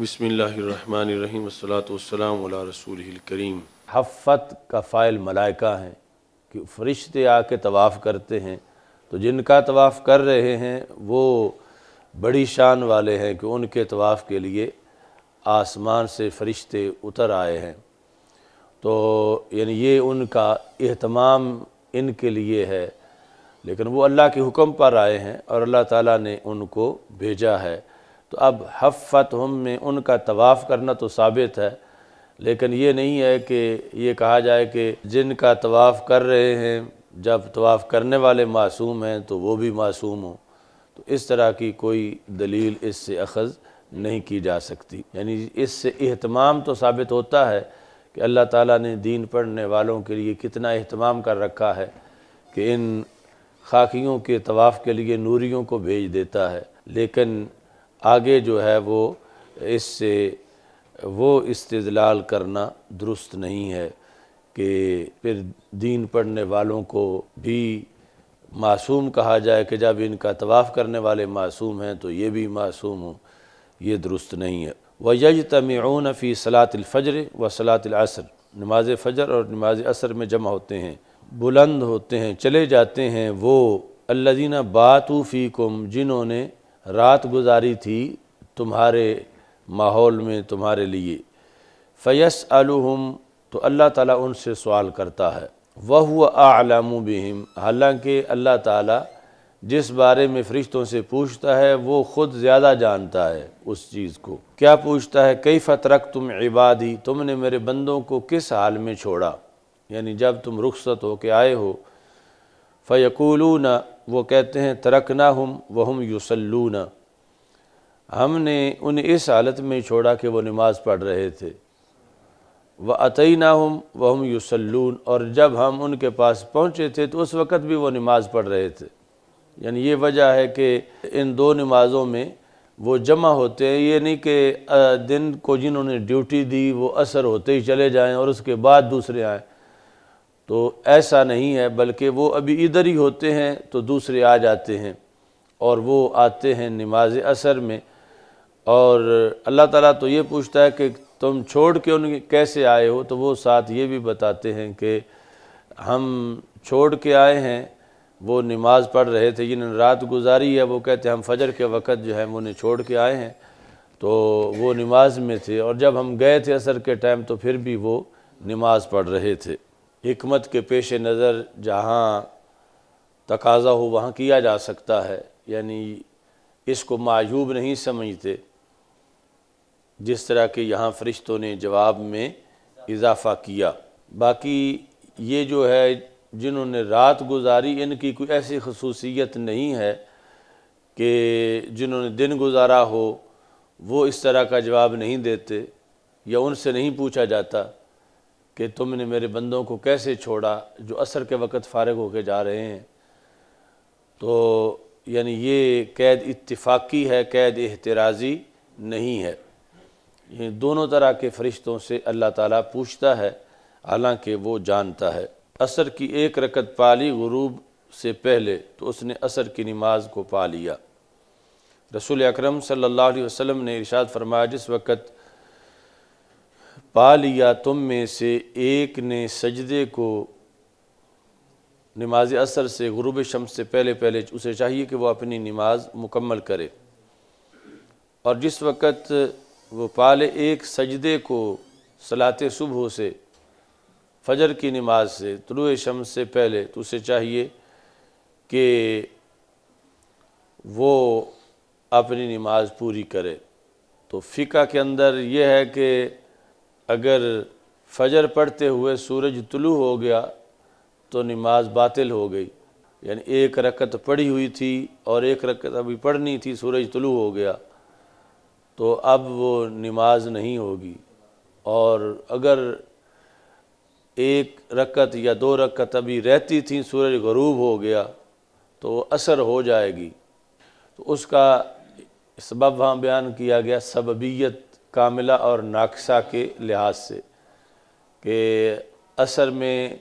बसमिलीम रसूल करीम हफ़त का फ़ाइल मलाइका हैं कि फ़रिश्ते आके तवाफ़ करते हैं तो जिनका तवाफ़ कर रहे हैं वो बड़ी शान वाले हैं कि उनके तवाफ़ के लिए आसमान से फ़रिश्ते उतर आए हैं तो यानी ये उनका अहतमाम इनके लिए है लेकिन वो अल्लाह के हुक्म पर आए हैं और अल्लाह ताला ने उनको भेजा है तो अब हफ़त हम में उनका तवाफ़ करना तो साबित है लेकिन ये नहीं है कि ये कहा जाए कि जिनका तवाफ़ कर रहे हैं जब तवाफ़ करने वाले मासूम हैं तो वो भी मासूम हों तो इस तरह की कोई दलील इससे अखज़ नहीं की जा सकती यानी इससे अहतमाम तो साबित होता है कि अल्लाह ताला ने दीन पढ़ने वालों के लिए कितना अहतमाम कर रखा है कि इन खाकियों के तवाफ़ के लिए नूरियों को भेज देता है लेकिन आगे जो है वो इससे वो इस्तलाल करना दुरुस्त नहीं है कि फिर दीन पढ़ने वालों को भी मासूम कहा जाए कि जब इनका तवाफ़ करने वाले मासूम हैं तो ये भी मासूम हों ये दुरुस्त नहीं है व यज तमून फ़ी व सलातसर नमाज फ़जर और नमाज असर में जमा होते हैं बुलंद होते हैं चले जाते हैं वो अल्लादीना बातूफ़ी कुम जिन्होंने रात गुजारी थी तुम्हारे माहौल में तुम्हारे लिए फ़यस अलहम तो अल्लाह ताला उनसे सवाल करता है वह हुआ आलाम बिहम हालांकि अल्लाह ताला जिस बारे में फ़रिश्तों से पूछता है वो ख़ुद ज़्यादा जानता है उस चीज़ को क्या पूछता है कई फ़तरक तुम इबादी तुमने मेरे बंदों को किस हाल में छोड़ा यानी जब तुम रुखसत हो के आए हो फ़यकूलू वो कहते हैं तरकना हम वहम युसलूना हमने उन्हें इस हालत में छोड़ा कि वो नमाज़ पढ़ रहे थे वह अतई ना हम वहम युसलून और जब हम उनके पास पहुँचे थे तो उस वक़्त भी वो नमाज़ पढ़ रहे थे यानी ये वजह है कि इन दो नमाज़ों में वो जमा होते हैं ये नहीं कि दिन को जिन्होंने ड्यूटी दी वो असर होते ही चले जाएँ और उसके बाद दूसरे आएँ तो ऐसा नहीं है बल्कि वो अभी इधर ही होते हैं तो दूसरे आ जाते हैं और वो आते हैं नमाज असर में और अल्लाह ताला तो ये पूछता है कि तुम छोड़ के उनके कैसे आए हो तो वो साथ ये भी बताते हैं कि हम छोड़ के आए हैं वो नमाज़ पढ़ रहे थे जिन्होंने रात गुजारी है वो कहते हैं हम फजर के वक़्त जो है उन्हें छोड़ के आए हैं तो वो नमाज में थे और जब हम गए थे असर के टाइम तो फिर भी वो नमाज़ पढ़ रहे थे हमत के पेश नज़र जहाँ तकाजा हो वहाँ किया जा सकता है यानी इसको मायूब नहीं समझते जिस तरह के यहाँ फ़रिश्तों ने जवाब में इजाफ़ा किया बाकी ये जो है जिन्होंने रात गुजारी इनकी कोई ऐसी खसूसियत नहीं है कि जिन्होंने दिन गुजारा हो वो इस तरह का जवाब नहीं देते या उनसे नहीं पूछा जाता कि तुमने मेरे बंदों को कैसे छोड़ा जो असर के वक़्त फ़ारग होके जा रहे हैं तो यानी ये कैद इतफाकी है कैद एहतराज़ी नहीं है ये दोनों तरह के फ़रिश्तों से अल्लाह ताला पूछता है हालांकि वो जानता है असर की एक रकत पाली गुरूब से पहले तो उसने असर की नमाज को पा लिया रसूल अकरम सल्लल्लाहु अलैहि वसल्लम ने इरशाद फरमाया जिस वक़्त पा लिया तुम में से एक ने सजदे को नमाज असर से गुरुब शम्स से पहले पहले उसे चाहिए कि वह अपनी नमाज मुकम्मल करे और जिस वक़्त वो पाले एक सजदे को सलात सुबह से फजर की नमाज से तुलु शम्स से पहले तो उसे चाहिए कि वो अपनी नमाज पूरी करे तो फ़िका के अंदर यह है कि अगर फजर पढ़ते हुए सूरज तुलू हो गया तो नमाज बातिल हो गई यानी एक रकत पढ़ी हुई थी और एक रकत अभी पढ़नी थी सूरज तुलू हो गया तो अब वो नमाज नहीं होगी और अगर एक रकत या दो रकत अभी रहती थी सूरज गरूब हो गया तो असर हो जाएगी तो उसका सबब वहाँ बयान किया गया सबबियत कामिला और नाकसा के लिहाज से कि असर में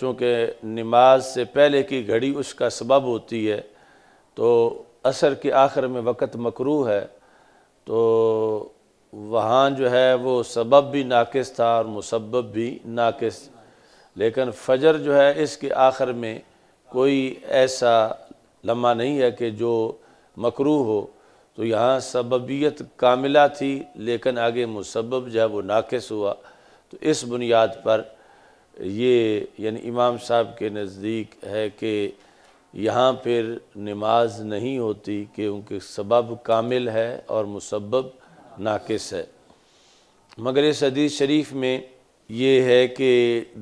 चूँकि नमाज से पहले की घड़ी उसका सबब होती है तो असर के आखिर में वक़्त मकरू है तो वहाँ जो है वो सबब भी नाकस था और मुसबब भी नाकस लेकिन फजर जो है इसके आखिर में कोई ऐसा लम्हा नहीं है कि जो मकरू हो तो यहाँ सबबियत कामिला थी लेकिन आगे मुसबब जो है वो नाकस हुआ तो इस बुनियाद पर ये यानी इमाम साहब के नज़दीक है कि यहाँ फिर नमाज नहीं होती कि उनके सबब कामिल है और मुसबब नाकस है मगर इस हदीस शरीफ में ये है कि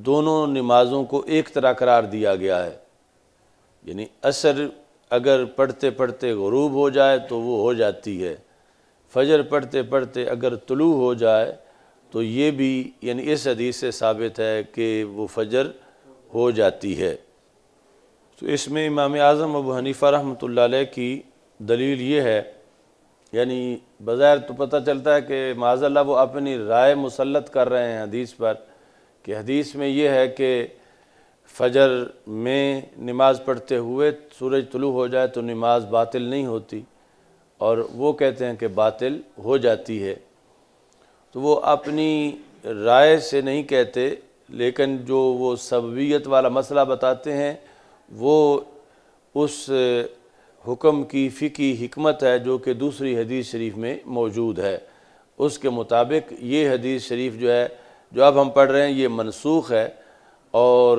दोनों नमाज़ों को एक तरह करार दिया गया है यानी असर अगर पढ़ते पढ़ते गरूब हो जाए तो वो हो जाती है फजर पढ़ते पढ़ते अगर तुलू हो जाए तो ये भी यानी इस हदीस से साबित है कि वो फजर हो जाती है तो इसमें इमाम आज़म अबू हनीफ़ा रहमत की दलील ये है यानी बज़ाहिर तो पता चलता है कि माजल्ला वो अपनी राय मुसलत कर रहे हैं हदीस पर कि हदीस में ये है कि फजर में नमाज़ पढ़ते हुए सूरज तुलू हो जाए तो नमाज बातिल नहीं होती और वो कहते हैं कि बातिल हो जाती है तो वो अपनी राय से नहीं कहते लेकिन जो वो सबीयत वाला मसला बताते हैं वो उस हुक्म की फ़िकी हमत है जो कि दूसरी हदीस शरीफ में मौजूद है उसके मुताबिक ये हदीस शरीफ जो है जो अब हम पढ़ रहे हैं ये मनसूख है और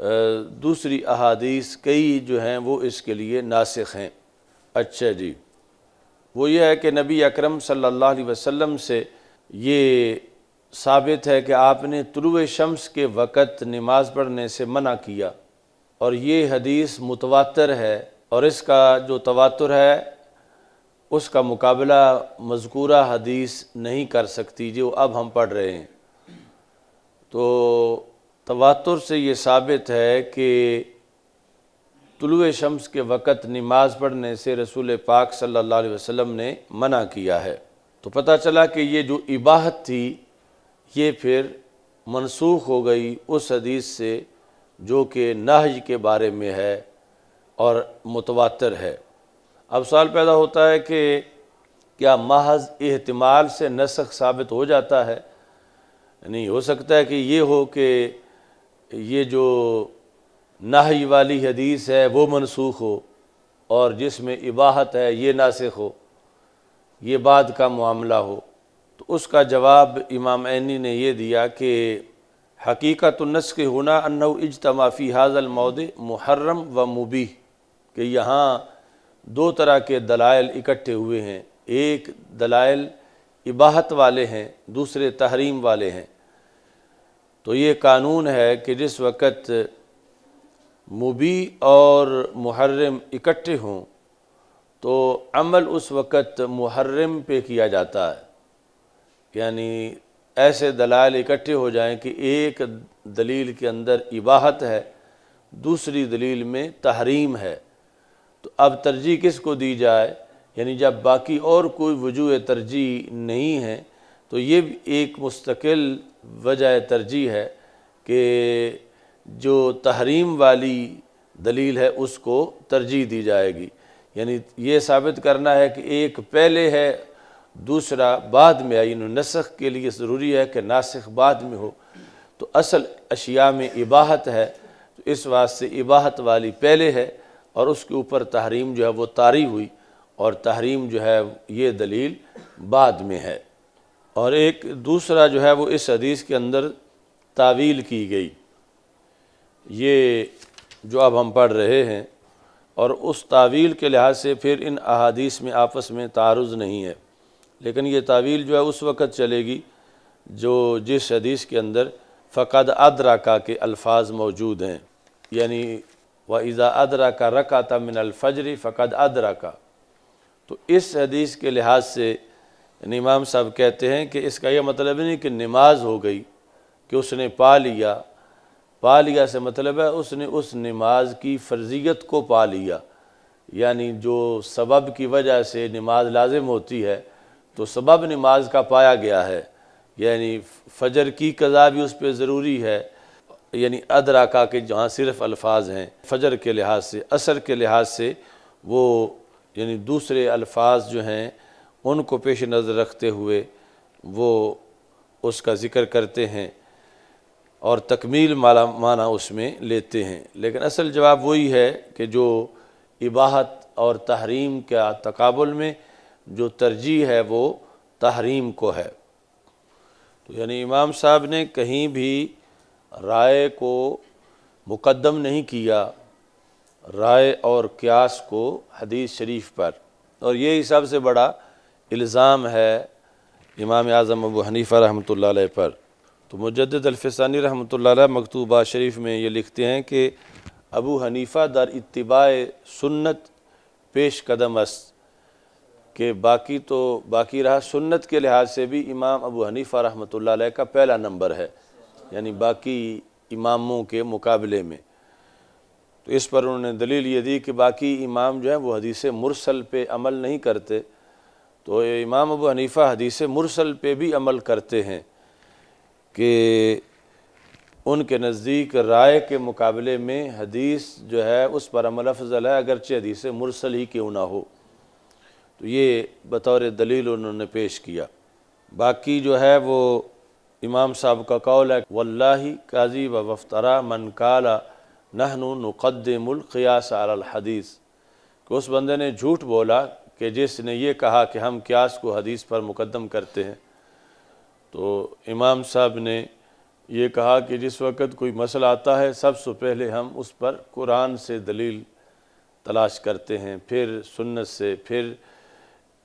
दूसरी अहादीस कई जो हैं वो इसके लिए नासिक हैं अच्छा जी वो ये है कि नबी अकरम सल्लल्लाहु अलैहि वसल्लम से ये साबित है कि आपने तुलु शम्स के वक़्त नमाज पढ़ने से मना किया और ये हदीस मुतवातर है और इसका जो तवातुर है उसका मुकाबला मजकूरा हदीस नहीं कर सकती जो अब हम पढ़ रहे हैं तो तवातुर से ये साबित है कि तुलु शम्स के वक़्त नमाज़ पढ़ने से रसूल पाक सल्लल्लाहु अलैहि वसल्लम ने मना किया है तो पता चला कि ये जो इबाहत थी ये फिर मनसूख हो गई उस हदीस से जो कि नहज के बारे में है और मुतवातर है अब सवाल पैदा होता है कि क्या महज अहतमाल से नसख साबित हो जाता है नहीं हो सकता है कि ये हो कि ये जो नाही वाली हदीस है वो मनसूख हो और जिसमें इबाहत है ये नासिक हो ये बाद का मामला हो तो उसका जवाब इमाम ऐनी ने यह दिया कि हकीकत नस के होना अनु इजतमाफ़ी हाजल मौद मुहर्रम व मुबी के यहाँ दो तरह के दलाइल इकट्ठे हुए हैं एक दलाइल इबाहत वाले हैं दूसरे तहरीम वाले हैं तो ये कानून है कि जिस वक़्त मुबी और मुहर्रम इकट्ठे हों तो अमल उस वक़्त मुहर्रम पे किया जाता है यानी ऐसे दलाल इकट्ठे हो जाएं कि एक दलील के अंदर इबाहत है दूसरी दलील में तहरीम है तो अब तरजीह किस को दी जाए यानी जब बाकी और कोई वजू तरजीह नहीं है तो ये एक मुस्तकिल वजह तरजीह है कि जो तहरीम वाली दलील है उसको तरजीह दी जाएगी यानी ये साबित करना है कि एक पहले है दूसरा बाद में आई यानी नसख के लिए ज़रूरी है कि नासख बाद में हो तो असल अशिया में इबाहत है तो इस वास्ते इबाहत वाली पहले है और उसके ऊपर तहरीम जो है वो तारी हुई और तहरीम जो है ये दलील बाद में है और एक दूसरा जो है वो इस हदीस के अंदर तावील की गई ये जो अब हम पढ़ रहे हैं और उस तावील के लिहाज से फिर इन अहादीस में आपस में तारुज़ नहीं है लेकिन ये तावील जो है उस वक़्त चलेगी जो जिस हदीस के अंदर फ़कद अदरका के अल्फाज मौजूद हैं यानी व इज़ा का रका तमिन अलफजरी फ़कद अदरका तो इस हदीस के लिहाज से इमाम साहब कहते हैं कि इसका यह मतलब नहीं कि नमाज हो गई कि उसने पा लिया पा लिया से मतलब है उसने उस नमाज की फर्जियत को पा लिया यानी जो सबब की वजह से नमाज लाजिम होती है तो सबब नमाज का पाया गया है यानी फजर की कज़ा भी उस पर ज़रूरी है यानी अदरा का के जहाँ सिर्फ अल्फाज हैं फजर के लिहाज से असर के लिहाज से वो यानी दूसरे अल्फाज जो हैं उनको पेश नज़र रखते हुए वो उसका ज़िक्र करते हैं और तकमील माला माना उसमें लेते हैं लेकिन असल जवाब वही है कि जो इबाहत और तहरीम के तकबुल में जो तरजीह है वो तहरीम को है तो यानी इमाम साहब ने कहीं भी राय को मुकदम नहीं किया राय और क्यास को हदीस शरीफ पर और ये हिसाब से बड़ा इल्ज़ाम है इमाम आज़म अबू हनीफ़ा रहमत ला पर तो मुजद रहमत ला मकतूबा शरीफ में ये लिखते हैं कि अबू हनीफ़ा दर इतबा सुन्नत पेश कदम अस के बाकी तो बाकी रहा सुन्नत के लिहाज से भी इमाम अबू हनीफ़ा रहमत ला का पहला नंबर है यानी बाकी इमामों के मुकाबले में तो इस पर उन्होंने दलील ये दी कि बाकी इमाम जो है वो हदीस मुरसल पे अमल नहीं करते तो इमाम अबू हनीफ़ा हदीस मुरसल पे भी अमल करते हैं कि उनके नज़दीक राय के मुकाबले में हदीस जो है उस पर अमल अफजल है अगरचे हदीस मुरसल ही क्यों ना हो तो ये बतौर दलील उन्होंने पेश किया बाकी जो है वो इमाम साहब का कौल है वल्ला काजी व वफ्तरा मन काला नहनु नुक़दमुल क़ियास हदीस कि उस बंदे ने झूठ बोला कि जिसने ये कहा कि हम क्यास को हदीस पर मुकदम करते हैं तो इमाम साहब ने ये कहा कि जिस वक़्त कोई मसला आता है सबसे पहले हम उस पर कुरान से दलील तलाश करते हैं फिर सुन्नत से फिर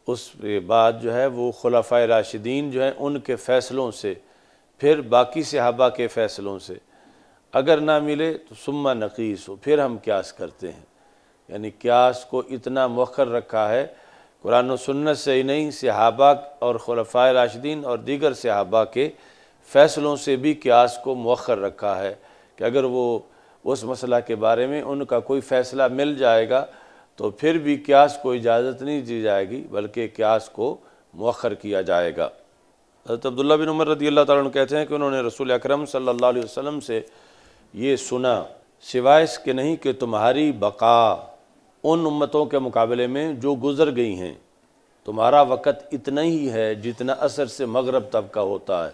उसके बाद जो है वो खुलाफा राशिदीन जो है उनके फ़ैसलों से फिर बाकी सहाबा के फ़ैसलों से अगर ना मिले तो सुम्मा नकीस हो फिर हम क्यास करते हैं यानी क्यास को इतना मखर रखा है कुरान सुन्नत से ही नहीं सहाबा और खलफ़ा राशदीन और दीगर सहाबा के फ़ैसलों से भी क्यास को मौखर रखा है कि अगर वो उस मसला के बारे में उनका कोई फ़ैसला मिल जाएगा तो फिर भी क्यास को इजाज़त नहीं दी जाएगी बल्कि क्यास को मौखर किया जाएगा हज़रत अब्दुल्ला बिन उमर रदी अल्लाह तुम कहते हैं कि उन्होंने रसूल अक्रम सल्ला वसम से ये सुना सिवाय इसके नहीं कि तुम्हारी बका उन उम्मतों के मुकाबले में जो गुज़र गई हैं तुम्हारा वक़्त इतना ही है जितना असर से मगरब तबका होता है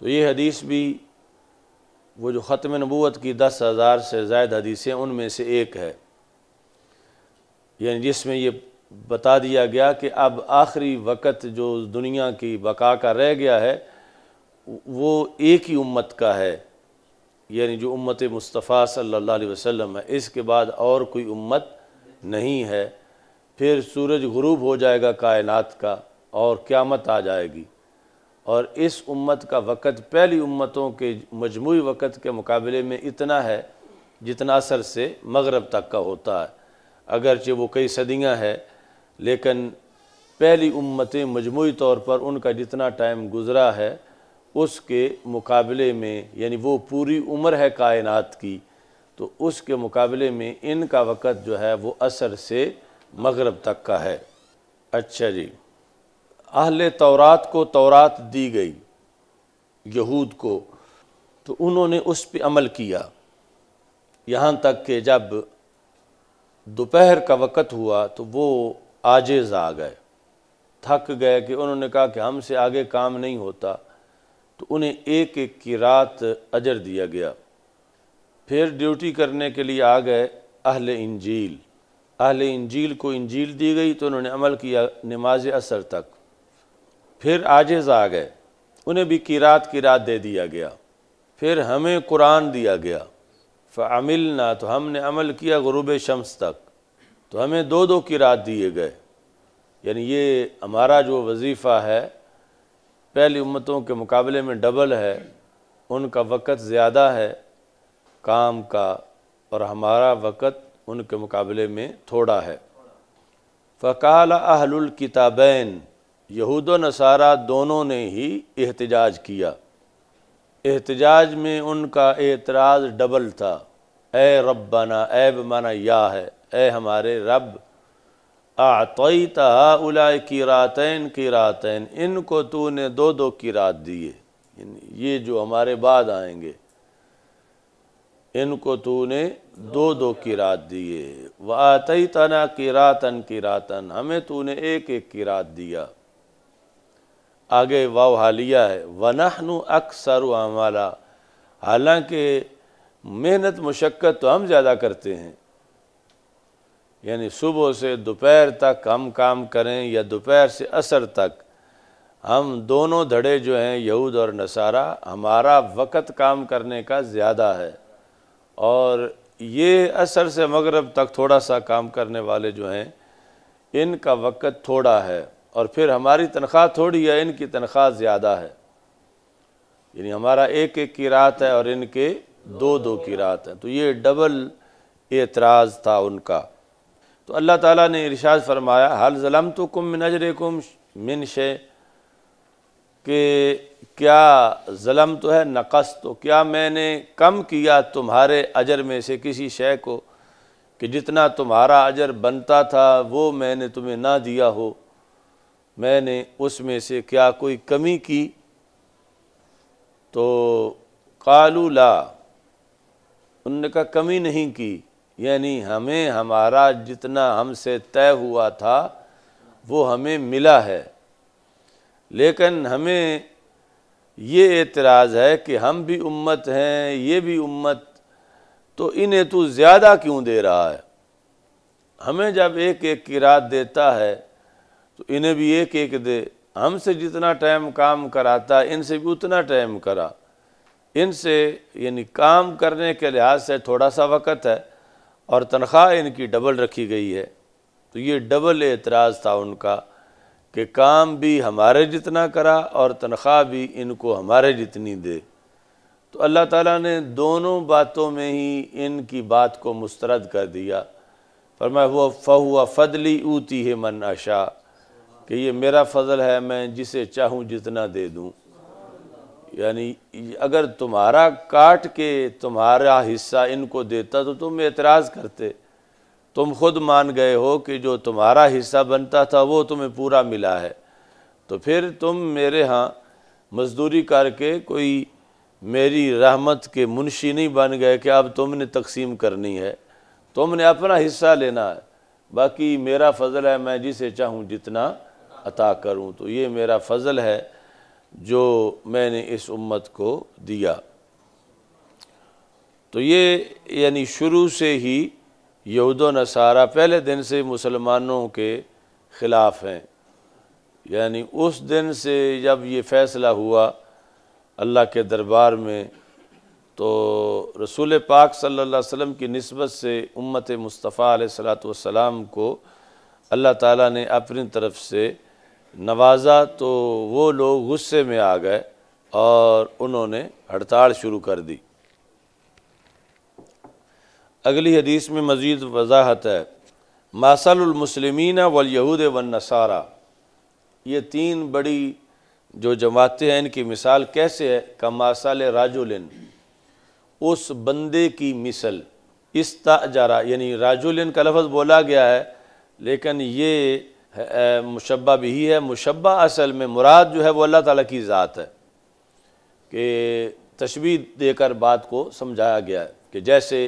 तो ये हदीस भी वो जो ख़त्म नबूत की दस हज़ार से जायद हदीसें उनमें से एक है यानी जिसमें ये बता दिया गया कि अब आखिरी वक़्त जो दुनिया की बका का रह गया है वो एक ही उम्मत का है यानी जो उम्मत मुस्तफ़ा सल्लल्लाहु अलैहि वसल्लम है इसके बाद और कोई उम्मत नहीं है फिर सूरज गुरूब हो जाएगा कायनात का और क़्यामत आ जाएगी और इस उम्मत का वक़्त पहली उम्मतों के मजमू वक़्त के मुकाबले में इतना है जितना असर से मगरब तक का होता है अगरचे वो कई सदियाँ है लेकिन पहली उम्मतें मजमू तौर पर उनका जितना टाइम गुज़रा है उसके मुकाबले में यानी वो पूरी उम्र है कायनात की तो उसके मुकाबले में इनका वक़्त जो है वो असर से मगरब तक का है अच्छा जी अहल तौरात को तौरात दी गई यहूद को तो उन्होंने उस पर अमल किया यहाँ तक कि जब दोपहर का वक़्त हुआ तो वो आजेज़ आ गए थक गए कि उन्होंने कहा कि हमसे आगे काम नहीं होता तो उन्हें एक एक की रात अजर दिया गया फिर ड्यूटी करने के लिए आ गए अहल इंजील अहल इंजील को इंजील दी गई तो उन्होंने अमल किया नमाज असर तक फिर आजेज़ आ गए उन्हें भी किरात किरात दे दिया गया फिर हमें कुरान दिया गया फ़ामिल ना तो हमने अमल किया गरूब शम्स तक तो हमें दो दो किरात दिए गए यानी ये हमारा जो वजीफ़ा है पहली उम्मतों के मुकाबले में डबल है उनका वक़्त ज़्यादा है काम का और हमारा वक़्त उनके मुकाबले में थोड़ा है फ़काल अहलुल किताबैन यहूद नसारा दोनों ने ही एहतजाज किया एहतजाज में उनका एतराज़ डबल था ए रब्बाना ए बमाना या है ए हमारे रब आतई तहा उला की रातन की रातन इनको तूने दो दो की रात दिए ये जो हमारे बाद आएंगे इनको तूने दो दो किरात दिए वातई तना किरातन किरातन हमें तूने एक एक किरात दिया आगे वाव हालिया है वनहनु अक्सर हमारा हालांकि मेहनत मुशक्क़त तो हम ज़्यादा करते हैं यानी सुबह से दोपहर तक हम काम करें या दोपहर से असर तक हम दोनों धड़े जो हैं यहूद और नसारा हमारा वक़्त काम करने का ज़्यादा है और ये असर से मगरब तक थोड़ा सा काम करने वाले जो हैं इनका वक़्त थोड़ा है और फिर हमारी तनख्वाह थोड़ी है इनकी तनख्वाह ज़्यादा है यानी हमारा एक एक की रात है और इनके दो दो की रात है तो ये डबल एतराज़ था उनका तो अल्लाह ताला ने इरशाद फरमाया हल ज़लम तो कुम मिनजर कुम मिन शे कि क्या ज़लम तो है नकस तो क्या मैंने कम किया तुम्हारे अजर में से किसी शय को कि जितना तुम्हारा अजर बनता था वो मैंने तुम्हें ना दिया हो मैंने उसमें से क्या कोई कमी की तो कालू ला उनने कहा कमी नहीं की यानी हमें हमारा जितना हमसे तय हुआ था वो हमें मिला है लेकिन हमें ये एतराज़ है कि हम भी उम्मत हैं ये भी उम्मत तो इन्हें तू ज़्यादा क्यों दे रहा है हमें जब एक एक की रात देता है तो इन्हें भी एक एक दे हमसे जितना टाइम काम कराता इनसे भी उतना टाइम करा इनसे यानी काम करने के लिहाज से थोड़ा सा वक़्त है और तनख्वाह इनकी डबल रखी गई है तो ये डबल एतराज़ था उनका कि काम भी हमारे जितना करा और तनख्वाह भी इनको हमारे जितनी दे तो अल्लाह ताला ने दोनों बातों में ही इनकी बात को मुस्रद कर दिया पर मैं वो फ़हुआ फ़दली ऊती है मन आशा कि ये मेरा फ़जल है मैं जिसे चाहूँ जितना दे दूँ यानी अगर तुम्हारा काट के तुम्हारा हिस्सा इनको देता तो तुम एतराज़ करते तुम खुद मान गए हो कि जो तुम्हारा हिस्सा बनता था वो तुम्हें पूरा मिला है तो फिर तुम मेरे यहाँ मजदूरी करके कोई मेरी रहमत के मुंशी नहीं बन गए कि अब तुमने तकसीम करनी है तुमने अपना हिस्सा लेना है बाकी मेरा फजल है मैं जिसे चाहूँ जितना अता करूँ तो ये मेरा फजल है जो मैंने इस उम्मत को दिया तो ये यानी शुरू से ही यहूद नसारा पहले दिन से मुसलमानों के ख़िलाफ़ हैं यानी उस दिन से जब ये फ़ैसला हुआ अल्लाह के दरबार में तो रसूल पाक सल्लल्लाहु अलैहि वसल्लम की नस्बत से उम्मत मुस्तफ़ा सलातम को अल्लाह ताला ने अपनी तरफ से नवाजा तो वो लोग गुस्से में आ गए और उन्होंने हड़ताल शुरू कर दी अगली हदीस में मज़ीद वजाहत है मासलमसलमिन वलयहूद वन नसारा ये तीन बड़ी जो जमातें हैं इनकी मिसाल कैसे है का मासाल राजुलिन उस बंदे की मिसल इस ताजारा यानी राजुलिन का लफ्ज़ बोला गया है लेकिन ये मुशबा भी ही है मुशबा असल में मुराद जो है वो अल्लाह ताला की ज़ात है कि तशबी देकर बात को समझाया गया है कि जैसे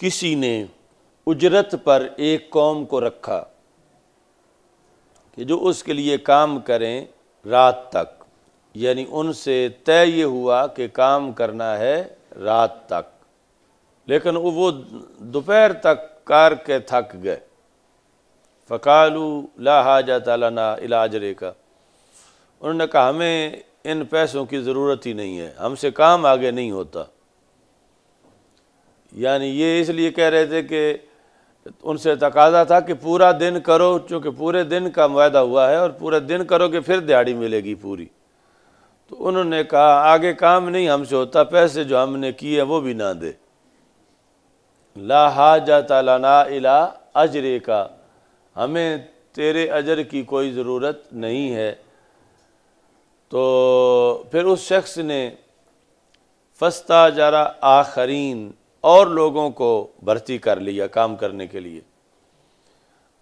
किसी ने उजरत पर एक कौम को रखा कि जो उसके लिए काम करें रात तक यानी उनसे तय ये हुआ कि काम करना है रात तक लेकिन वो दोपहर तक कार के थक गए फ़कालू ला हाजा इलाज इलाजरे का उन्होंने कहा हमें इन पैसों की ज़रूरत ही नहीं है हमसे काम आगे नहीं होता यानी ये इसलिए कह रहे थे कि उनसे तकाजा था कि पूरा दिन करो चूँकि पूरे दिन का माहा हुआ है और पूरे दिन करो कि फिर दिहाड़ी मिलेगी पूरी तो उन्होंने कहा आगे काम नहीं हमसे होता पैसे जो हमने किए वो भी ना दे ला हाजा तलाना इला अजरे का हमें तेरे अजर की कोई ज़रूरत नहीं है तो फिर उस शख्स ने फस्ता जरा आखरीन और लोगों को भर्ती कर लिया काम करने के लिए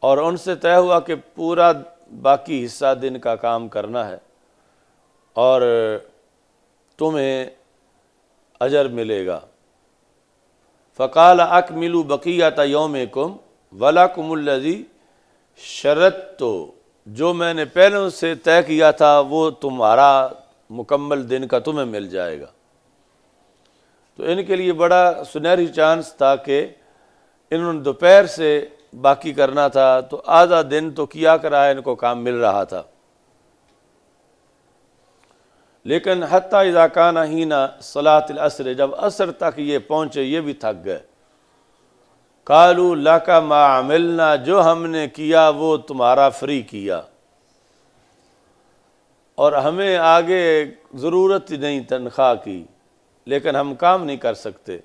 और उनसे तय हुआ कि पूरा बाकी हिस्सा दिन का काम करना है और तुम्हें अजर मिलेगा फ़काल अक मिलू बकिया योम कुम वला कुमी शरत तो जो मैंने पहले उससे तय किया था वो तुम्हारा मुकम्मल दिन का तुम्हें मिल जाएगा तो इनके लिए बड़ा सुनहरी चांस था कि इन्होंने दोपहर से बाकी करना था तो आधा दिन तो किया करा इनको काम मिल रहा था लेकिन हती इजाकाना हीना असर जब असर तक ये पहुँचे ये भी थक गए कालू लाका मामिलना जो हमने किया वो तुम्हारा फ्री किया और हमें आगे ज़रूरत ही नहीं तनख्वाह की लेकिन हम काम नहीं कर सकते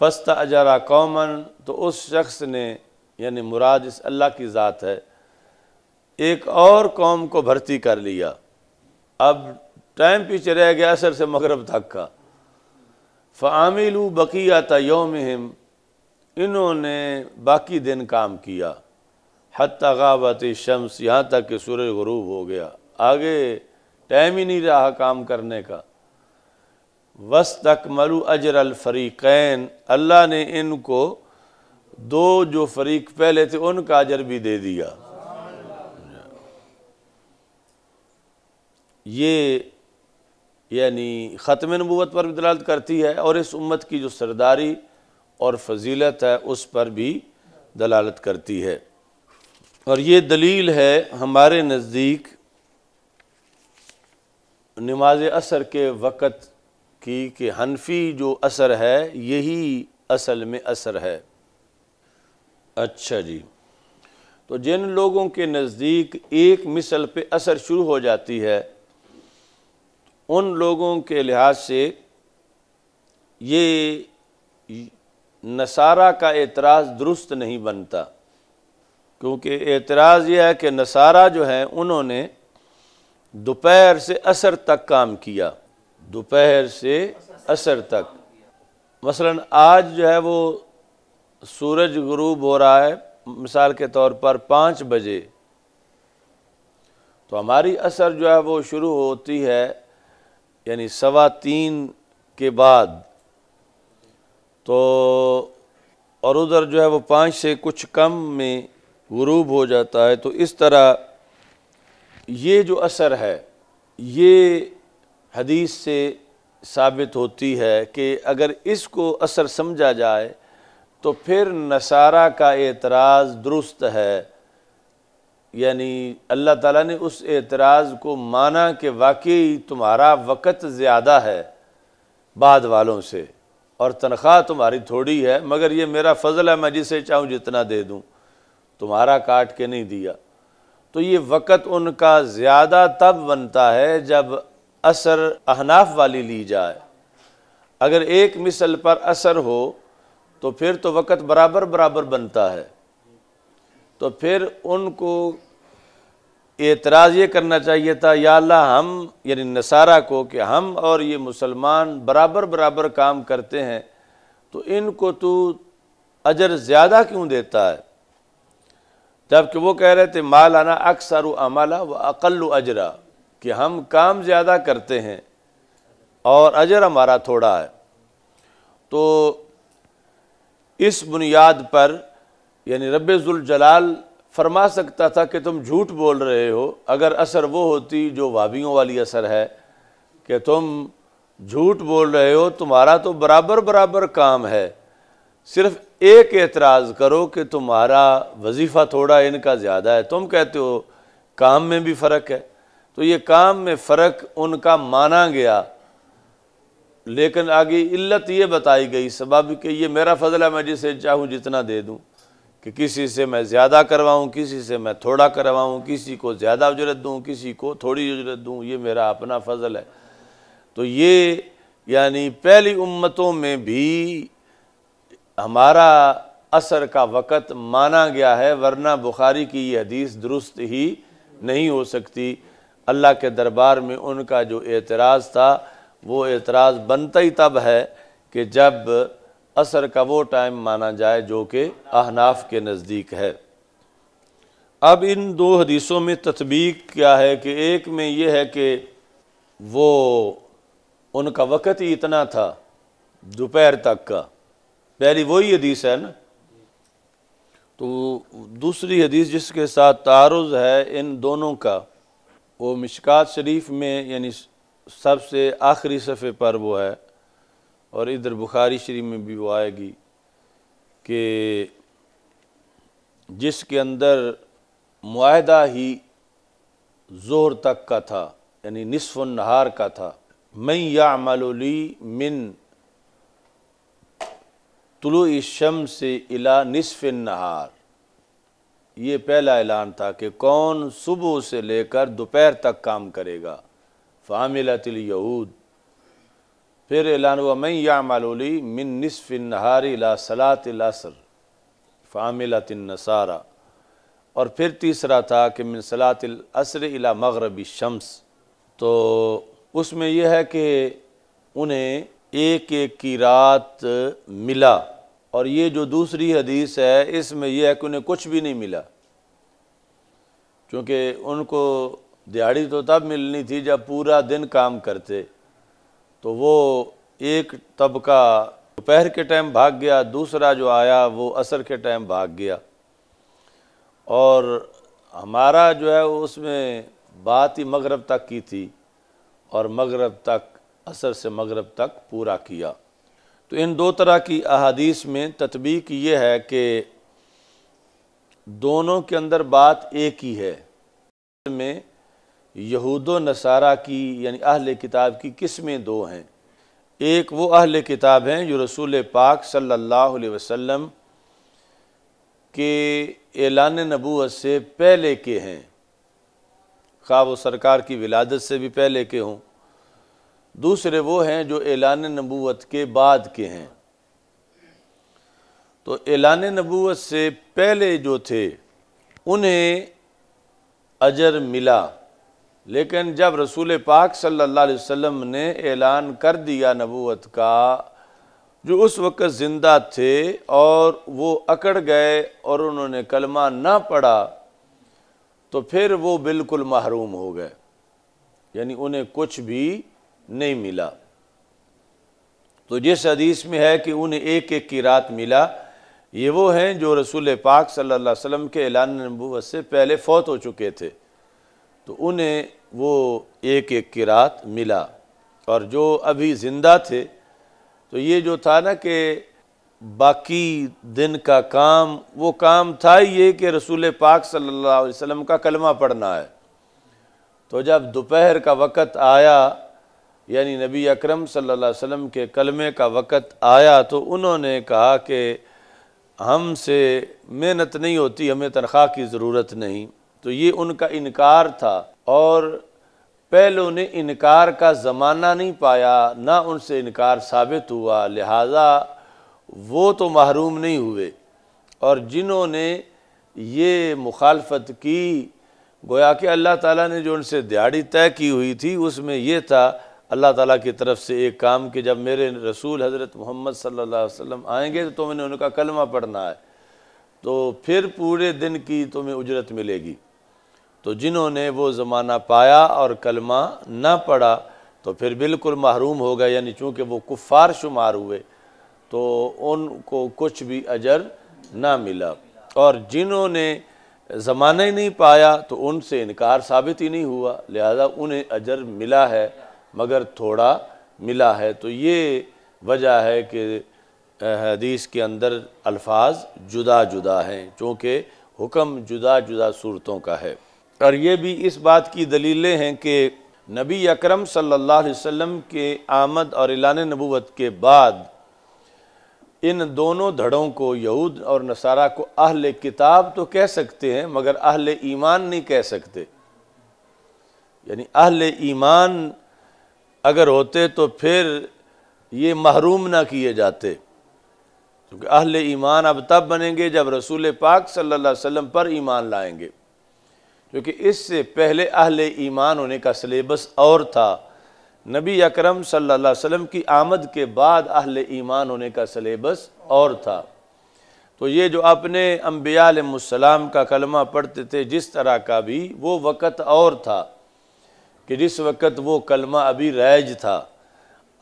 फस्त अजरा कौमन तो उस शख्स ने यानी मुराद इस अल्लाह की ज़ात है एक और कौम को भर्ती कर लिया अब टाइम पीछे रह गया असर से मगरब तक का फ़ामिलू बकिया तयोम इन्होंने बाकी दिन काम किया हती गावत शम्स यहाँ तक कि सूर्य गरूब हो गया आगे टाइम ही नहीं रहा काम करने का वस तक मलु अजर अलफरीक़ैन अल्लाह ने इनको दो जो फरीक पहले थे उनका अजर भी दे दिया ये यानी ख़त्म नबूत पर भी दलालत करती है और इस उम्मत की जो सरदारी और फजीलत है उस पर भी दलालत करती है और ये दलील है हमारे नज़दीक नमाज असर के वक़्त की कि हनफी जो असर है यही असल में असर है अच्छा जी तो जिन लोगों के नज़दीक एक मिसल पे असर शुरू हो जाती है उन लोगों के लिहाज से ये नसारा का एतराज़ दुरुस्त नहीं बनता क्योंकि एतराज़ यह है कि नसारा जो है उन्होंने दोपहर से असर तक काम किया दोपहर से असर तक मसलन आज जो है वो सूरज गरूब हो रहा है मिसाल के तौर पर पाँच बजे तो हमारी असर जो है वो शुरू होती है यानी सवा तीन के बाद तो और उधर जो है वो पाँच से कुछ कम में गुरूब हो जाता है तो इस तरह ये जो असर है ये हदीस से साबित होती है कि अगर इसको असर समझा जाए तो फिर नसारा का एतराज़ दुरुस्त है यानी अल्लाह ताला ने उस एतराज़ को माना कि वाकई तुम्हारा वक़्त ज़्यादा है बाद वालों से और तनख्वाह तुम्हारी थोड़ी है मगर ये मेरा फजल है मैं जिसे चाहूँ जितना दे दूँ तुम्हारा काट के नहीं दिया तो ये वक़्त उनका ज़्यादा तब बनता है जब असर अहनाफ वाली ली जाए अगर एक मिसल पर असर हो तो फिर तो वक़्त बराबर बराबर बनता है तो फिर उनको एतराज़ ये करना चाहिए था या अल्लाह हम यानी नसारा को कि हम और ये मुसलमान बराबर बराबर काम करते हैं तो इनको तो अजर ज़्यादा क्यों देता है जबकि वो कह रहे थे मालाना अक्सर अमाला व अकल अजरा कि हम काम ज़्यादा करते हैं और अजर हमारा थोड़ा है तो इस बुनियाद पर यानी जलाल फरमा सकता था कि तुम झूठ बोल रहे हो अगर असर वो होती जो वाबियों वाली असर है कि तुम झूठ बोल रहे हो तुम्हारा तो बराबर बराबर काम है सिर्फ एक एतराज़ करो कि तुम्हारा वजीफ़ा थोड़ा इनका ज़्यादा है तुम कहते हो काम में भी फ़र्क है तो ये काम में फ़र्क उनका माना गया लेकिन आगे इल्लत ये बताई गई सबब कि ये मेरा फजल है मैं जिसे चाहूँ जितना दे दूँ कि किसी से मैं ज़्यादा करवाऊँ किसी से मैं थोड़ा करवाऊँ किसी को ज़्यादा उजरत दूँ किसी को थोड़ी उजरत दूँ ये मेरा अपना फजल है तो ये यानी पहली उम्मतों में भी हमारा असर का वक़्त माना गया है वरना बुखारी की ये हदीस दुरुस्त ही नहीं हो सकती अल्लाह के दरबार में उनका जो एतराज़ था वो एतराज़ बनता ही तब है कि जब असर का वो टाइम माना जाए जो कि अहनाफ के नज़दीक है अब इन दो हदीसों में तस्बीक क्या है कि एक में ये है कि वो उनका वक़्त ही इतना था दोपहर तक का पहली वही हदीस है ना तो दूसरी हदीस जिसके साथ तारुज़ है इन दोनों का वो मिशकात शरीफ में यानी सबसे आखिरी सफ़े पर वो है और इधर बुखारी शरीफ में भी वो आएगी कि जिसके अंदर माहदा ही जोर तक का था यानी नसफ़ नहार का था मैं या मलोली मिन तुलु शम से इला नसफ़ नहार ये पहला ऐलान था कि कौन सुबह से लेकर दोपहर तक काम करेगा फ़ामिलतिल यहूद फिर ऐलान हुआ मैं या मालूली मिन नहारी ला सलात लासर फ़ामिलतिन नसारा और फिर तीसरा था कि मिन सलात असर इला मगरबी शम्स तो उसमें यह है कि उन्हें एक एक की रात मिला और ये जो दूसरी हदीस है इसमें यह है कि उन्हें कुछ भी नहीं मिला क्योंकि उनको दिहाड़ी तो तब मिलनी थी जब पूरा दिन काम करते तो वो एक तबका दोपहर के टाइम भाग गया दूसरा जो आया वो असर के टाइम भाग गया और हमारा जो है उसमें बात ही मगरब तक की थी और मगरब तक असर से मगरब तक पूरा किया तो इन दो तरह की अहादीस में तत्बीक ये है कि दोनों के अंदर बात एक ही है में यहूद नसारा की यानी अहल किताब की किस्में दो हैं एक वो अहल किताब हैं जो रसूल पाक सल्लल्लाहु अलैहि वसल्लम के एलान नबूत से पहले के हैं खा वो सरकार की विलादत से भी पहले के हों दूसरे वो हैं जो एलान नबूत के बाद के हैं तो एलान नबूत से पहले जो थे उन्हें अजर मिला लेकिन जब रसूल पाक सल्लल्लाहु अलैहि वसल्लम ने ऐलान कर दिया नबूत का जो उस वक़्त ज़िंदा थे और वो अकड़ गए और उन्होंने कलमा ना पढ़ा तो फिर वो बिल्कुल महरूम हो गए यानी उन्हें कुछ भी नहीं मिला तो जिस हदीस में है कि उन्हें एक एक की रात मिला ये वो हैं जो रसूल पाक सल्लल्लाहु अलैहि वसल्लम के ऐलान नबूत से पहले फ़ौत हो चुके थे तो उन्हें वो एक एक की रात मिला और जो अभी ज़िंदा थे तो ये जो था ना कि बाकी दिन का काम वो काम था ये कि रसूल पाक सल्लल्लाहु अलैहि वसल्लम का कलमा पढ़ना है तो जब दोपहर का वक़्त आया यानी नबी अकरम सल्लल्लाहु अलैहि वसल्लम के कलमे का वक़्त आया तो उन्होंने कहा कि हमसे मेहनत नहीं होती हमें तनख्वाह की ज़रूरत नहीं तो ये उनका इनकार था और पहलों ने इनकार का ज़माना नहीं पाया ना उनसे इनकार साबित हुआ लिहाजा वो तो महरूम नहीं हुए और जिन्होंने ये मुखालफत की गोया कि अल्लाह ताला ने जो उनसे दिहाड़ी तय की हुई थी उसमें यह था अल्लाह ताला की तरफ से एक काम कि जब मेरे रसूल हज़रत मोहम्मद सल्लल्लाहु अलैहि वसल्लम आएंगे तो तुम्हें उनका कलमा पढ़ना है तो फिर पूरे दिन की तुम्हें उजरत मिलेगी तो जिन्होंने वो ज़माना पाया और कलमा ना पढ़ा तो फिर बिल्कुल महरूम हो गए यानी चूँकि वो कुफ़ार शुमार हुए तो उनको कुछ भी अजर ना मिला और जिन्होंने ज़माना ही नहीं पाया तो उनसे इनकार साबित ही नहीं हुआ लिहाजा उन्हें अजर मिला है मगर थोड़ा मिला है तो ये वजह है कि हदीस के अंदर अल्फाज जुदा जुदा हैं चूँकि हुक्म जुदा जुदा सूरतों का है और ये भी इस बात की दलीलें हैं कि नबी अकरम सल्लल्लाहु अलैहि वसल्लम के आमद और एलान नबूत के बाद इन दोनों धड़ों को यहूद और नसारा को अहल किताब तो कह सकते हैं मगर अहल ईमान नहीं कह सकते यानी अहल ईमान अगर होते तो फिर ये महरूम ना किए जाते क्योंकि अहल ईमान अब तब बनेंगे जब रसूल पाक सल्लल्लाहु अलैहि वसल्लम पर ईमान लाएंगे क्योंकि इससे पहले अहल ईमान होने का सलेबस और था नबी अकरम सल्लल्लाहु अलैहि वसल्लम की आमद के बाद अहल ईमान होने का सलेबस और था तो ये जो अपने अम्बियालम का कलमा पढ़ते थे जिस तरह का भी वो वक़्त और था कि जिस वक़्त वो कलमा अभी रैज था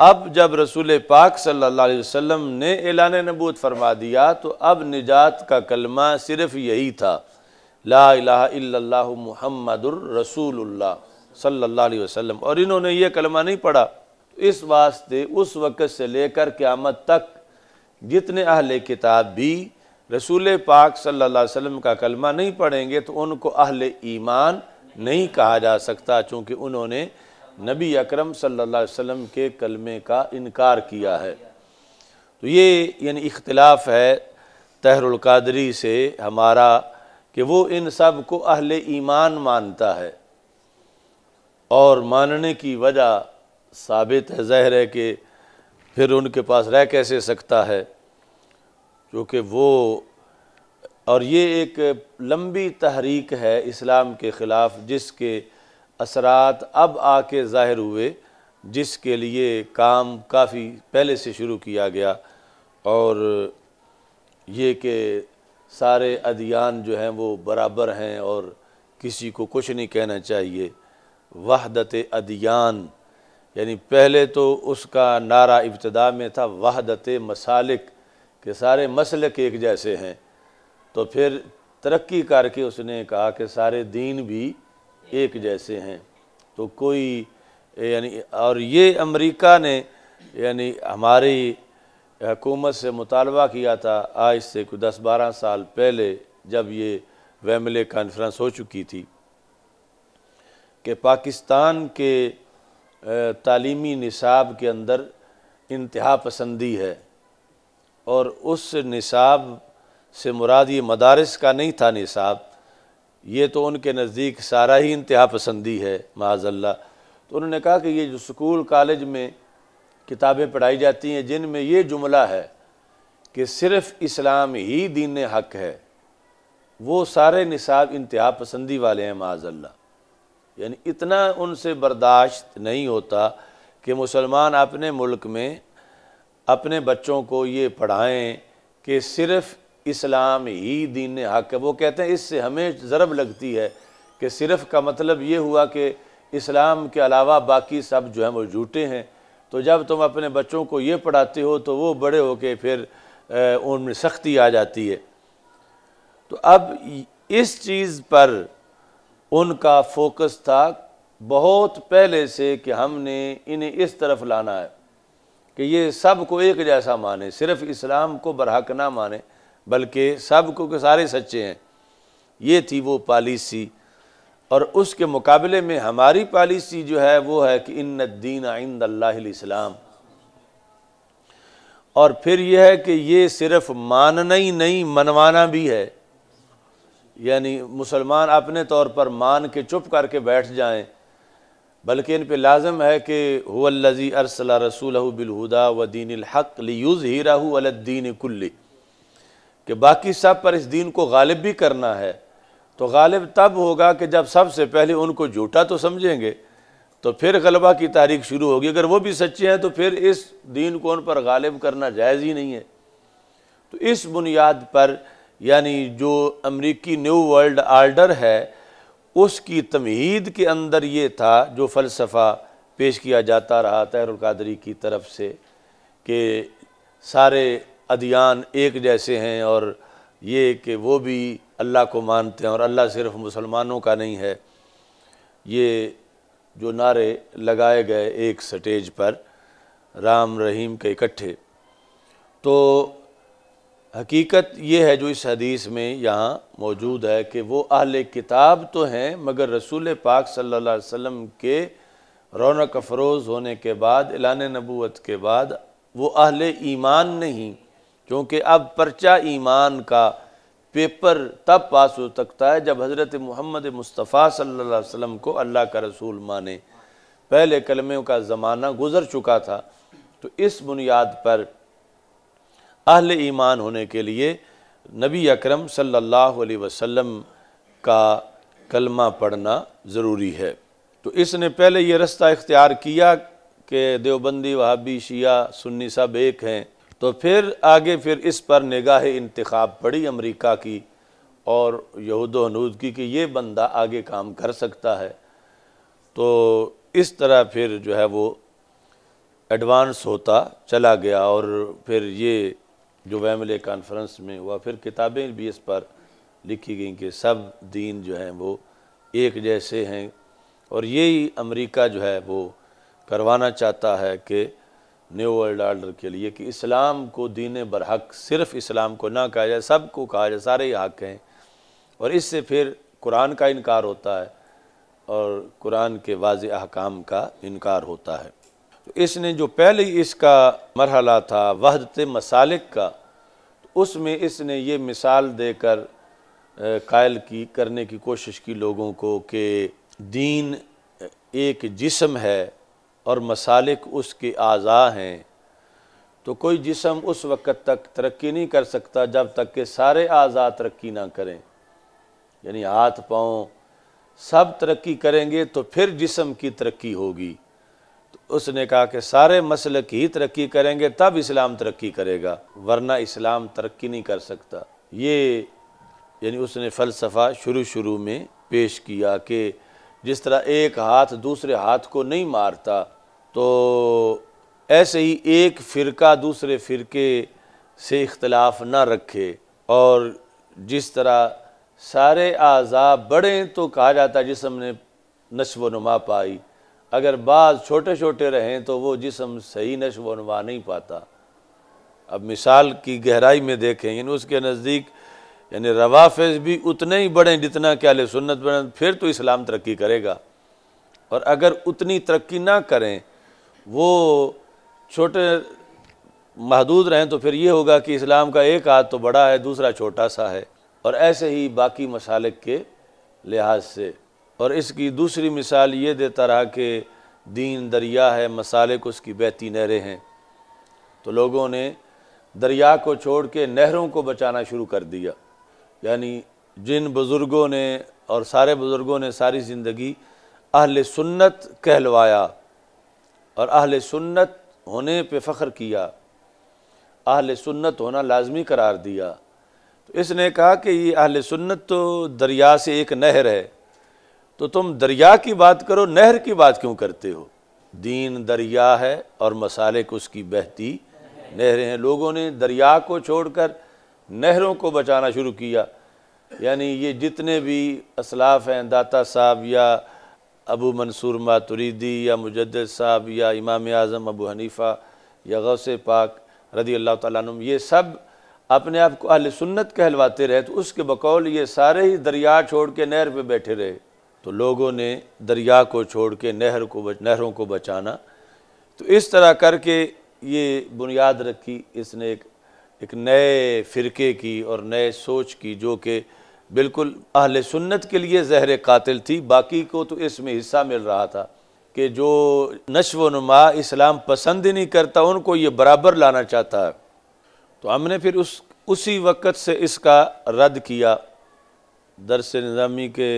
अब जब रसूल पाक सल्ला वसम ने एलान नबूत फरमा दिया तो अब निजात का कलमा सिर्फ यही था ला इला मुहम्मदुररसूलुल्लाह सल्लल्लाहु सल्ला वसल्लम और इन्होंने ये कलमा नहीं पढ़ा इस वास्ते उस वक़्त से लेकर क़्यामत तक जितने अहल किताब भी रसूल पाक सल्ला वसम का कलमा नहीं पढ़ेंगे तो उनको अहल ईमान नहीं कहा जा सकता चूँकि उन्होंने नबी अकरम सल्लल्लाहु अलैहि वसल्लम के कलमे का इनकार किया है तो ये यानी इख्तलाफ है तहरकादरी से हमारा कि वो इन सब को अहल ईमान मानता है और मानने की वजह साबित है जहर है कि फिर उनके पास रह कैसे सकता है क्योंकि वो और ये एक लंबी तहरीक है इस्लाम के ख़िलाफ़ जिसके असरात अब आके ज़ाहिर हुए जिसके लिए काम काफ़ी पहले से शुरू किया गया और ये कि सारे अदियान जो हैं वो बराबर हैं और किसी को कुछ नहीं कहना चाहिए वहदत अदियान यानी पहले तो उसका नारा इब्तदा में था वहदत मसालिक के सारे मसलक एक जैसे हैं तो फिर तरक्की करके उसने कहा कि सारे दीन भी एक जैसे हैं तो कोई यानी और ये अमेरिका ने यानी हमारी हकूमत से मुतालबा किया था आज से कोई दस बारह साल पहले जब ये वेमले कॉन्फ्रेंस हो चुकी थी कि पाकिस्तान के तालीमी निसाब के अंदर इंतहा पसंदी है और उस निसाब से मुराद ये मदारस का नहीं था निसाब ये तो उनके नज़दीक सारा ही इंतहा पसंदी है माजल्ला तो उन्होंने कहा कि ये जो स्कूल कॉलेज में किताबें पढ़ाई जाती हैं जिनमें ये जुमला है कि सिर्फ़ इस्लाम ही दीन हक है वो सारे निसाब इंतहा पसंदी वाले हैं माजल्ला यानी इतना उनसे बर्दाश्त नहीं होता कि मुसलमान अपने मुल्क में अपने बच्चों को ये पढ़ाएं कि सिर्फ़ इस्लाम ही दीन हक है वो कहते हैं इससे हमें ज़रब लगती है कि सिर्फ का मतलब ये हुआ कि इस्लाम के अलावा बाकी सब जो हैं वो झूठे हैं तो जब तुम अपने बच्चों को ये पढ़ाते हो तो वो बड़े हो के फिर उनमें सख्ती आ जाती है तो अब इस चीज़ पर उनका फोकस था बहुत पहले से कि हमने इन्हें इस तरफ लाना है कि ये सब को एक जैसा माने सिर्फ इस्लाम को बरहक ना माने बल्कि सब क्योंकि सारे सच्चे हैं ये थी वो पॉलिसी और उसके मुकाबले में हमारी पॉलिसी जो है वो है कि इन दीन आइंद अल्लाम और फिर यह है कि ये सिर्फ मानना ही नहीं मनवाना भी है यानी मुसलमान अपने तौर पर मान के चुप करके बैठ जाएं बल्कि इन पर लाजम है कि हुल्लज़ी अरसला रसूल बिलहुदा व दीन हक़ लीज़ हीरा दीन कुल्ली कि बाकी सब पर इस दीन को गालिब भी करना है तो गालिब तब होगा कि जब सबसे पहले उनको झूठा तो समझेंगे तो फिर गलबा की तारीख शुरू होगी अगर वो भी सच्चे हैं तो फिर इस दीन को उन पर गालिब करना जायज़ ही नहीं है तो इस बुनियाद पर यानी जो अमरीकी न्यू वर्ल्ड आर्डर है उसकी तमहीद के अंदर ये था जो फ़लसफ़ा पेश किया जाता रहा तहरकदरी की तरफ से कि सारे अदियान एक जैसे हैं और ये कि वो भी अल्लाह को मानते हैं और अल्लाह सिर्फ मुसलमानों का नहीं है ये जो नारे लगाए गए एक स्टेज पर राम रहीम के इकट्ठे तो हकीकत ये है जो इस हदीस में यहाँ मौजूद है कि वो अहल किताब तो हैं मगर रसूल पाक सल्लल्लाहु अलैहि वसल्लम के रौनक अफरोज़ होने के बाद एलान नबूत के बाद वो अहल ईमान नहीं क्योंकि अब पर्चा ईमान का पेपर तब पास हो सकता है जब हज़रत मोहम्मद मुस्तफ़ा सल्लल्लाहु अलैहि वसल्लम को अल्लाह का रसूल माने पहले कलमे का ज़माना गुज़र चुका था तो इस बुनियाद पर अहल ईमान होने के लिए नबी अकरम सल्लल्लाहु अलैहि वसल्लम का कलमा पढ़ना ज़रूरी है तो इसने पहले ये रास्ता इख्तियार किया कि देवबंदी वहाबी शिया सुन्नी सब एक हैं तो फिर आगे फिर इस पर निगाह इंतखब पड़ी अमेरिका की और यहूद हनूद की कि ये बंदा आगे काम कर सकता है तो इस तरह फिर जो है वो एडवांस होता चला गया और फिर ये जो वैमले कॉन्फ्रेंस में हुआ फिर किताबें भी इस पर लिखी गई कि सब दीन जो हैं वो एक जैसे हैं और यही अमेरिका जो है वो करवाना चाहता है कि न्यू वर्ल्ड आर्डर के लिए कि इस्लाम को दीन बरहक सिर्फ इस्लाम को ना कहा जाए सब को कहा जाए सारे ही हक हैं और इससे फिर कुरान का इनकार होता है और कुरान के वाज अहकाम का इनकार होता है तो इसने जो पहले इसका मरहला था वहदत मसालिक का तो उसमें इसने ये मिसाल देकर कायल की करने की कोशिश की लोगों को कि दीन एक जिसम है और मसालिक उसके आज़ा हैं तो कोई जिसम उस वक़्त तक तरक्की नहीं कर सकता जब तक के सारे आज़ा तरक्की ना करें यानी हाथ पाँव सब तरक्की करेंगे तो फिर जिसम की तरक्की होगी तो उसने कहा कि सारे मसल की ही तरक्की करेंगे तब इस्लाम तरक्की करेगा वरना इस्लाम तरक्की नहीं कर सकता ये यानी उसने फ़लसफ़ा शुरू शुरू में पेश किया कि जिस तरह एक हाथ दूसरे हाथ को नहीं मारता तो ऐसे ही एक फ़िरका दूसरे फ़िरके से इख्तलाफ ना रखे और जिस तरह सारे अज़ा बड़े तो कहा जाता है जिसम ने नश्व नुमा पाई अगर बाज छोटे छोटे रहें तो वो जिसम सही नश्व नुमा नहीं पाता अब मिसाल की गहराई में देखें यानी उसके नज़दीक यानी रवाफेज भी उतने ही बढ़ें जितना क्या ले सुन्नत बन फिर तो इस्लाम तरक्की करेगा और अगर उतनी तरक्की ना करें वो छोटे महदूद रहें तो फिर ये होगा कि इस्लाम का एक हाथ तो बड़ा है दूसरा छोटा सा है और ऐसे ही बाकी मसालक के लिहाज से और इसकी दूसरी मिसाल ये देता रहा कि दीन दरिया है मसालक उसकी बहती नहरें हैं तो लोगों ने दरिया को छोड़ के नहरों को बचाना शुरू कर दिया यानी जिन बुज़ुर्गों ने और सारे बुज़ुर्गों ने सारी ज़िंदगी अहल सुन्नत कहलवाया और अहल सुन्नत होने पे फ़ख्र किया अहल सुन्नत होना लाजमी करार दिया तो इसने कहा कि ये अहल सुन्नत तो दरिया से एक नहर है तो तुम दरिया की बात करो नहर की बात क्यों करते हो दीन दरिया है और मसाले को उसकी बहती नहरें हैं लोगों ने दरिया को छोड़कर नहरों को बचाना शुरू किया यानी ये जितने भी असलाफ हैं दाता साहब या अबू मंसूर मातुरीदी या मुजद साहब या इमाम आज़म अबू हनीफ़ा या से पाक रदी अल्लाह तुम ये सब अपने आप को अहल सुन्नत कहलवाते रहे तो उसके बकौल ये सारे ही दरिया छोड़ के नहर पर बैठे रहे तो लोगों ने दरिया को छोड़ के नहर को बच, नहरों को बचाना तो इस तरह करके ये बुनियाद रखी इसने एक एक नए फ़िरके की और नए सोच की जो कि बिल्कुल अहल सुन्नत के लिए जहर कातिल थी बाकी को तो इसमें हिस्सा मिल रहा था कि जो नशव नुमा इस्लाम पसंद ही नहीं करता उनको ये बराबर लाना चाहता है तो हमने फिर उस उसी वक़्त से इसका रद्द किया दरस निज़ामी के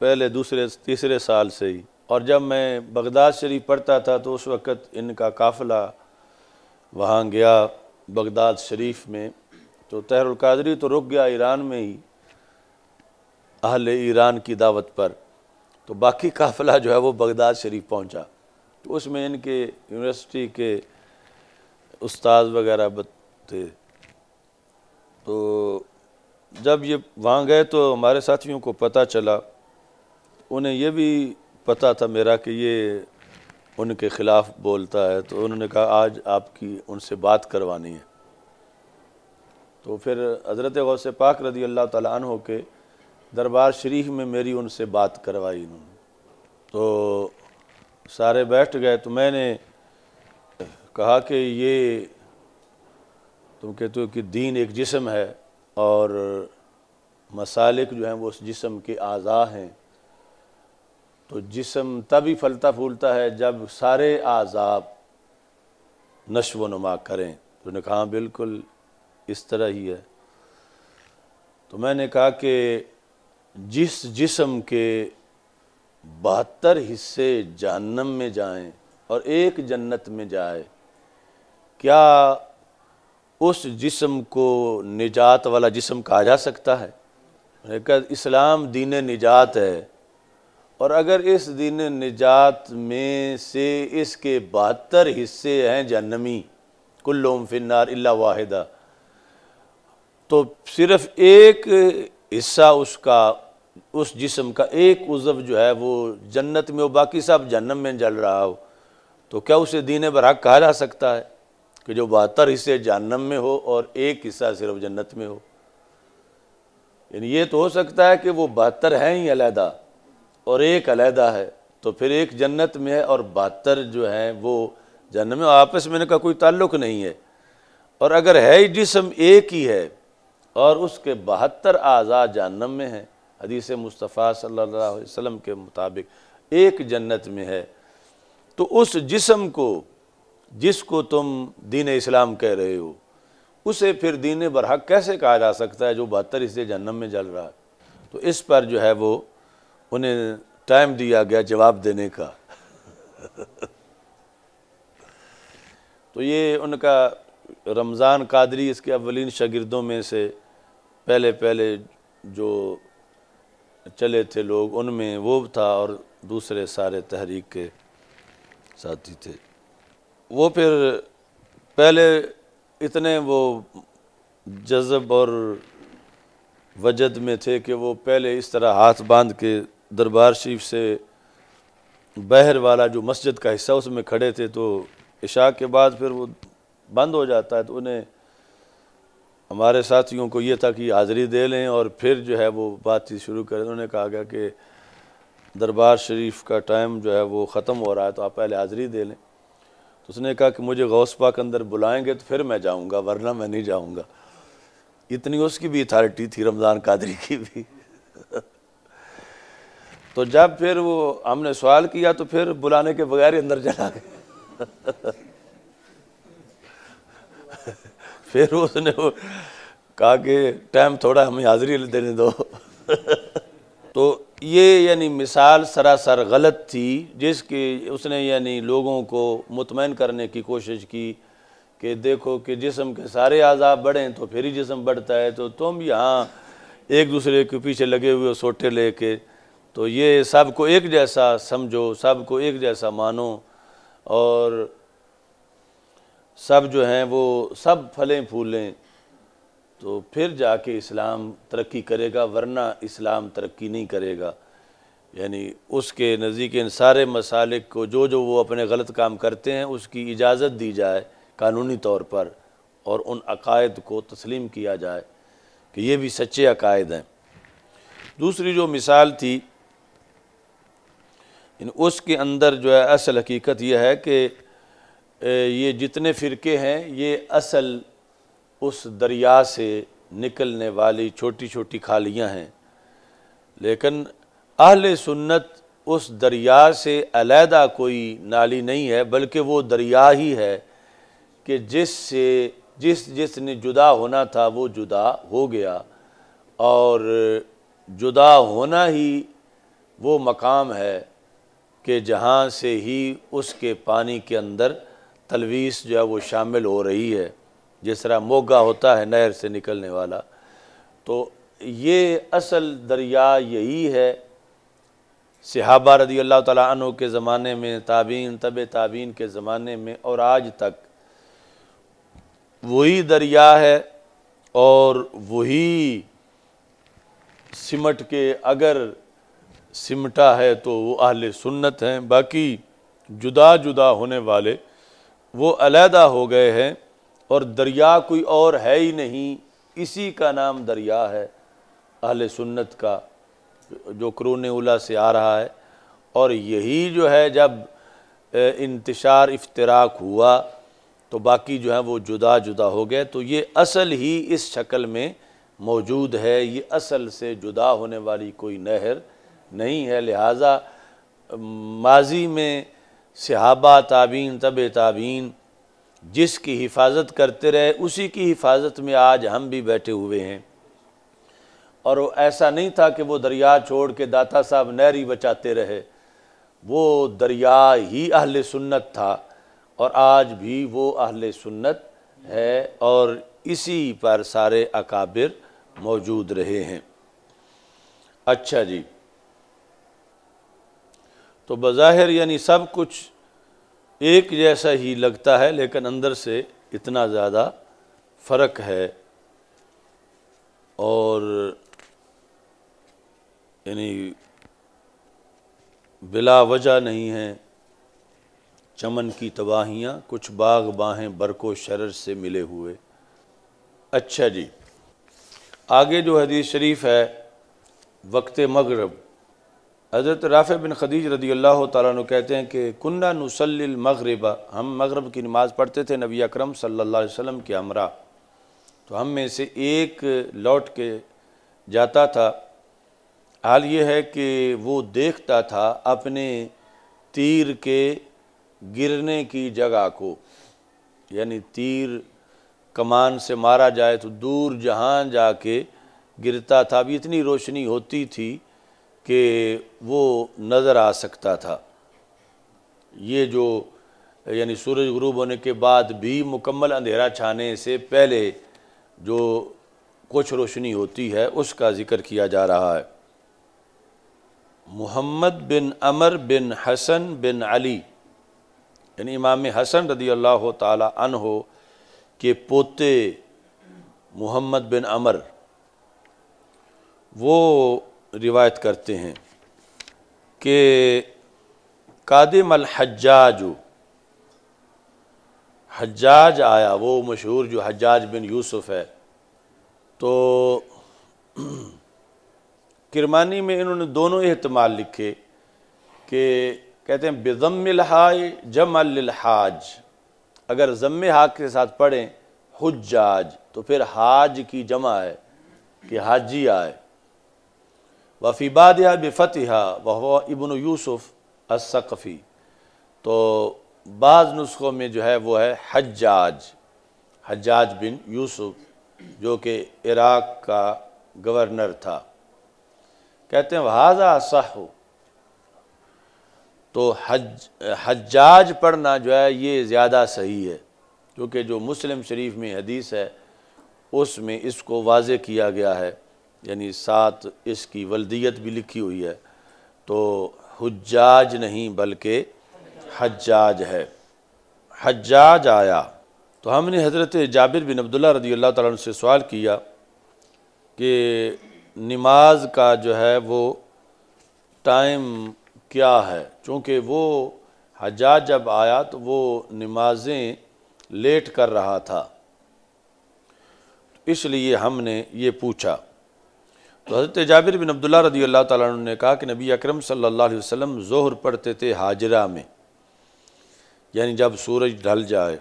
पहले दूसरे तीसरे साल से ही और जब मैं बगदाद शरीफ पढ़ता था तो उस वक़्त इनका काफ़िला वहाँ गया बगदाद शरीफ में तो तहरुल कादरी तो रुक गया ईरान में ही अहल ईरान की दावत पर तो बाकी काफिला जो है वो बगदाद शरीफ पहुंचा तो उसमें इनके यूनिवर्सिटी के उस्ताद वगैरह थे तो जब ये वहाँ गए तो हमारे साथियों को पता चला उन्हें ये भी पता था मेरा कि ये उनके ख़िलाफ़ बोलता है तो उन्होंने कहा आज आपकी उनसे बात करवानी है तो फिर हज़रत से पाक रदी अल्लाह तन के दरबार शरीफ में मेरी उनसे बात करवाई इन्होंने तो सारे बैठ गए तो मैंने कहा कि ये तुम कहते हो कि दीन एक जिसम है और मसालिक जो हैं वो उस जिसम के आज़ा हैं तो जिसम तभी फलता फूलता है जब सारे आज़ाब नशो नुमा करें तो उन्होंने कहा हाँ, बिल्कुल इस तरह ही है तो मैंने कहा कि जिस जिसम के बहत्तर हिस्से जहन्नम में जाएं और एक जन्नत में जाए क्या उस जिसम को निजात वाला जिसम कहा जा सकता है इस्लाम दीन निजात है और अगर इस दीन निजात में से इसके बहत्तर हिस्से हैं जन्मी कुल्लोम फिनार अल्ला वाहिदा तो सिर्फ एक हिस्सा उसका उस जिसम का एक उज़व जो है वो जन्नत में हो बाकी सब जन्म में जल रहा हो तो क्या उसे दीन बराक कहा जा सकता है कि जो बहत्तर हिस्से जहनम में हो और एक हिस्सा सिर्फ जन्नत में हो यानी ये तो हो सकता है कि वो बहत्तर हैं ही अलहदा और एक अलहदा है तो फिर एक जन्नत में है और बहत्तर जो हैं वो जन्म में आपस में इनका कोई ताल्लुक नहीं है और अगर है ही जिसम एक ही है और उसके बहत्तर आज़ा जहनम में हैं हदीस मुस्तफ़ा सल्लल्लाहु अलैहि वसल्लम के मुताबिक एक जन्नत में है तो उस जिसम को जिसको तुम दीन इस्लाम कह रहे हो उसे फिर दीन बरहक कैसे कहा जा सकता है जो बहत्तर हिस्से जहनम में जल रहा है तो इस पर जो है वो उन्हें टाइम दिया गया जवाब देने का तो ये उनका रमज़ान कादरी इसके अवलिन शगिरदों में से पहले पहले जो चले थे लोग उनमें वो था और दूसरे सारे तहरीक के साथी थे वो फिर पहले इतने वो जज्ब और वजद में थे कि वो पहले इस तरह हाथ बांध के दरबार शरीफ से बहर वाला जो मस्जिद का हिस्सा उसमें खड़े थे तो इशा के बाद फिर वो बंद हो जाता है तो उन्हें हमारे साथियों को ये था कि हाज़री दे लें और फिर जो है वो बातचीत शुरू करें उन्होंने कहा गया कि दरबार शरीफ का टाइम जो है वो ख़त्म हो रहा है तो आप पहले हाज़री दे लें तो उसने कहा कि मुझे गौस पाक अंदर बुलाएंगे तो फिर मैं जाऊँगा वरना मैं नहीं जाऊँगा इतनी उसकी भी अथॉरिटी थी रमज़ान कादरी की भी तो जब फिर वो हमने सवाल किया तो फिर बुलाने के बगैर ही अंदर चला गया फिर उसने कहा कि टाइम थोड़ा हमें हाजिरी देने दो तो ये यानी मिसाल सरासर गलत थी जिसकी उसने यानी लोगों को मुतमिन करने की कोशिश की कि देखो कि जिसम के सारे आज़ाब बढ़ें तो फिर ही जिसम बढ़ता है तो तुम यहाँ एक दूसरे के पीछे लगे हुए सोटे ले के तो ये सबको एक जैसा समझो सबको एक जैसा मानो और सब जो हैं वो सब फलें फूलें तो फिर जाके इस्लाम तरक्की करेगा वरना इस्लाम तरक्की नहीं करेगा यानी उसके नज़दीक इन सारे मसालिक को जो जो वो अपने गलत काम करते हैं उसकी इजाज़त दी जाए कानूनी तौर पर और उन अकायद को तस्लीम किया जाए कि ये भी सच्चे अकायद हैं दूसरी जो मिसाल थी इन उसके अंदर जो है असल हकीकत यह है कि ये जितने फ़िरके हैं ये असल उस दरिया से निकलने वाली छोटी छोटी खालियां हैं लेकिन अहल सुन्नत उस दरिया से अलहदा कोई नाली नहीं है बल्कि वो दरिया ही है कि जिससे जिस जिसने जुदा होना था वो जुदा हो गया और जुदा होना ही वो मकाम है कि जहाँ से ही उसके पानी के अंदर तलवीस जो है वो शामिल हो रही है जिस तरह मोगा होता है नहर से निकलने वाला तो ये असल दरिया यही है सिहाबा रदी अल्लाह तु के ज़माने में ताबीन तब ताबीन के ज़माने में और आज तक वही दरिया है और वही सिमट के अगर सिमटा है तो वो अहल सुन्नत हैं बाकी जुदा जुदा होने वाले वो अलहदा हो गए हैं और दरिया कोई और है ही नहीं इसी का नाम दरिया है अहल सुन्नत का जो क्रोन उला से आ रहा है और यही जो है जब इंतशार इफ्तराक हुआ तो बाकी जो है वो जुदा जुदा हो गए तो ये असल ही इस शक्ल में मौजूद है ये असल से जुदा होने वाली कोई नहर नहीं है लिहाजा माजी में सहाबा ताबीन तब ताबीन जिसकी हिफाजत करते रहे उसी की हिफाजत में आज हम भी बैठे हुए हैं और वो ऐसा नहीं था कि वो दरिया छोड़ के दाता साहब नहरी बचाते रहे वो दरिया ही अहल सुन्नत था और आज भी वो अहल सुन्नत है और इसी पर सारे अकाबिर मौजूद रहे हैं अच्छा जी तो बज़ाहिर यानी सब कुछ एक जैसा ही लगता है लेकिन अंदर से इतना ज़्यादा फ़र्क है और यानी बिला वजह नहीं है चमन की तबाहियाँ कुछ बाग बाहें बरको शरर से मिले हुए अच्छा जी आगे जो हदीस शरीफ है वक्त मगरब हज़रत राफ़ बिन खदीज रदी अल्लाह तु कहते हैं कि कुन्ना नसल मगरबा हम मगरब की नमाज़ पढ़ते थे नबी अक्रम सल्लल्लाहु वसम के अमरा तो हम में से एक लौट के जाता था हाल ये है कि वो देखता था अपने तीर के गिरने की जगह को यानी तीर कमान से मारा जाए तो दूर जहाँ जाके गिरता था अभी इतनी रोशनी होती थी कि वो नज़र आ सकता था ये जो यानी सूरज गरूब होने के बाद भी मुकम्मल अंधेरा छाने से पहले जो कुछ रोशनी होती है उसका ज़िक्र किया जा रहा है मोहम्मद बिन अमर बिन हसन बिन अली यानी इमाम हसन रदी अल्लाह तन हो के पोते मोहम्मद बिन अमर वो रिवायत करते हैं कि कादिम अलहजाज हजाज आया वो मशहूर जो हजाज बिन यूसुफ है तो किरमानी में इन्होंने दोनों अहतमाल लिखे कि कहते हैं जम अलहाज अगर ज़म हाक के साथ पढ़ें हजाज तो फिर हाज की जमा है कि हाजी आए वफ़ीबादिया बेफ़तहा वह इबन यूसुफ़ असक़फ़ी तो बाज़ नुस्खों में जो है वो है हजाज हजाज बिन यूसुफ जो कि इराक़ का गवर्नर था कहते हैं वहाजा सह तो हज हजाज पढ़ना जो है ये ज़्यादा सही है क्योंकि जो मुस्लिम शरीफ में हदीस है उसमें इसको वाज किया गया है यानी सात इसकी वल्दियत भी लिखी हुई है तो हजाज नहीं बल्कि हजाज है हजाज आया तो हमने हज़रत जाबिर बिन अब्दुल्ला रदी अल्लाह तु से सवाल किया कि नमाज का जो है वो टाइम क्या है चूँकि वो हजाज जब आया तो वो नमाजें लेट कर रहा था इसलिए हमने ये पूछा तो हज़रत जाबिर बिन अब्दुल्ला रदी अल्लाह तु ने कहा कि नबी अकरम सल्लल्लाहु अलैहि वसल्लम जोहर पढ़ते थे हाजरा में यानी जब सूरज ढल जाए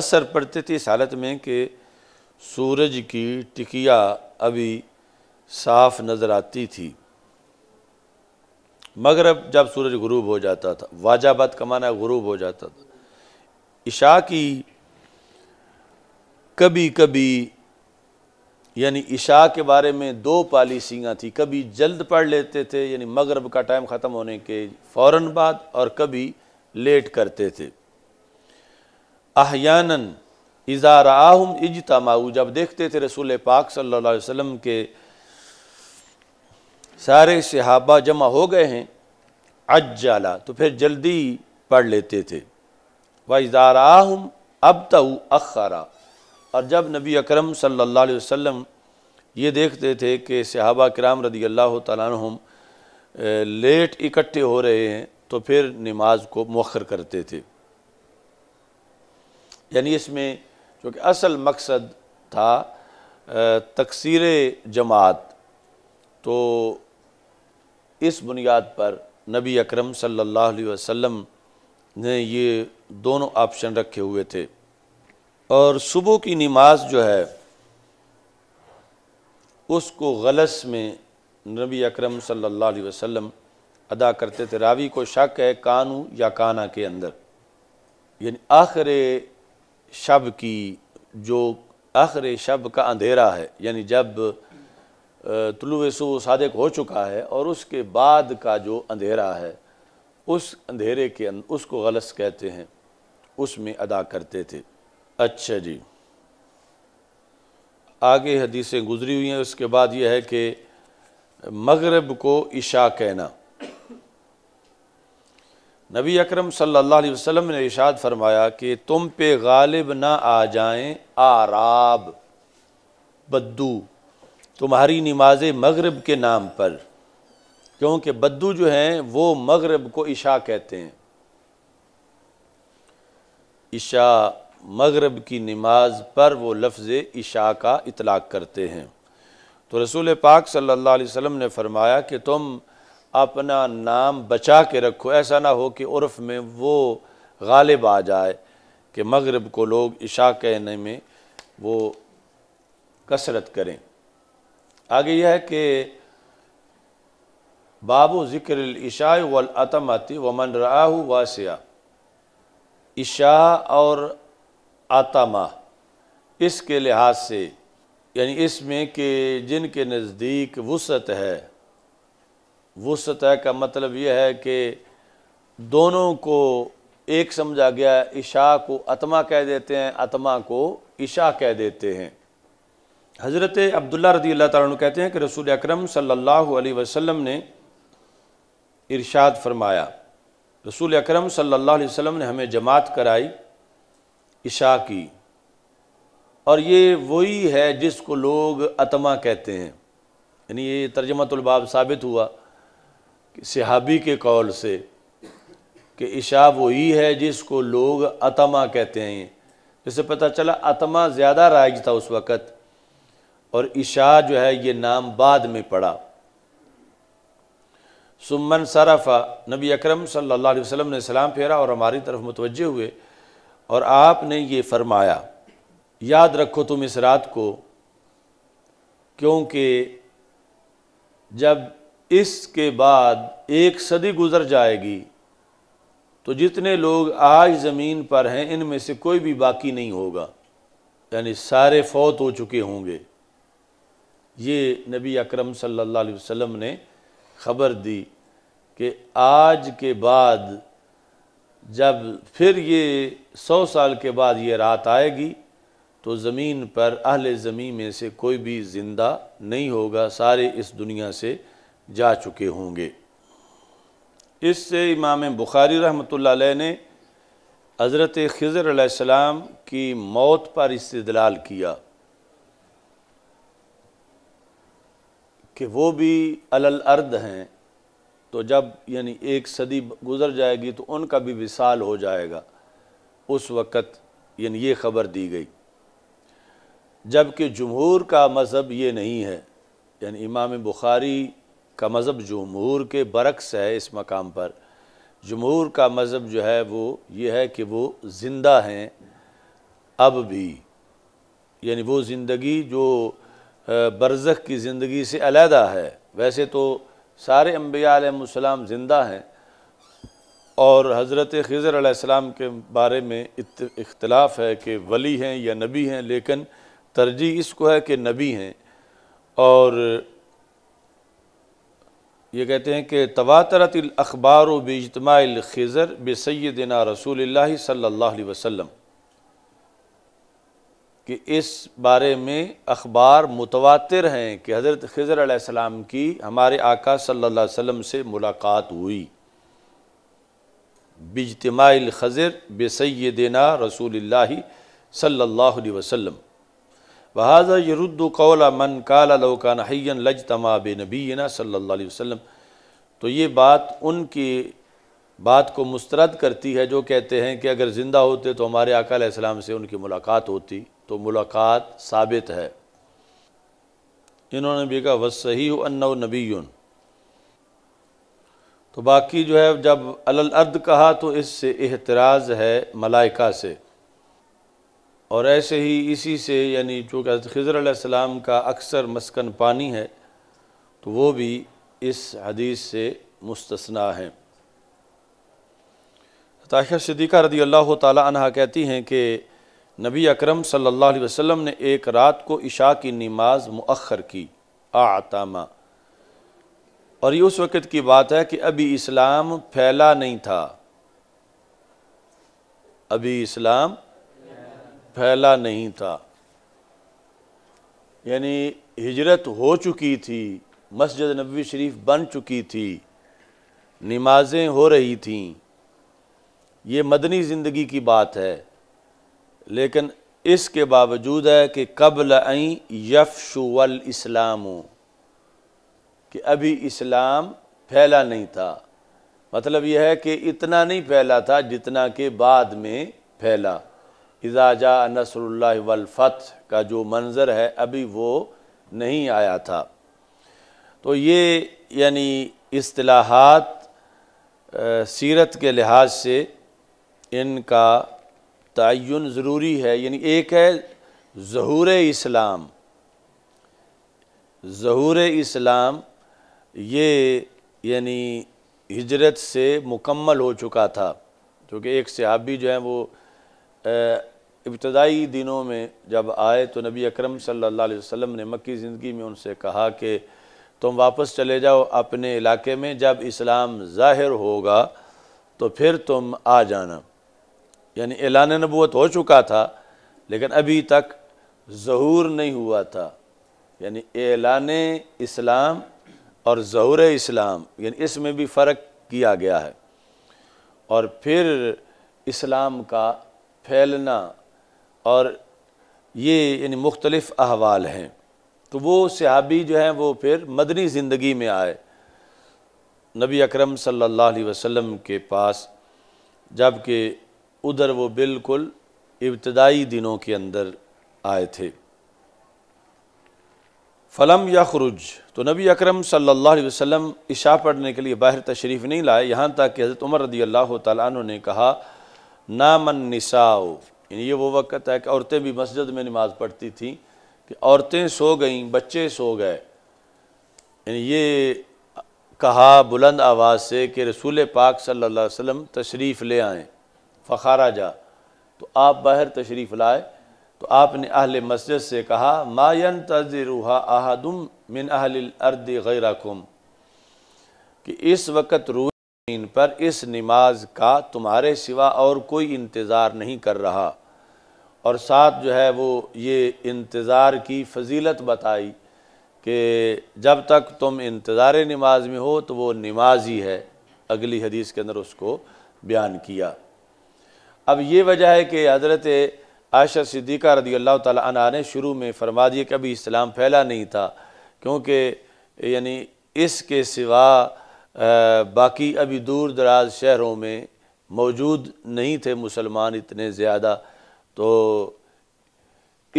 असर पढ़ते थे इस हालत में कि सूरज की टिकिया अभी साफ नज़र आती थी मगरब जब सूरज गुरूब हो जाता था वाजाबाद कमाना गुरूब हो जाता था इशा की कभी कभी यानी इशा के बारे में दो पॉलिसियाँ थी कभी जल्द पढ़ लेते थे यानी मगरब का टाइम ख़त्म होने के फ़ौर बाद और कभी लेट करते थे अहयानन आहम इजतमाऊ जब देखते थे रसूल पाक सल्ला वसम के सारे सहाबा जमा हो गए हैं अज्जाला तो फिर जल्दी पढ़ लेते थे व आहम अब तऊ अखरा और जब नबी अकरम सल्लल्लाहु अलैहि वसल्लम ये देखते थे कि सहाबा कराम रदी अल्लाह तुम लेट इकट्ठे हो रहे हैं तो फिर नमाज को मौखर करते थे यानी इसमें चूँकि असल मकसद था तकसीर जमात तो इस बुनियाद पर नबी अकरम सल्लल्लाहु अलैहि वसल्लम ने ये दोनों ऑप्शन रखे हुए थे और सुबह की नमाज जो है उसको गलस में नबी अकरम सल्लल्लाहु अलैहि वसल्लम अदा करते थे रावी को शक है कानू या काना के अंदर यानी आखिर शब की जो आखिर शब का अंधेरा है यानी जब तुलु सो सादक हो चुका है और उसके बाद का जो अंधेरा है उस अंधेरे के अं-, उसको गलस कहते हैं उसमें अदा करते थे अच्छा जी आगे हदीसें गुजरी हुई हैं उसके बाद यह है कि मगरब को इशा कहना नबी अकरम सल्लल्लाहु अलैहि वसल्लम ने इशाद फरमाया कि तुम पे गालिब ना आ जाएं आराब बद्दू तुम्हारी नमाजें मगरब के नाम पर क्योंकि बद्दू जो हैं वो मगरब को इशा कहते हैं इशा मगरब की नमाज पर वो लफ्ज़ इशा का इतलाक़ करते हैं तो रसूल पाक सल्लल्लाहु अलैहि वसल्लम ने फरमाया कि तुम अपना नाम बचा के रखो ऐसा ना हो कि उर्फ़ में वो गालिब आ जाए कि मगरब को लोग इशा कहने में वो कसरत करें आगे यह है कि बाबू ज़िक्र इशा वतमती वमन राहू वासिया इशा और आतामा इसके लिहाज से यानी इसमें कि जिनके नज़दीक वसत है वसत है का मतलब यह है कि दोनों को एक समझा गया ईशा को आत्मा कह देते हैं आत्मा को ईशा कह देते हैं हज़रत अब्दुल्ला रदी अल्लाह तु कहते हैं कि रसूल अकरम सल्लल्लाहु अलैहि वसल्लम ने इरशाद फरमाया रसूल अकरम सल्लल्लाहु अलैहि वसल्लम ने हमें जमात कराई इशा की और ये वही है जिसको लोग अतमा कहते हैं यानी ये तर्जमतुलबाब साबित हुआ कि सिहाबी के कौल से कि इशा वही है जिसको लोग अतमा कहते हैं जिससे पता चला अतमा ज़्यादा राइज था उस वक़्त और इशा जो है ये नाम बाद में पड़ा सुमन सरफ़ा नबी अकरम सल्लल्लाहु अलैहि वसल्लम ने सलाम फेरा और हमारी तरफ मुतवजे हुए और आपने ये फरमाया याद रखो तुम इस रात को क्योंकि जब इसके बाद एक सदी गुज़र जाएगी तो जितने लोग आज ज़मीन पर हैं इनमें से कोई भी बाकी नहीं होगा यानी सारे फौत हो चुके होंगे ये नबी अकरम सल्लल्लाहु अलैहि वसल्लम ने ख़बर दी कि आज के बाद जब फिर ये सौ साल के बाद ये रात आएगी तो ज़मीन पर अहल ज़मीन में से कोई भी ज़िंदा नहीं होगा सारे इस दुनिया से जा चुके होंगे इससे इमाम बुखारी रहमत ने हज़रत खज़र सलाम की मौत पर इस्तलाल किया कि वो भी अलल अर्द हैं तो जब यानी एक सदी गुज़र जाएगी तो उनका भी विशाल हो जाएगा उस वक़्त यानी ये ख़बर दी गई जबकि जमहूर का मज़हब ये नहीं है यानी इमाम बुखारी का मज़हब जमहूर के बरक्स है इस मकाम पर जमहूर का मज़हब जो है वो ये है कि वो ज़िंदा हैं अब भी यानी वो ज़िंदगी जो बरज़ की ज़िंदगी से अलहदा है वैसे तो सारे अम्बिया आलम ज़िंदा हैं और हज़रत ख़ज़र अलैहिस्सलाम के बारे में इख्तलाफ है कि वली हैं या नबी हैं लेकिन तरजीह इसको है कि नबी हैं और ये कहते हैं कि तवातरत अखबार बजतमाख़र सैदना रसूल सल्ला वसम कि इस बारे में अखबार मुतवातिर हैं कि हज़रत ख़ज़र अलैहिस्सलाम की हमारे आका अलैहि वसल्लम से मुलाकात हुई बे बेसैदना रसूल सल्ला वसलम वहाज़ा यरुद्द कौला मन काला लौकान हैन लज तमा बे नबीना सल्ला वसम तो ये बात उनकी बात को मुस्रद करती है जो कहते हैं कि अगर ज़िंदा होते तो हमारे अकाम से उनकी मुलाकात होती तो मुलाकात साबित है इन्होंने भी कहा वसही अन्नबीन तो बाकी जो है जब अलल अर्द कहा तो इससे एतराज़ है मलाइका से और ऐसे ही इसी से यानी चूँकि ख़ज़राम खज़र का अक्सर मस्कन पानी है तो वो भी इस हदीस से मुस्तना है ताशा सिद्दीक़ा रदी अल्लाह तहा कहती हैं कि नबी अकरम सल्लल्लाहु अलैहि वसल्लम ने एक रात को इशा की नमाज मखर की आतामा और ये उस वक़्त की बात है कि अभी इस्लाम फैला नहीं था अभी इस्लाम फैला नहीं था यानी हिजरत हो चुकी थी मस्जिद नबी शरीफ बन चुकी थी नमाजें हो रही थीं ये मदनी ज़िंदगी की बात है लेकिन इसके बावजूद है कि कबल शुअल इस्लाम कि अभी इस्लाम फैला नहीं था मतलब यह है कि इतना नहीं फैला था जितना के बाद में फैला इजाजा नसरुल्ला वलफ़त का जो मंज़र है अभी वो नहीं आया था तो ये यानी असलाहत सीरत के लिहाज से इनका तयन ज़रूरी है यानी एक है जहूर इस्लाम ज़हूर इस्लाम ये यानी हिजरत से मुकम्मल हो चुका था क्योंकि एक सहाबी जो है वो इब्तदाई दिनों में जब आए तो नबी अकरम सल्लल्लाहु अलैहि वसल्लम ने मक्की ज़िंदगी में उनसे कहा कि तुम वापस चले जाओ अपने इलाके में जब इस्लाम ज़ाहिर होगा तो फिर तुम आ जाना यानी एलान नबूत हो चुका था लेकिन अभी तक जहूर नहीं हुआ था यानी ऐलान इस्लाम और ज़हूर इस्लाम यानी इसमें भी फ़र्क किया गया है और फिर इस्लाम का फैलना और ये यानी मुख्तलफ़ अहवाल हैं तो वो सहाबी जो हैं वो फिर मदनी ज़िंदगी में आए नबी अकरम सल्लल्लाहु अलैहि वसल्लम के पास जबकि उधर वो बिल्कुल इब्तदाई दिनों के अंदर आए थे फ़लम या खुरुज तो नबी अकरम सल्ला अलैहि इशा पढ़ने के लिए बाहर तशरीफ़ नहीं लाए यहाँ तक कि हज़रत उमर रदी अल्लाह तु ने कहा नामन निसाओ ये वो वक़्त है कि औरतें भी मस्जिद में नमाज़ पढ़ती थी कि औरतें सो गईं बच्चे सो गए ये कहा बुलंद आवाज़ से कि रसूल पाक सल्ला वसम तशरीफ़ ले आएँ फ़खारा जा तो आप बाहर तशरीफ़ लाए तो आपने अहल मस्जिद से कहा मायन तजरूहा आहदुम मिन अहल अर्द गैरकुम कि इस वक्त रूइन पर इस नमाज का तुम्हारे सिवा और कोई इंतज़ार नहीं कर रहा और साथ जो है वो ये इंतज़ार की फजीलत बताई कि जब तक तुम इंतज़ार नमाज में हो तो वो नमाज ही है अगली हदीस के अंदर उसको बयान किया अब ये वजह है कि हज़रत आयशा सिद्दीक़ा रदी अल्लाह तला ने शुरू में फरमा दिया कि अभी इस्लाम फैला नहीं था क्योंकि यानी इसके सिवा बाकी अभी दूर दराज शहरों में मौजूद नहीं थे मुसलमान इतने ज़्यादा तो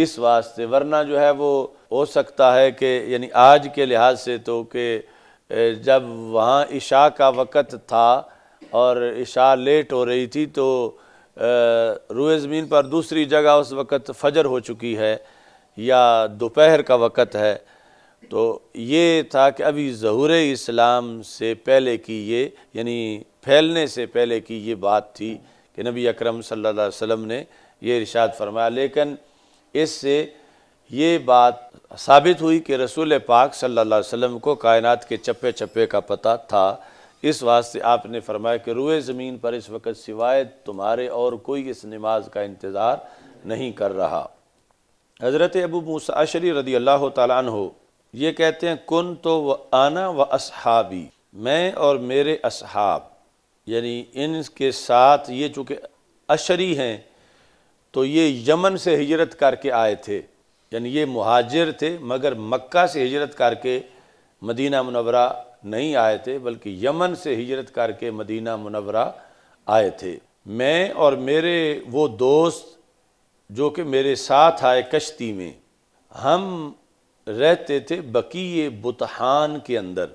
इस वास्ते वरना जो है वो हो सकता है कि यानी आज के लिहाज से तो कि जब वहाँ इशा का वक़्त था और इशा लेट हो रही थी तो रुए ज़मीन पर दूसरी जगह उस वक़्त फजर हो चुकी है या दोपहर का वक़्त है तो ये था कि अभी ज़हूर इस्लाम से पहले की ये यानी फैलने से पहले की ये बात थी कि नबी अकरम सल्लल्लाहु अलैहि वसल्लम ने ये इरशाद फरमाया लेकिन इससे ये बात साबित हुई कि रसूल पाक सल्लल्लाहु अलैहि वसल्लम को कायनात के चप्पे चप्पे का पता था इस वास्ते आपने फरमाया कि रुए ज़मीन पर इस वक्त सिवाय तुम्हारे और कोई इस नमाज का इंतज़ार नहीं कर रहा हज़रत अबू मूसरी रदी अल्लाह तन हो ये कहते हैं कन तो व आना व असहाबी मैं और मेरे असहाब यानी इनके साथ ये चूँकि अशरी हैं तो ये यमन से हिजरत करके आए थे यानी ये मुहाजिर थे मगर मक्का से हिजरत करके मदीना मुनवरा नहीं आए थे बल्कि यमन से हिजरत करके मदीना मुनवरा आए थे मैं और मेरे वो दोस्त जो कि मेरे साथ आए कश्ती में हम रहते थे बकीये बुतहान के अंदर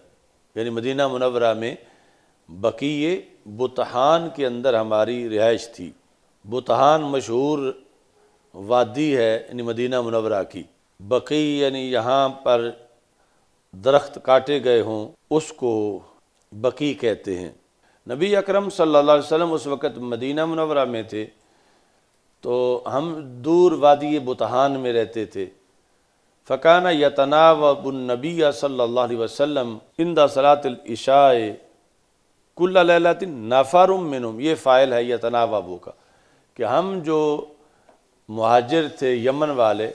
यानी मदीना मुनवरा में बकीये बुतहान के अंदर हमारी रिहाइश थी बुतहान मशहूर वादी है यानी मदीना मुनवरा की बकी यानी यहाँ पर दरख्त काटे गए हों उसको बकी कहते हैं नबी अकरम सल्लल्लाहु अलैहि वसल्लम उस वक़्त मदीना मुनवरा में थे तो हम दूर वादी बुतहान में रहते थे फ़काना यतनावनबी सल्ला वसम इंदा सलातलशाए कुल्ला लैलातिन नाफारुम मिनुम ये फ़ाइल है अबू का कि हम जो महाजर थे यमन वाले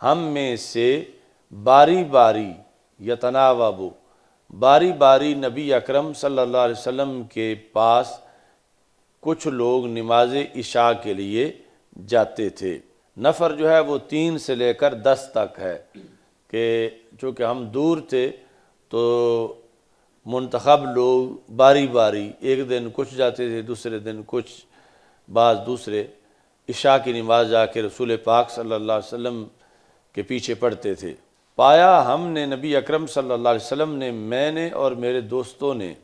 हम में से बारी बारी यतनावाबू बारी बारी नबी अकरम सल्लल्लाहु अलैहि वसल्लम के पास कुछ लोग नमाज इशा के लिए जाते थे नफ़र जो है वो तीन से लेकर दस तक है कि चूँकि हम दूर थे तो मंतखब लोग बारी बारी एक दिन कुछ जाते थे दूसरे दिन कुछ बाद दूसरे इशा की नमाज जाके रसूल पाक सल्लल्लाहु अलैहि वसल्लम के पीछे पढ़ते थे पाया हमने नबी अकरम सल्लल्लाहु अलैहि वसल्लम ने मैंने और मेरे दोस्तों ने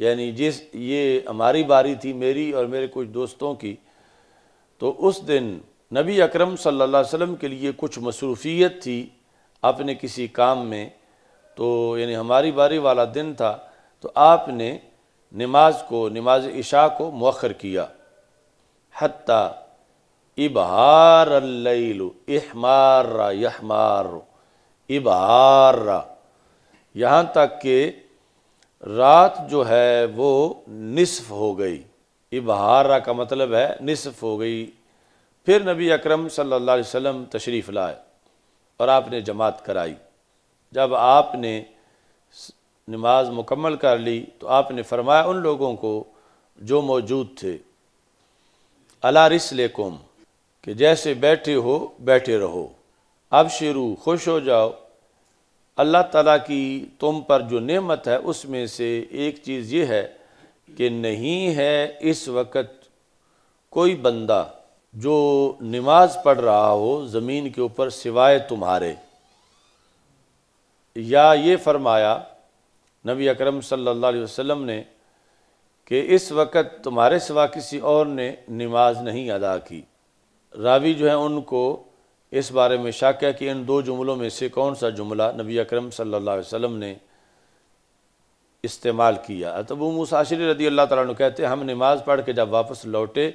यानी जिस ये हमारी बारी थी मेरी और मेरे कुछ दोस्तों की तो उस दिन नबी अकरम सल्लल्लाहु अलैहि वसल्लम के लिए कुछ मसरूफियत थी अपने किसी काम में तो यानी हमारी बारी वाला दिन था तो आपने नमाज को नमाज इशा को मौखर किया हती इबहार इहमार यहमार इबार यहाँ तक कि रात जो है वो निसफ हो गई इबहारा का मतलब है निसफ हो गई फिर नबी अकरम सल्लल्लाहु अलैहि वसल्लम तशरीफ़ लाए और आपने जमात कराई जब आपने नमाज मुकम्मल कर ली तो आपने फरमाया उन लोगों को जो मौजूद थे अला रिसलेकुम कि जैसे बैठे हो बैठे रहो अब शुरू खुश हो जाओ अल्लाह ताला की तुम पर जो नेमत है उसमें से एक चीज़ ये है कि नहीं है इस वक्त कोई बंदा जो नमाज पढ़ रहा हो ज़मीन के ऊपर सिवाय तुम्हारे या ये फरमाया नबी अकरम सल्लल्लाहु अलैहि वसल्लम ने कि इस वक्त तुम्हारे सिवा किसी और ने नमाज नहीं अदा की रावी जो है उनको इस बारे में शक है कि इन दो जुमलों में से कौन सा जुमला नबी अकरम सल्लल्लाहु अलैहि वसल्लम ने इस्तेमाल किया तब वो मुसाशिर रदी अल्लाह ताला कहते हैं हम नमाज पढ़ के जब वापस लौटे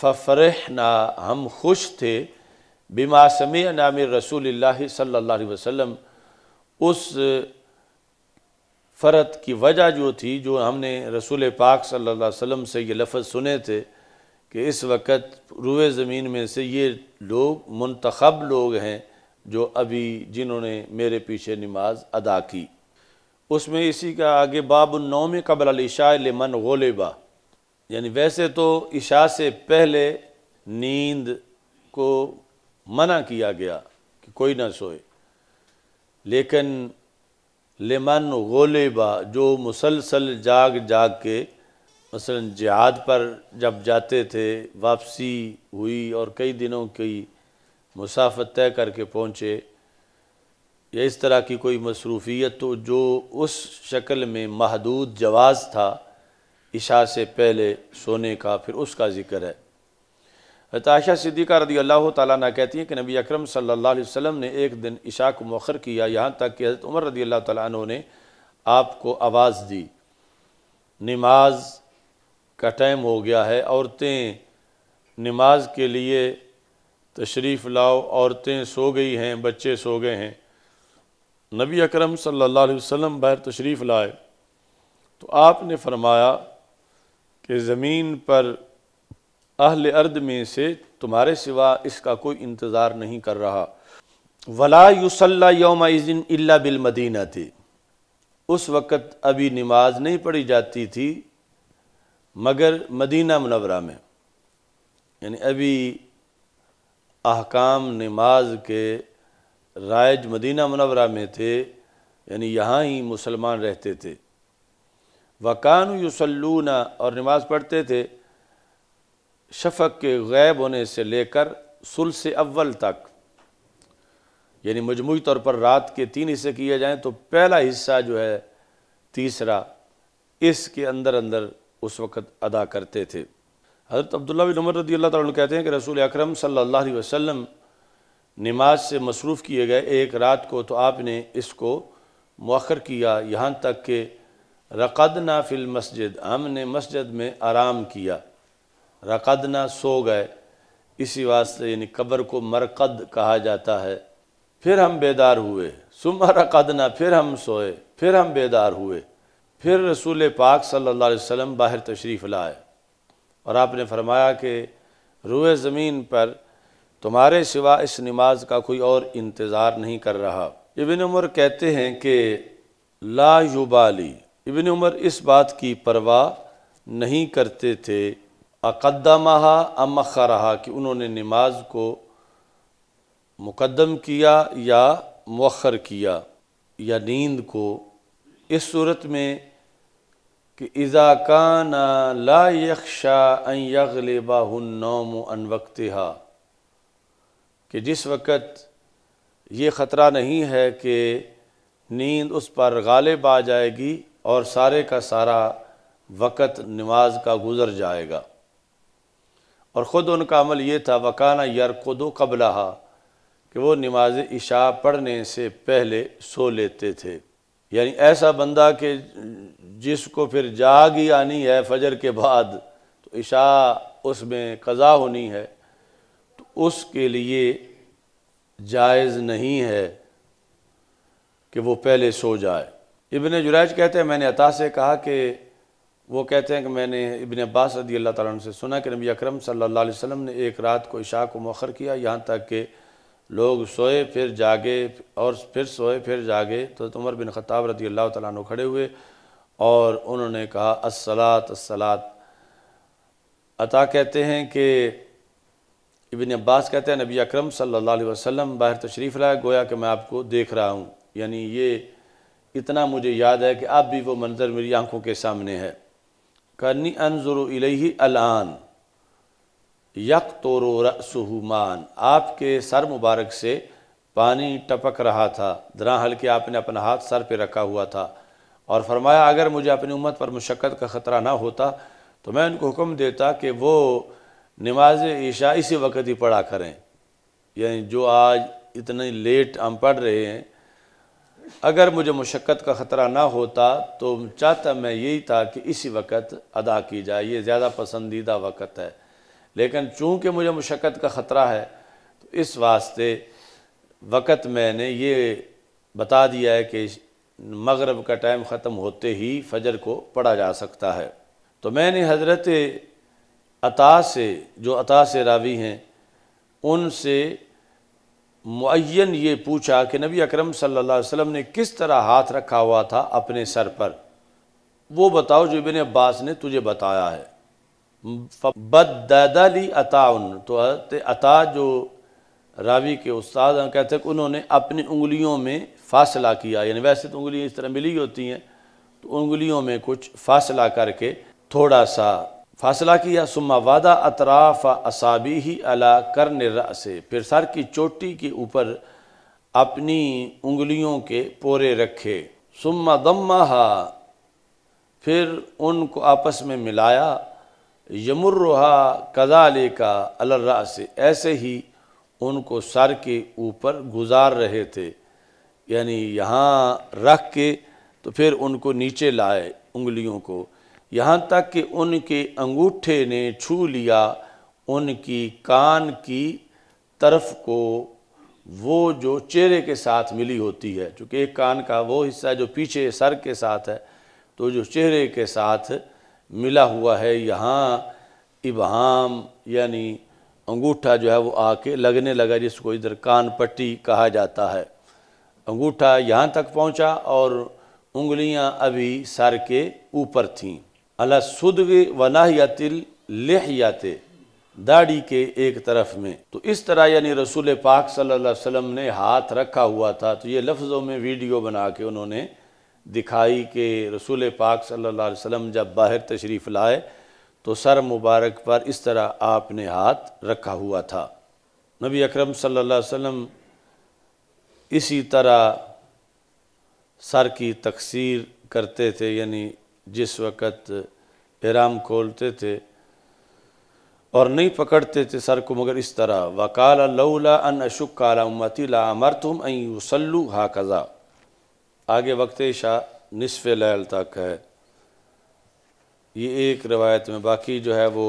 फ़रह ना हम खुश थे बिमा समी नाम रसूल सल्ला वसम उस फ़रत की वजह जो थी जो हमने रसूल पाक सल्ला वसम से ये लफ्ज़ सुने थे कि इस वक्त रुए ज़मीन में से ये लोग मंतखब लोग हैं जो अभी जिन्होंने मेरे पीछे नमाज अदा की उसमें इसी का आगे बाब नौम कबल इशा मन गोलेबा यानी वैसे तो इशा से पहले नींद को मना किया गया कि कोई ना सोए लेकिन लेमन गोलेबा जो मुसलसल जाग जाग के मसलन जिहाद पर जब जाते थे वापसी हुई और कई दिनों की मुसाफत तय करके पहुँचे या इस तरह की कोई मसरूफियत तो जो उस शक्ल में महदूद जवाज़ था इशा से पहले सोने का फिर उसका ज़िक्र है ताशा सिद्दीक़ा रदी अल्लाह ताली कहती हैं कि नबी अकरम सल्लल्लाहु अलैहि ने एक दिन इशा को मौखर किया यहाँ तक कि हज़रत उमर रदी अल्लाह तुने ने आपको आवाज़ दी नमाज़ का टाइम हो गया है औरतें नमाज के लिए तशरीफ़ लाओ औरतें सो गई हैं बच्चे सो गए हैं नबी अकरम सल्लल्लाहु अलैहि वसल्लम बाहर तशरीफ़ लाए तो आपने फरमाया कि ज़मीन पर अहल अर्द में से तुम्हारे सिवा इसका कोई इंतज़ार नहीं कर रहा वला युसल्ला योम इज़िन बिल मदीना थी उस वक़्त अभी नमाज नहीं पढ़ी जाती थी मगर मदीना मनवरा में यानी अभी अहकाम नमाज के राइज मदीना मनवरा में थे यानी यहाँ ही मुसलमान रहते थे वकान युसलूना और नमाज पढ़ते थे शफक के गैब होने से लेकर सुल से अव्वल तक यानी मजमू तौर पर रात के तीन हिस्से किए जाएँ तो पहला हिस्सा जो है तीसरा इसके अंदर अंदर उस वक़्त अदा करते थे हज़रत अब्दुल्ला बिन उमर रदी अल्लाह तु कहते हैं कि रसूल अक्रम सल्लल्लाहु अलैहि वसल्लम नमाज से मसरूफ़ किए गए एक रात को तो आपने इसको मौखर किया यहाँ तक कि रक़दना फ़िल मस्जिद हमने मस्जिद में आराम किया रक़दना सो गए इसी वास्ते यानी कब्र को मरकद कहा जाता है फिर हम बेदार हुए सुमा रक़दना फिर हम सोए फिर हम बेदार हुए फिर रसूल पाक सल्लल्लाहु अलैहि वसल्लम बाहर तशरीफ़ लाए और आपने फरमाया कि रूए ज़मीन पर तुम्हारे सिवा इस नमाज का कोई और इंतज़ार नहीं कर रहा इबन उमर कहते हैं कि ला युबाली इबन उमर इस बात की परवाह नहीं करते थे अकदमा अमखा रहा कि उन्होंने नमाज को मुकदम किया या मखर किया या नींद को इस सूरत में कि इज़ाकाना ला यक्षा यगलबा नौम अन वक्तहा कि जिस वक़्त ये ख़तरा नहीं है कि नींद उस पर गालिब आ जाएगी और सारे का सारा वक़्त नमाज का गुज़र जाएगा और ख़ुद उनका अमल ये था वकाना यरकुदो कबलहा कि वो नमाज इशा पढ़ने से पहले सो लेते थे यानी ऐसा बंदा कि जिसको फिर जाग ही आनी है फजर के बाद तो इशा उसमें कज़ा होनी है तो उसके लिए जायज़ नहीं है कि वो पहले सो जाए इबन जुराज कहते हैं मैंने अता से कहा कि वो कहते हैं कि मैंने इबन अब्बास रदी अल्लाह तुम से सुना कि नबी अकरम सल्ला वसम ने एक रात को इशा को मौखर किया यहाँ तक कि लोग सोए फिर जागे और फिर सोए फिर जागे तो उमर बिन ख़ताब रदी अल्लाह तु खड़े हुए और उन्होंने कहा असलात असलात अता कहते हैं कि इबन अब्बास कहते हैं नबी अकरम सल्लल्लाहु अलैहि वसल्लम बाहर तशरीफ़ लाए गोया कि मैं आपको देख रहा हूँ यानी ये इतना मुझे याद है कि अब भी वो मंजर मेरी आंखों के सामने है करनी अनजुरही अलान यक तोरो रसुमान आपके सर मुबारक से पानी टपक रहा था दरा हल्के आपने अपना हाथ सर पे रखा हुआ था और फरमाया अगर मुझे अपनी उम्मत पर मशक्क़त का ख़तरा ना होता तो मैं उनको हुक्म देता कि वो नमाज ईशा इसी वक्त ही पढ़ा करें यानी जो आज इतने लेट हम पढ़ रहे हैं अगर मुझे मशक्क़त का ख़तरा ना होता तो चाहता मैं यही था कि इसी वक्त अदा की जाए ये ज़्यादा पसंदीदा वक्त है लेकिन चूँकि मुझे मशक्क़त का ख़तरा है तो इस वास्ते वक़्त मैंने ये बता दिया है कि मगरब का टाइम ख़त्म होते ही फजर को पढ़ा जा सकता है तो मैंने हज़रत अता से जो अता से रावी हैं उनसे मुन ये पूछा कि नबी अकरम सल्लल्लाहु अलैहि वसल्लम ने किस तरह हाथ रखा हुआ था अपने सर पर वो बताओ जो इबन अब्बास ने तुझे बताया है बदली अताउन तो अता जो रावी के उस्ताद कहते हैं कि उन्होंने अपनी उंगलियों में फासला किया यानी वैसे तो उंगलियाँ इस तरह मिली होती हैं तो उंगलियों में कुछ फासला करके थोड़ा सा फासला किया सुम्मा वादा अतराफ असाबी ही अला कर से फिर सर की चोटी के ऊपर अपनी उंगलियों के पोरे रखे सुमा दम्मा फिर उनको आपस में मिलाया कदा ले का अलर्रा से ऐसे ही उनको सर के ऊपर गुजार रहे थे यानी यहाँ रख के तो फिर उनको नीचे लाए उंगलियों को यहाँ तक कि उनके अंगूठे ने छू लिया उनकी कान की तरफ को वो जो चेहरे के साथ मिली होती है चूँकि एक कान का वो हिस्सा जो पीछे सर के साथ है तो जो चेहरे के साथ मिला हुआ है यहाँ इबहाम यानी अंगूठा जो है वो आके लगने लगा जिसको इधर कान पट्टी कहा जाता है अंगूठा यहाँ तक पहुँचा और उंगलियाँ अभी सर के ऊपर थीं अला सुद वनाहतिल लहयाते दाढ़ी के एक तरफ में तो इस तरह यानी रसूल पाक सल्लल्लाहु अलैहि वसल्लम ने हाथ रखा हुआ था तो ये लफ्ज़ों में वीडियो बना के उन्होंने दिखाई कि रसूल पाक सल्लल्लाहु अलैहि वसल्लम जब बाहर तशरीफ़ लाए तो सर मुबारक पर इस तरह आपने हाथ रखा हुआ था नबी अकरम सल्लल्लाहु अलैहि वसल्लम इसी तरह सर की तकसीर करते थे यानी जिस वक़्त एराम खोलते थे और नहीं पकड़ते थे सर को मगर इस तरह वकाल लौला अन अशुक काला उमती ला अमर तुम हा कज़ा आगे वक्त शाह नसफ़ लैल तक है ये एक रवायत में बाकी जो है वो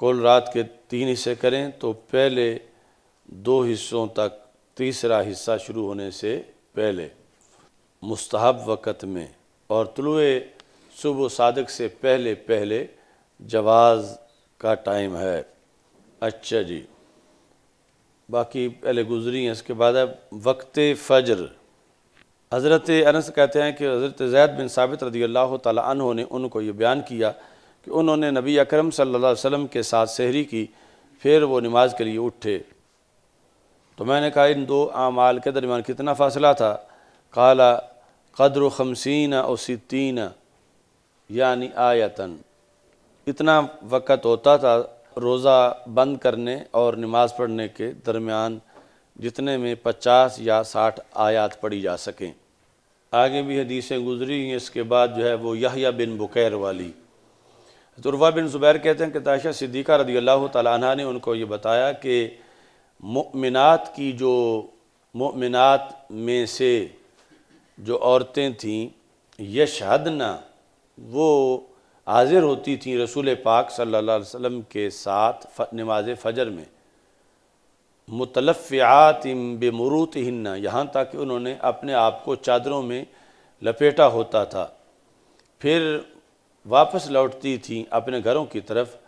कल रात के तीन हिस्से करें तो पहले दो हिस्सों तक तीसरा हिस्सा शुरू होने से पहले मुस्तहब वक़्त में और तुलुए सुबह सादक से पहले पहले जवाज़ का टाइम है अच्छा जी बाकी पहले गुजरी हैं इसके बाद है वक्त फ़जर हज़रत अनस कहते हैं कि हज़रत जैद बिन साबित रदी अल्लाह तहों ने उनको ये बयान किया कि उन्होंने नबी अकरम सल्लल्लाहु अलैहि वसल्लम के साथ सहरी की फिर वो नमाज के लिए उठे तो मैंने कहा इन दो आमाल के दरमियान कितना फ़ासला था काला कदर खमसीन और सितीन यानी आयतन इतना वक़्त होता था रोज़ा बंद करने और नमाज़ पढ़ने के दरमियान जितने में पचास या साठ आयात पढ़ी जा सकें आगे भी हदीसें गुजरी हैं इसके बाद जो है वो यहिया बिन बुकैर वाली तुरवा बिन ज़ुबैर कहते हैं कि ताशा सिद्दीक़ा रदी अल्लाह तला ने उनको ये बताया कि मुमिनात की जो मुमिनात में से जो औरतें थीं यशहदना वो हाजिर होती थीं रसूल पाक सल्लल्लाहु अलैहि वसल्लम के साथ नमाज फजर में मुतलफ़ियात बमरूत हिन्ना यहाँ तक कि उन्होंने अपने आप को चादरों में लपेटा होता था फिर वापस लौटती थीं अपने घरों की तरफ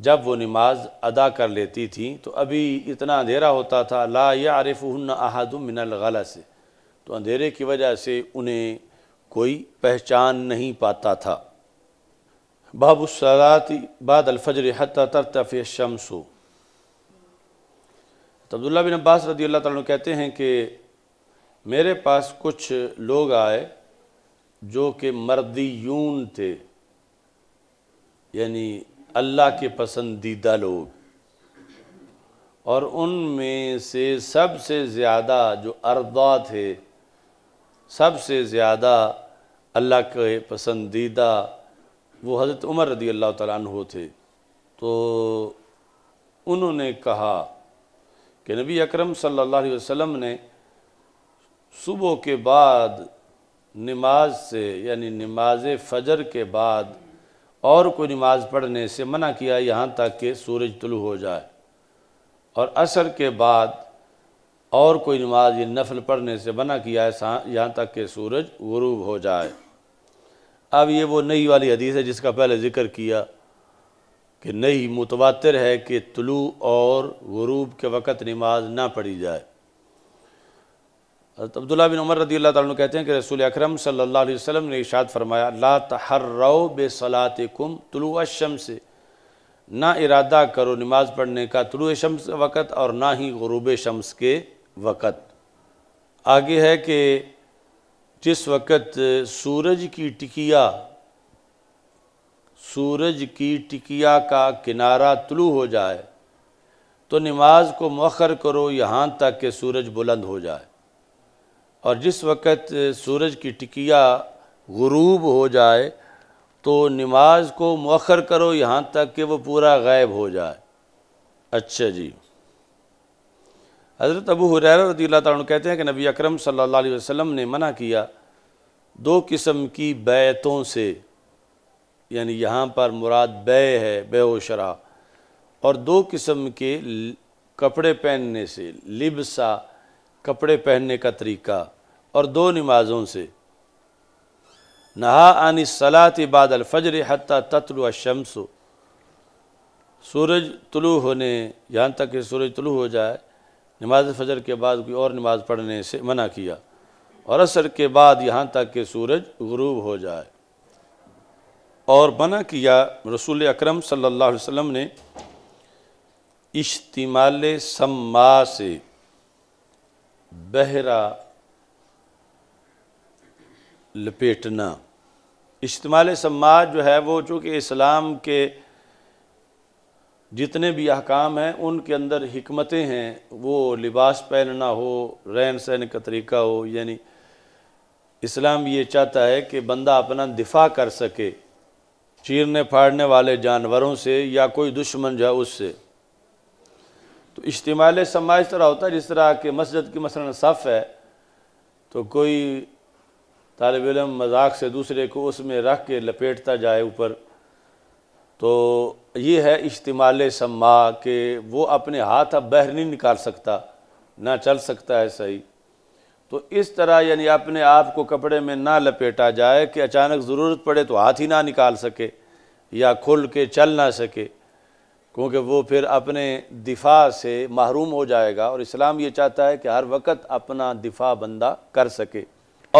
जब वो नमाज अदा कर लेती थी तो अभी इतना अंधेरा होता था ला या आरिफ़न अहादमिनल गला से तो अंधेरे की वजह से उन्हें कोई पहचान नहीं पाता था बाबुसरात बाद अलफजर हती तरतफ़ शमसो तो अब्दुल्ला बिन अब्बास रदी अल्लाह तुम कहते हैं कि मेरे पास कुछ लोग आए जो कि यून थे यानी अल्लाह के पसंदीदा लोग और उनमें से सबसे ज़्यादा जो अरदा थे सबसे ज़्यादा अल्लाह के पसंदीदा वो हज़रत उमर रदी अल्लाह तु थे तो उन्होंने कहा कि नबी अकरम सल्लल्लाहु अलैहि वसल्लम ने सुबह के बाद नमाज से यानी नमाज फ़जर के बाद और कोई नमाज़ पढ़ने से मना किया यहाँ तक कि सूरज तुलु हो जाए और असर के बाद और कोई नमाज ये नफल पढ़ने से मना किया है यहाँ तक कि सूरज गुरूब हो जाए अब ये वो नई वाली हदीस है जिसका पहले ज़िक्र किया कि नई मुतवातर है कि तलु और गुरूब के वक़्त नमाज ना पढ़ी जाए हज़रत अब्दुल्ला बिन उमर रदी अल्लाह तुम कहते हैं कि रसूल अक्रम सल्ला वसम ने इशाद फरमाया ला तहर्रो सलात कुम तुलुआ शम से ना इरादा करो नमाज पढ़ने का तुलु शम्स वक़्त और ना ही गरूब शम्स के वक़्त आगे है कि जिस वक़्त सूरज की टिकिया सूरज की टिकिया का किनारा तुलु हो जाए तो नमाज को मखर करो यहाँ तक कि सूरज बुलंद हो जाए और जिस वक़्त सूरज की टिकिया गुरूब हो जाए तो नमाज को मौखर करो यहाँ तक कि वो पूरा गायब हो जाए अच्छा जी हज़रत अबू हुरैर रदील्ला तुम कहते हैं कि नबी अकरम सल्लल्लाहु अलैहि वसल्लम ने मना किया दो किस्म की बैतों से यानी यहाँ पर मुराद बै है बेहोशरा और दो किस्म के कपड़े पहनने से लिबसा कपड़े पहनने का तरीका और दो नमाज़ों से नहा आनी सलात बादल अलफजर हती ततलु शम्स सूरज तलु होने यहाँ तक कि सूरज तलु हो जाए नमाज फजर के बाद कोई और नमाज़ पढ़ने से मना किया और असर के बाद यहाँ तक कि सूरज गरूब हो जाए और मना किया रसूल अक्रम सल्ला वसम ने इश्तमाल सम्मा से बहरा लपेटना इज्तमाल समाज जो है वो चूँकि इस्लाम के जितने भी अहकाम हैं उनके अंदर हमतें हैं वो लिबास पहनना हो रहन सहन का तरीका हो यानी इस्लाम ये चाहता है कि बंदा अपना दिफा कर सके चीरने फाड़ने वाले जानवरों से या कोई दुश्मन जो है उससे तो इज्तमाल समा इस तरह होता है जिस तरह के मस्जिद की मसल सफ़ है तो कोई तालब इलम मजाक से दूसरे को उसमें रख के लपेटता जाए ऊपर तो ये है इज्तमाल समा के वो अपने हाथ अब बहर नहीं निकाल सकता ना चल सकता है सही तो इस तरह यानी अपने आप को कपड़े में ना लपेटा जाए कि अचानक ज़रूरत पड़े तो हाथ ही ना निकाल सके या खुल के चल ना सके क्योंकि वो फिर अपने दिफा से महरूम हो जाएगा और इस्लाम ये चाहता है कि हर वक्त अपना दिफा बंदा कर सके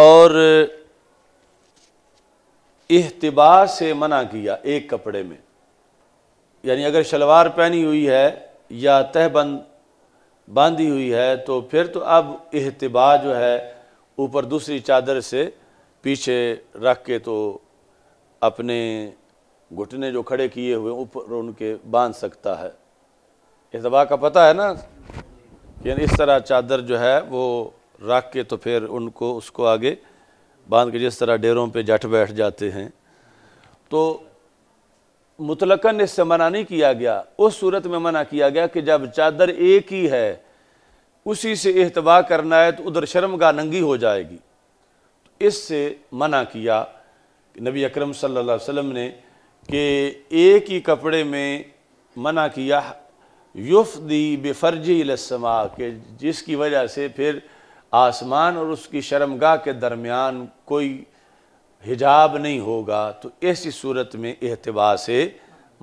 और इहतबा से मना किया एक कपड़े में यानी अगर शलवार पहनी हुई है या तहबंद बांधी हुई है तो फिर तो अब इहतबा जो है ऊपर दूसरी चादर से पीछे रख के तो अपने घुटने जो खड़े किए हुए ऊपर उनके बांध सकता है इस दवा का पता है ना यानी इस तरह चादर जो है वो रख के तो फिर उनको उसको आगे बांध के जिस तरह डेरों पे जट बैठ जाते हैं तो मुतलकन इससे मना नहीं किया गया उस सूरत में मना किया गया कि जब चादर एक ही है उसी से एहतवा करना है तो उधर शर्मगा नंगी हो जाएगी तो इससे मना किया कि नबी अकरम सल्लल्लाहु अलैहि वसल्लम ने कि एक ही कपड़े में मना किया युफ दी बेफर्जी लसमा के जिसकी वजह से फिर आसमान और उसकी शर्मगा के दरमियान कोई हिजाब नहीं होगा तो ऐसी सूरत में एहतबा से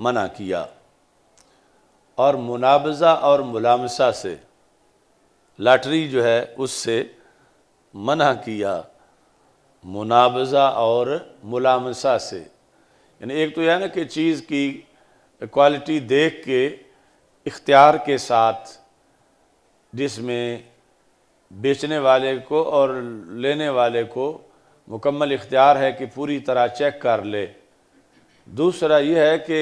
मना किया और मुनावज़ा और मुलामसा से लाटरी जो है उससे मना किया मुनावजा और मुलामसा से यानी एक तो यह ना कि चीज़ की क्वालिटी देख के इख्तियार के साथ जिसमें बेचने वाले को और लेने वाले को मुकम्मल इख्तियार है कि पूरी तरह चेक कर ले दूसरा यह है कि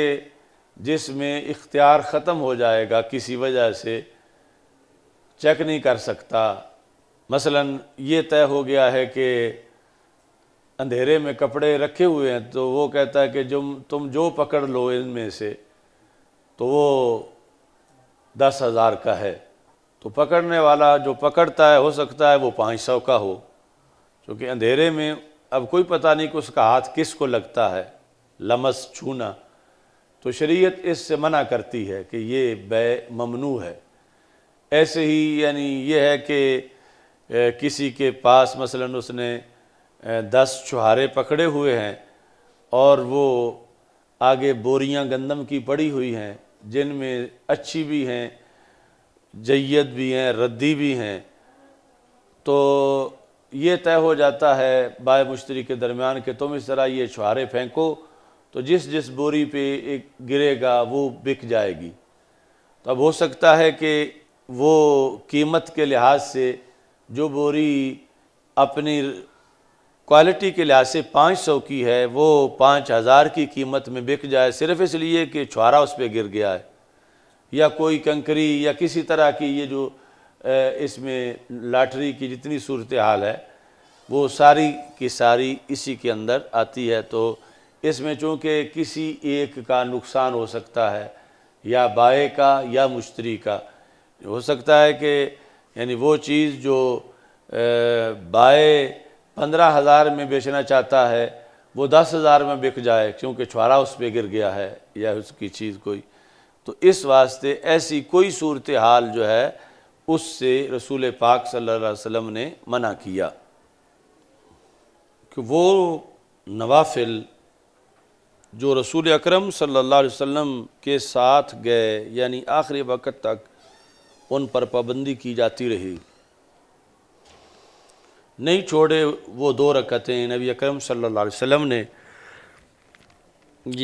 जिसमें इख्तियार ख़त्म हो जाएगा किसी वजह से चेक नहीं कर सकता मसलन ये तय हो गया है कि अंधेरे में कपड़े रखे हुए हैं तो वो कहता है कि जो तुम जो पकड़ लो इनमें से तो वो दस हज़ार का है तो पकड़ने वाला जो पकड़ता है हो सकता है वो पाँच सौ का हो क्योंकि अंधेरे में अब कोई पता नहीं कि उसका हाथ किस को लगता है लमस छूना तो शरीयत इससे मना करती है कि ये बे ममनू है ऐसे ही यानी यह है कि किसी के पास मसलन उसने दस चुहारे पकड़े हुए हैं और वो आगे बोरियां गंदम की पड़ी हुई हैं जिनमें अच्छी भी हैं जैयत भी हैं रद्दी भी हैं तो ये तय हो जाता है बाय मुश्तरी के दरमियान के तुम इस तरह ये छुहारे फेंको तो जिस जिस बोरी पे एक गिरेगा वो बिक जाएगी तो अब हो सकता है कि वो कीमत के लिहाज से जो बोरी अपनी क्वालिटी के लिहाज से पाँच सौ की है वो पाँच हज़ार की कीमत में बिक जाए सिर्फ इसलिए कि छुआरा उस पर गिर गया है या कोई कंकरी या किसी तरह की ये जो इसमें लाटरी की जितनी सूरत हाल है वो सारी की सारी इसी के अंदर आती है तो इसमें चूँकि किसी एक का नुकसान हो सकता है या बाए का या मुश्तरी का हो सकता है कि यानी वो चीज़ जो बाए पंद्रह हज़ार में बेचना चाहता है वो दस हज़ार में बिक जाए क्योंकि छुआरा उस पर गिर गया है या उसकी चीज़ कोई तो इस वास्ते ऐसी कोई सूरत हाल जो है उससे रसूल पाक सल्लल्लाहु अलैहि वसल्लम ने मना किया कि वो नवाफिल जो रसूल अकरम सल्लल्लाहु अलैहि वसल्लम के साथ गए यानी आखिरी वक्त तक उन पर पाबंदी की जाती रही नहीं छोड़े वो दो रकतें नबी अकरम सल्लल्लाहु अलैहि वसल्लम ने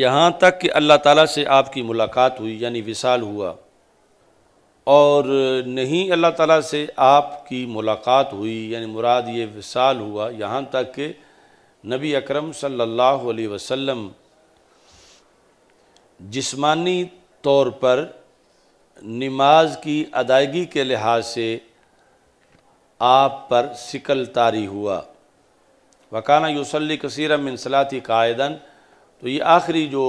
यहाँ तक कि अल्लाह ताला से आपकी मुलाकात हुई यानी विसाल हुआ और नहीं अल्लाह ताला से आपकी मुलाकात हुई यानी मुराद ये विसाल हुआ यहाँ तक कि नबी अकरम सल्लल्लाहु अलैहि वसल्लम जिस्मानी तौर पर नमाज की अदायगी के लिहाज से आप पर सिकल तारी हुआ वकाना यूसली कसर मिनसलाती कायदन तो ये आखिरी जो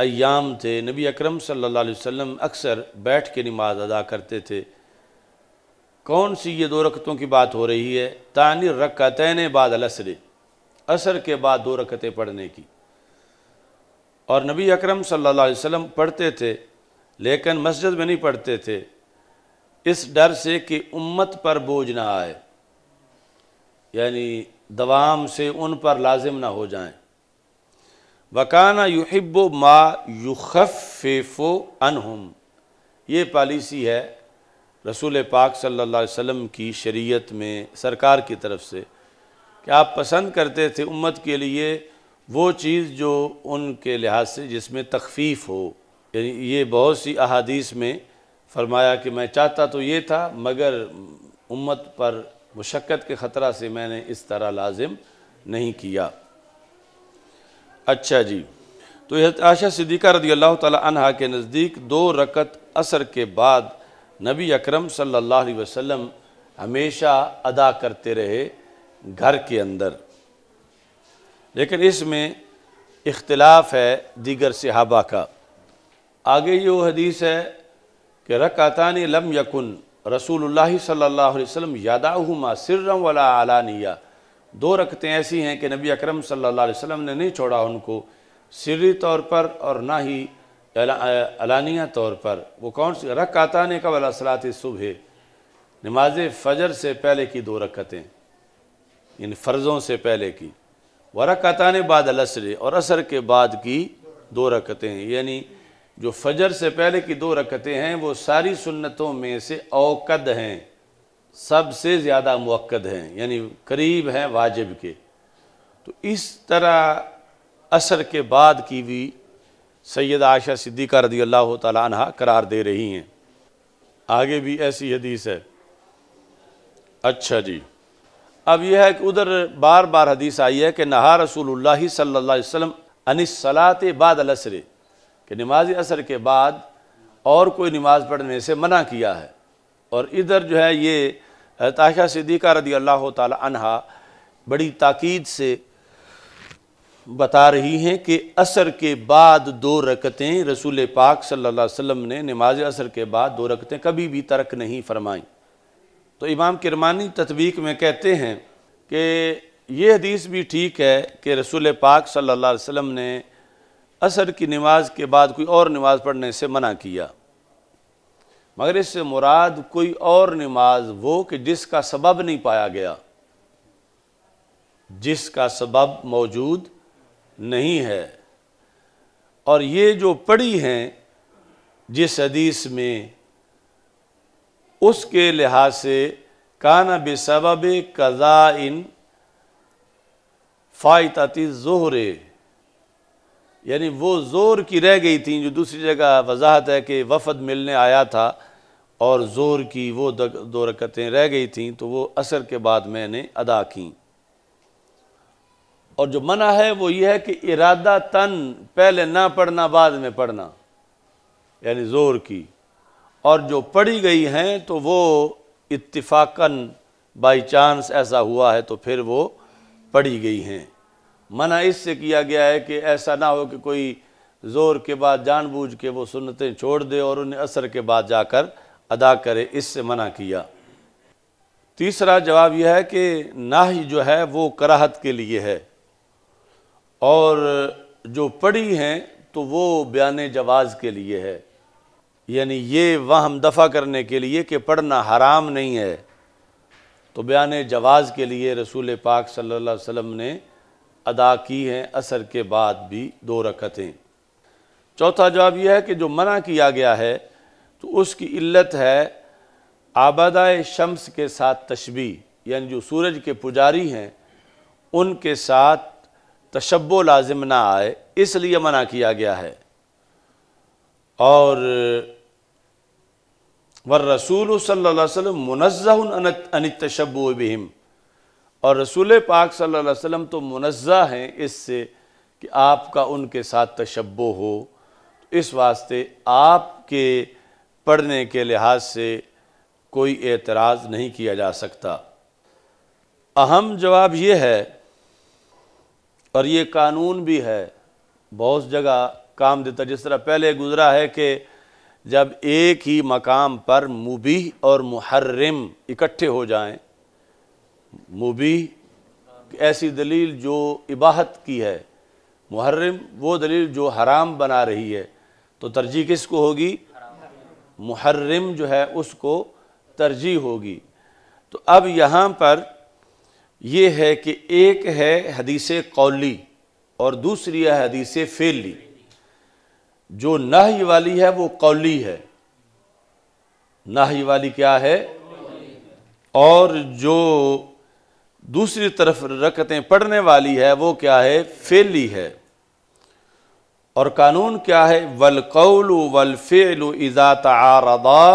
अयाम थे नबी अकरम सल्लल्लाहु अलैहि वसल्लम अक्सर बैठ के नमाज अदा करते थे कौन सी ये दो रकतों की बात हो रही है तानी रकतन बाद असर असर के बाद दो रकतें पढ़ने की और नबी अकरम सल्लल्लाहु अलैहि वसल्लम पढ़ते थे लेकिन मस्जिद में नहीं पढ़ते थे इस डर से कि उम्मत पर बोझ ना आए यानी दवाम से उन पर लाजिम ना हो जाए वकाना युहब मा युखफ़ो अनहुम ये पॉलिसी है रसूल पाक सल्लल्लाहु अलैहि वसल्लम की शरीयत में सरकार की तरफ से कि आप पसंद करते थे उम्मत के लिए वो चीज़ जो उनके लिहाज से जिसमें तखफ़ीफ़ हो यानी ये बहुत सी अहादीस में फरमाया कि मैं चाहता तो ये था मगर उम्मत पर मुशक्क़त के ख़तरा से मैंने इस तरह लाजिम नहीं किया अच्छा जी तो यह आशा सिद्दीक़ा रदी अल्लाह तहा के नज़दीक दो रकत असर के बाद नबी अकरम सल्लल्लाहु अलैहि वसल्लम हमेशा अदा करते रहे घर के अंदर लेकिन इसमें इख्तलाफ है दीगर सहाबा का आगे ये वो हदीस है कि रकातान लम यकुन रसूलुल्लाह सल्लल्लाहु अलैहि वसल्लम यादाहुमा सिर्रम वला आलानिया दो रकतें ऐसी हैं कि नबी अकरम सल्लल्लाहु अलैहि वसल्लम ने नहीं छोड़ा उनको सिरी तौर पर और ना ही अलानिया तौर पर वो कौन सी रकातान का वाला सलात सुबह नमाज फ़जर से पहले की दो रकतें इन फ़र्ज़ों से पहले की व रकातान बाद असर और असर के बाद की दो रकतें यानी जो फजर से पहले की दो रकतें हैं वो सारी सुन्नतों में से अवकद हैं सबसे ज़्यादा मक्द हैं यानी करीब हैं वाजिब के तो इस तरह असर के बाद की भी सैयद आशा सिद्दीक़ा रदी अल्लाह तहा करार दे रही हैं आगे भी ऐसी हदीस है अच्छा जी अब यह है कि उधर बार बार हदीस आई है कि नहा रसूल सल्ला वसम अनिसलात बाद अलसरे कि नमाज असर के बाद और कोई नमाज पढ़ने से मना किया है और इधर जो है ये ताशा सिद्दीक़ा रदी अल्लाह तहा बड़ी ताक़द से बता रही हैं कि असर के बाद दो रकतें रसूल पाक सल्ला अलैहि ने नमाज असर के बाद दो रकतें कभी भी तर्क नहीं फरमाईं तो इमाम किरमानी तदबीक में कहते हैं कि ये हदीस भी ठीक है कि रसूल पाक सल्ला अलैहि ने असर की नमाज के बाद कोई और नमाज पढ़ने से मना किया मगर इससे मुराद कोई और नमाज वो कि जिसका सबब नहीं पाया गया जिसका सबब मौजूद नहीं है और ये जो पढ़ी हैं जिस हदीस में उसके लिहाज से काना सबब कज़ा इन फाइत ज़ोहरे यानी वो ज़ोर की रह गई थी जो दूसरी जगह वजाहत है कि वफद मिलने आया था और ज़ोर की वो दो रकतें रह गई थी तो वो असर के बाद मैंने अदा की और जो मना है वो ये है कि इरादा तन पहले ना पढ़ना बाद में पढ़ना यानी ज़ोर की और जो पढ़ी गई हैं तो वो इतफाक़न बाई चांस ऐसा हुआ है तो फिर वो पढ़ी गई हैं मना इससे किया गया है कि ऐसा ना हो कि कोई ज़ोर के बाद जानबूझ के वो सुनते छोड़ दे और उन्हें असर के बाद जाकर अदा करे इससे मना किया तीसरा जवाब यह है कि नाही जो है वो कराहत के लिए है और जो पढ़ी हैं तो वो बयान जवाज़ के लिए है यानी ये वहम दफ़ा करने के लिए कि पढ़ना हराम नहीं है तो बयान जवाज़ के लिए रसूल पाक सल्लल्लाहु अलैहि वसल्लम ने अदा की हैं असर के बाद भी दो रकतें चौथा जवाब यह है कि जो मना किया गया है तो उसकी इल्लत है आबादा शम्स के साथ तशबी यानी जो सूरज के पुजारी हैं उनके साथ तशब्बो लाजिम ना आए इसलिए मना किया गया है और वर रसूल सल्ला वसम मुनज़ अन तशब बहम और रसूल पाक सल्लल्लाहु अलैहि वसल्लम तो मुनज़ा हैं इससे कि आपका उनके साथ तशब्बो हो तो इस वास्ते आपके पढ़ने के लिहाज से कोई एतराज़ नहीं किया जा सकता अहम जवाब ये है और ये कानून भी है बहुत जगह काम देता जिस तरह पहले गुजरा है कि जब एक ही मकाम पर मुबी और मुहर्रम इकट्ठे हो जाएं मुबी ऐसी दलील जो इबाहत की है मुहर्रम वो दलील जो हराम बना रही है तो तरजीह किसको होगी मुहर्रम जो है उसको तरजीह होगी तो अब यहाँ पर यह है कि एक है हदीस कौली और दूसरी है हदीस फेली जो नाही वाली है वो कौली है नाही वाली क्या है और जो दूसरी तरफ रकतें पढ़ने वाली है वो क्या है फेली है और कानून क्या है वल फेल वलफ़ेल आ रदा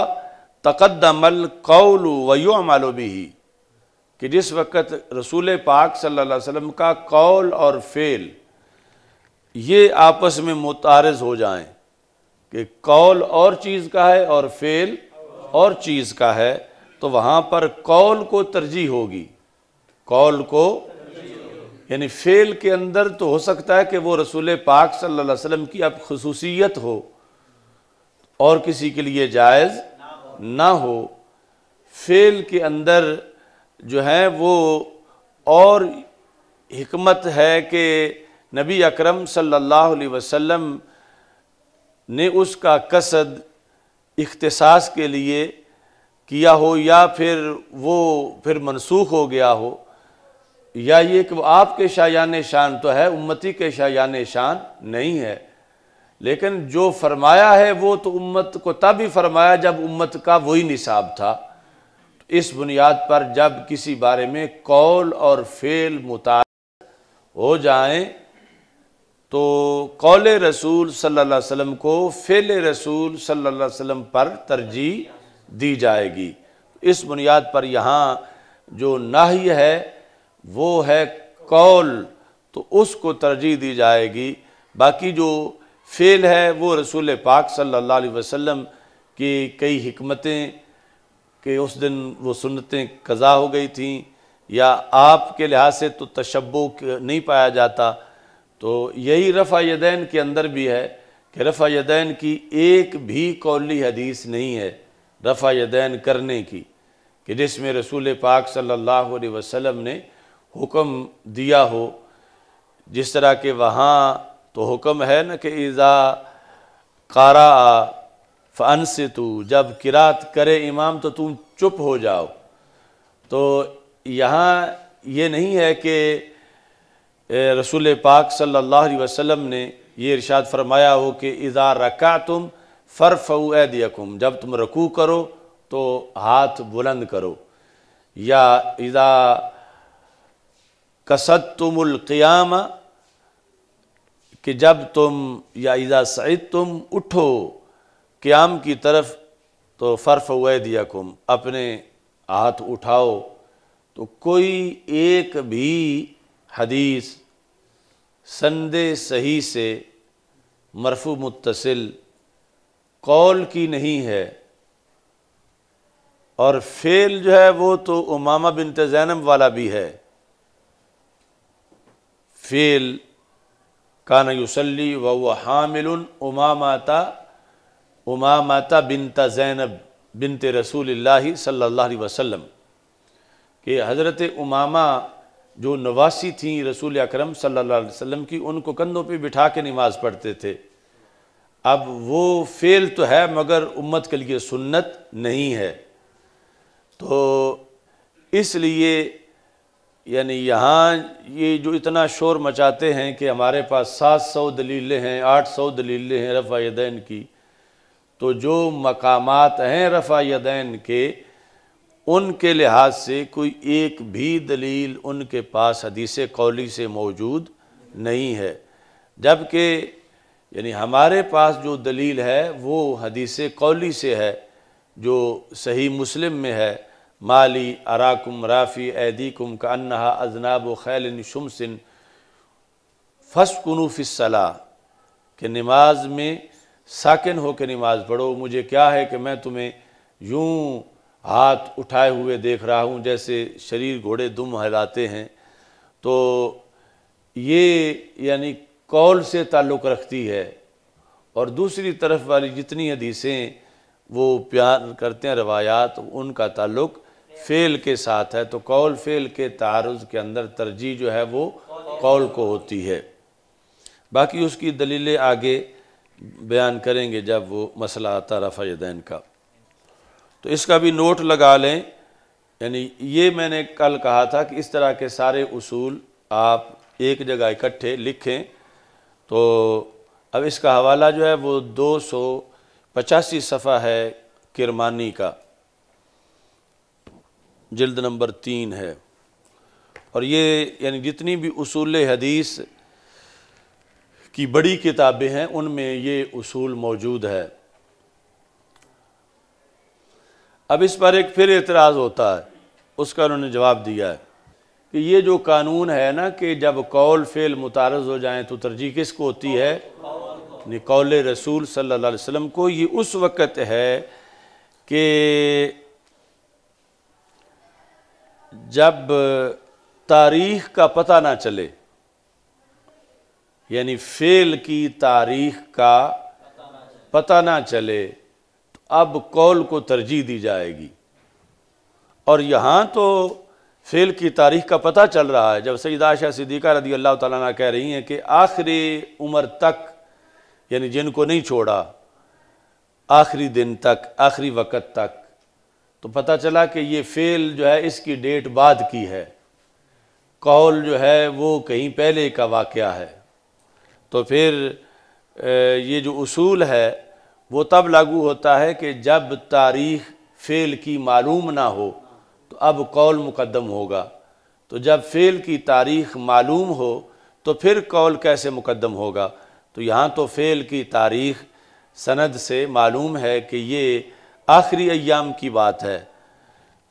तकदमल कौल वयोमल भी कि जिस वक़्त रसूल पाक सल्लल्लाहु अलैहि वसल्लम का कौल और फेल ये आपस में मुतारज़ हो जाएं कि कौल और चीज़ का है और फेल और चीज़ का है तो वहाँ पर कौल को तरजीह होगी कौल को यानी फेल के अंदर तो हो सकता है कि वो रसूल पाक सल्लल्लाहु अलैहि वसल्लम की अब खसूसियत हो और किसी के लिए जायज़ ना हो फेल के अंदर जो है वो और हमत है कि नबी अकरम सल्लल्लाहु अलैहि वसल्लम ने उसका कसद इख्तसास के लिए किया हो या फिर वो फिर मनसूख हो गया हो या ये कि आपके शायान शान तो है उम्मती के शायान शान नहीं है लेकिन जो फरमाया है वो तो उम्मत को तब ही फरमाया जब उम्मत का वही निसाब था तो इस बुनियाद पर जब किसी बारे में कौल और फेल मुता हो जाए तो कौल रसूल सल्ला अलैहि को फेल रसूल सल्ला अलैहि पर तरजीह दी जाएगी इस बुनियाद पर यहाँ जो नाह है वो है कौल तो उसको तरजीह दी जाएगी बाकी जो फ़ेल है वो रसूल पाक सल्लल्लाहु अलैहि वसल्लम की कई हमतें कि उस दिन वो सुन्नतें कज़ा हो गई थी या आपके लिहाज से तो तशबो नहीं पाया जाता तो यही रफ़ा यदैन के अंदर भी है कि रफ़ा यदैन की एक भी कौली हदीस नहीं है रफ़ा यदैन करने की कि जिसमें रसूल पाक सल्लल्लाहु अलैहि वसल्लम ने हुक्म दिया हो जिस तरह के वहाँ तो हुक्म है न कि ईज़ा कारा फ़न से तू जब किरात करे इमाम तो तुम चुप हो जाओ तो यहाँ ये नहीं है कि रसूल पाक सल्लल्लाहु अलैहि वसल्लम ने ये इरशाद फरमाया हो कि इज़ा रका तुम फ़रफ़ू दियकुम जब तुम रकू करो तो हाथ बुलंद करो या इज़ा कसद तुमलक़याम कि जब तुम या इजा सईद तुम उठो क़्याम की तरफ तो फ़र्फ दिया कुम अपने हाथ उठाओ तो कोई एक भी हदीस संद सही से मरफू मुतसिल कौल की नहीं है और फेल जो है वो तो उमामा बिन तैनब वाला भी है फ़ेल कान यूसली व हामिल उमामाता उमामाता बिनता ज़ैनब बिनत रसूल सल्ला वसम कि हज़रत उमामा जो नवासी थी रसूल अक्रम सम की उनको कंधों पर बिठा के नमाज़ पढ़ते थे अब वो फेल तो है मगर उम्मत के लिए सुन्नत नहीं है तो इसलिए यानी यहाँ ये जो इतना शोर मचाते हैं कि हमारे पास सात सौ दलीलें हैं आठ सौ दलीलें हैं रफ़ा यदैन की तो जो मकामात हैं रफ़ा यदैन के उनके लिहाज से कोई एक भी दलील उनके पास हदीस कौली से मौजूद नहीं है जबकि यानी हमारे पास जो दलील है वो हदीस कौली से है जो सही मुस्लिम में है माली अराकुम राफ़ी ऐदीकुम का अन्हा अजनाब खैल शमसिन फ़सकनूफ़िसला के नमाज में साकिन हो के नमाज पढ़ो मुझे क्या है कि मैं तुम्हें यूँ हाथ उठाए हुए देख रहा हूँ जैसे शरीर घोड़े दुम हिलाते हैं तो ये यानी कौल से ताल्लुक़ रखती है और दूसरी तरफ वाली जितनी हदीसें वो प्यार करते हैं रवायात उनका ताल्लुक़ फ़ेल के साथ है तो कौल फ़ेल के तारज़ के अंदर तरजीह जो है वो कौल को होती है बाकी उसकी दलीलें आगे बयान करेंगे जब वो मसला आता रफ़ा यदैन का तो इसका भी नोट लगा लें यानी ये मैंने कल कहा था कि इस तरह के सारे उसूल आप एक जगह इकट्ठे लिखें तो अब इसका हवाला जो है वो दो सौ पचासी सफ़ा है किरमानी का जल्द नंबर तीन है और ये यानी जितनी भी असूल हदीस की बड़ी किताबें हैं उनमें ये असूल मौजूद है अब इस पर एक फिर एतराज़ होता है उसका उन्होंने जवाब दिया है कि ये जो कानून है ना कि जब कौल फेल मुतारज हो जाए तो तरजीह किसको होती है निकौल रसूल सल्लल्लाहु अलैहि वसल्लम को ये उस वक़्त है कि जब तारीख का पता ना चले यानी फेल की तारीख का पता ना चले तो अब कौल को तरजीह दी जाएगी और यहाँ तो फेल की तारीख का पता चल रहा है जब सईद आशा सिद्दीका रदी अल्लाह ताला कह रही हैं कि आखिरी उम्र तक यानी जिनको नहीं छोड़ा आखिरी दिन तक आखिरी वक़्त तक तो पता चला कि ये फ़ेल जो है इसकी डेट बाद की है कौल जो है वो कहीं पहले का वाक़ है तो फिर ये जो असूल है वो तब लागू होता है कि जब तारीख फ़ेल की मालूम ना हो तो अब कौल मुकदम होगा तो जब फ़ेल की तारीख मालूम हो तो फिर कौल कैसे मुकदम होगा तो यहाँ तो फ़ेल की तारीख सनद से मालूम है कि ये आखिरी अयाम की बात है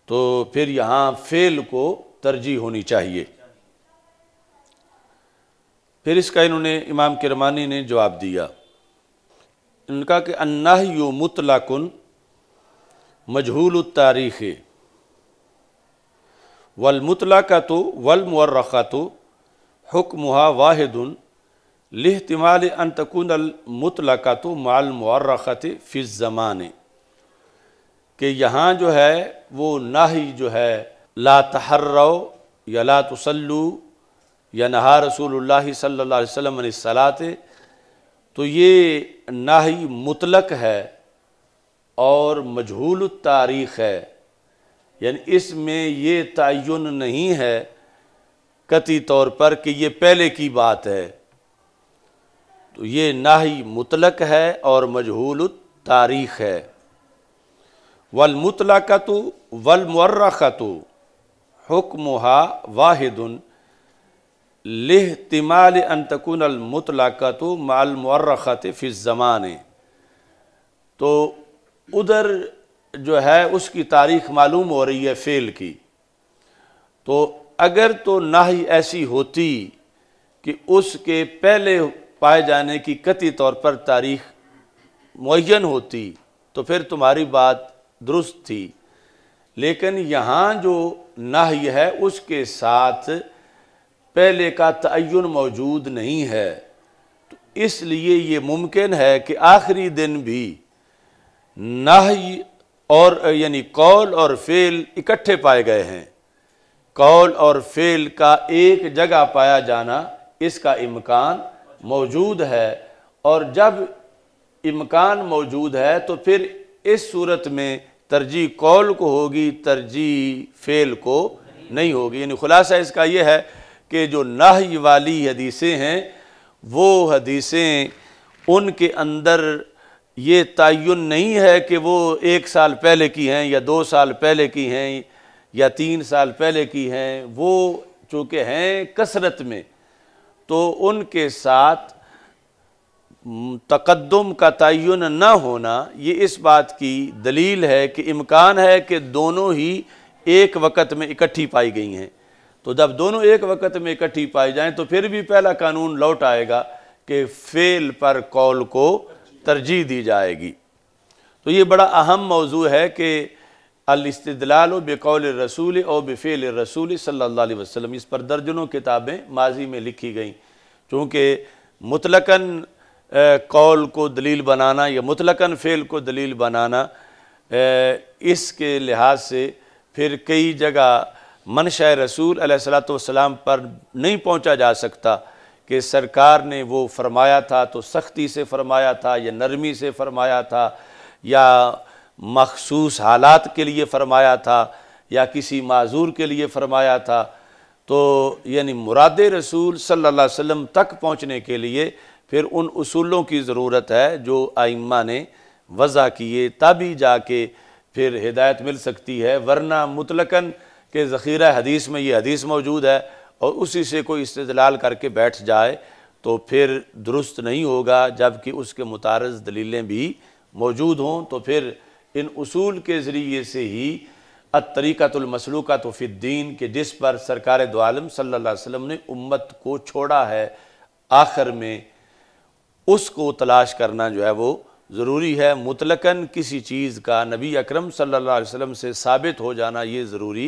तो फिर यहाँ फेल को तरजीह होनी चाहिए फिर इसका इन्होंने इमाम किरमानी ने जवाब दिया इनका कि अन्ना यो मुतलाकुन मजहूल तारीख़ मुतला का तो मुर्रखा तो हुक्महा वाहिदन लिहतमाल अन अल मुतला का तो मालमरखत फ़िज़ ज़माने कि यहाँ जो है वो नाही जो है ला तहर्रो या ला तसल्लू या नहा रसूल सल्ला वसम सलात तो ये नाही मुतलक है और मजहूल तारीख़ है यानी इसमें ये तयन नहीं है कति तौर पर कि ये पहले की बात है तो ये नाही मुतलक है और मजहूल तारीख़ है वलमुतलाकतु वलमर्रखतु हुक्महा वाहिदन लहतमाल अंतकुन अलमुतलाकतु मालमर्रखत फ़िज़मान तो उधर जो है उसकी तारीख मालूम हो रही है फ़ेल की तो अगर तो ना ही ऐसी होती कि उसके पहले पाए जाने की कति तौर पर तारीख मुन होती तो फिर तुम्हारी बात दुरुस्त थी लेकिन यहाँ जो नाह्य है उसके साथ पहले का तयन मौजूद नहीं है तो इसलिए ये मुमकिन है कि आखिरी दिन भी नाह्य और यानी कौल और फेल इकट्ठे पाए गए हैं कौल और फेल का एक जगह पाया जाना इसका इम्कान मौजूद है और जब इम्कान मौजूद है तो फिर इस सूरत में तरजीह कौल को होगी तरजीह फेल को नहीं होगी यानी ख़ुलासा इसका यह है कि जो नाही वाली हदीसें हैं वो हदीसें उनके अंदर ये तयन नहीं है कि वो एक साल पहले की हैं या दो साल पहले की हैं या तीन साल पहले की हैं वो चूँकि हैं कसरत में तो उनके साथ तकदम का तयन न होना ये इस बात की दलील है कि इम्कान है कि दोनों ही एक वक़्त में इकट्ठी पाई गई हैं तो जब दोनों एक वक़्त में इकट्ठी पाई जाएँ तो फिर भी पहला कानून लौट आएगा कि फ़ेल पर कौल को तरजीह दी जाएगी तो ये बड़ा अहम मौजू है कि अलस्तलाल बेकौल रसूल और बफ़ेल रसूल सल्ला वसलम इस पर दर्जनों किताबें माजी में लिखी गई चूँकि मुतलकन कौल को दलील बनाना या मुतलकन फ़ेल को दलील बनाना इसके लिहाज से फिर कई जगह मनशा रसूल सलाम पर नहीं पहुंचा जा सकता कि सरकार ने वो फरमाया था तो सख्ती से फरमाया था या नरमी से फरमाया था या मखसूस हालात के लिए फरमाया था या किसी माजूर के लिए फरमाया था तो यानी मुराद रसूल सल्लल्लाहु अलैहि वसल्लम तक पहुँचने के लिए फिर उन उसूलों की ज़रूरत है जो आइम्मा ने वज़ा किए तभी जाके फिर हिदायत मिल सकती है वरना मुतलकन के ज़ख़ीरा हदीस में ये हदीस मौजूद है और उसी से कोई इस्तलाल करके बैठ जाए तो फिर दुरुस्त नहीं होगा जबकि उसके मुतारज़ दलीलें भी मौजूद हों तो फिर इन असूल के ज़रिए से ही अतरीक़तमसलूक़ा तोफ़ीद्दीन के जिस पर सरकार दोआलम सल्ला वसम ने उम्मत को छोड़ा है आखिर में उसको तलाश करना जो है वो ज़रूरी है मुतलकन किसी चीज़ का नबी अकरम सल्लल्लाहु अलैहि वसल्लम से साबित हो जाना ये ज़रूरी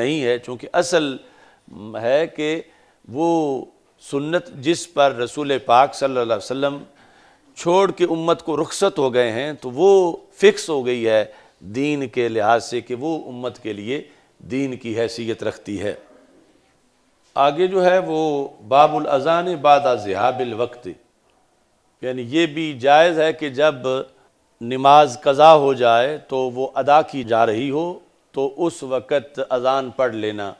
नहीं है चूँकि असल है कि वो सुन्नत जिस पर रसूल पाक सल्लल्लाहु अलैहि वसल्लम छोड़ के उम्मत को रुखसत हो गए हैं तो वो फ़िक्स हो गई है दीन के लिहाज से कि वो उम्मत के लिए दीन की हैसियत रखती है आगे जो है वो बाबुल अज़ान बाद जिहाबिल वक्त यानी ये भी जायज़ है कि जब नमाज कज़ा हो जाए तो वो अदा की जा रही हो तो उस वक़्त अजान पढ़ लेना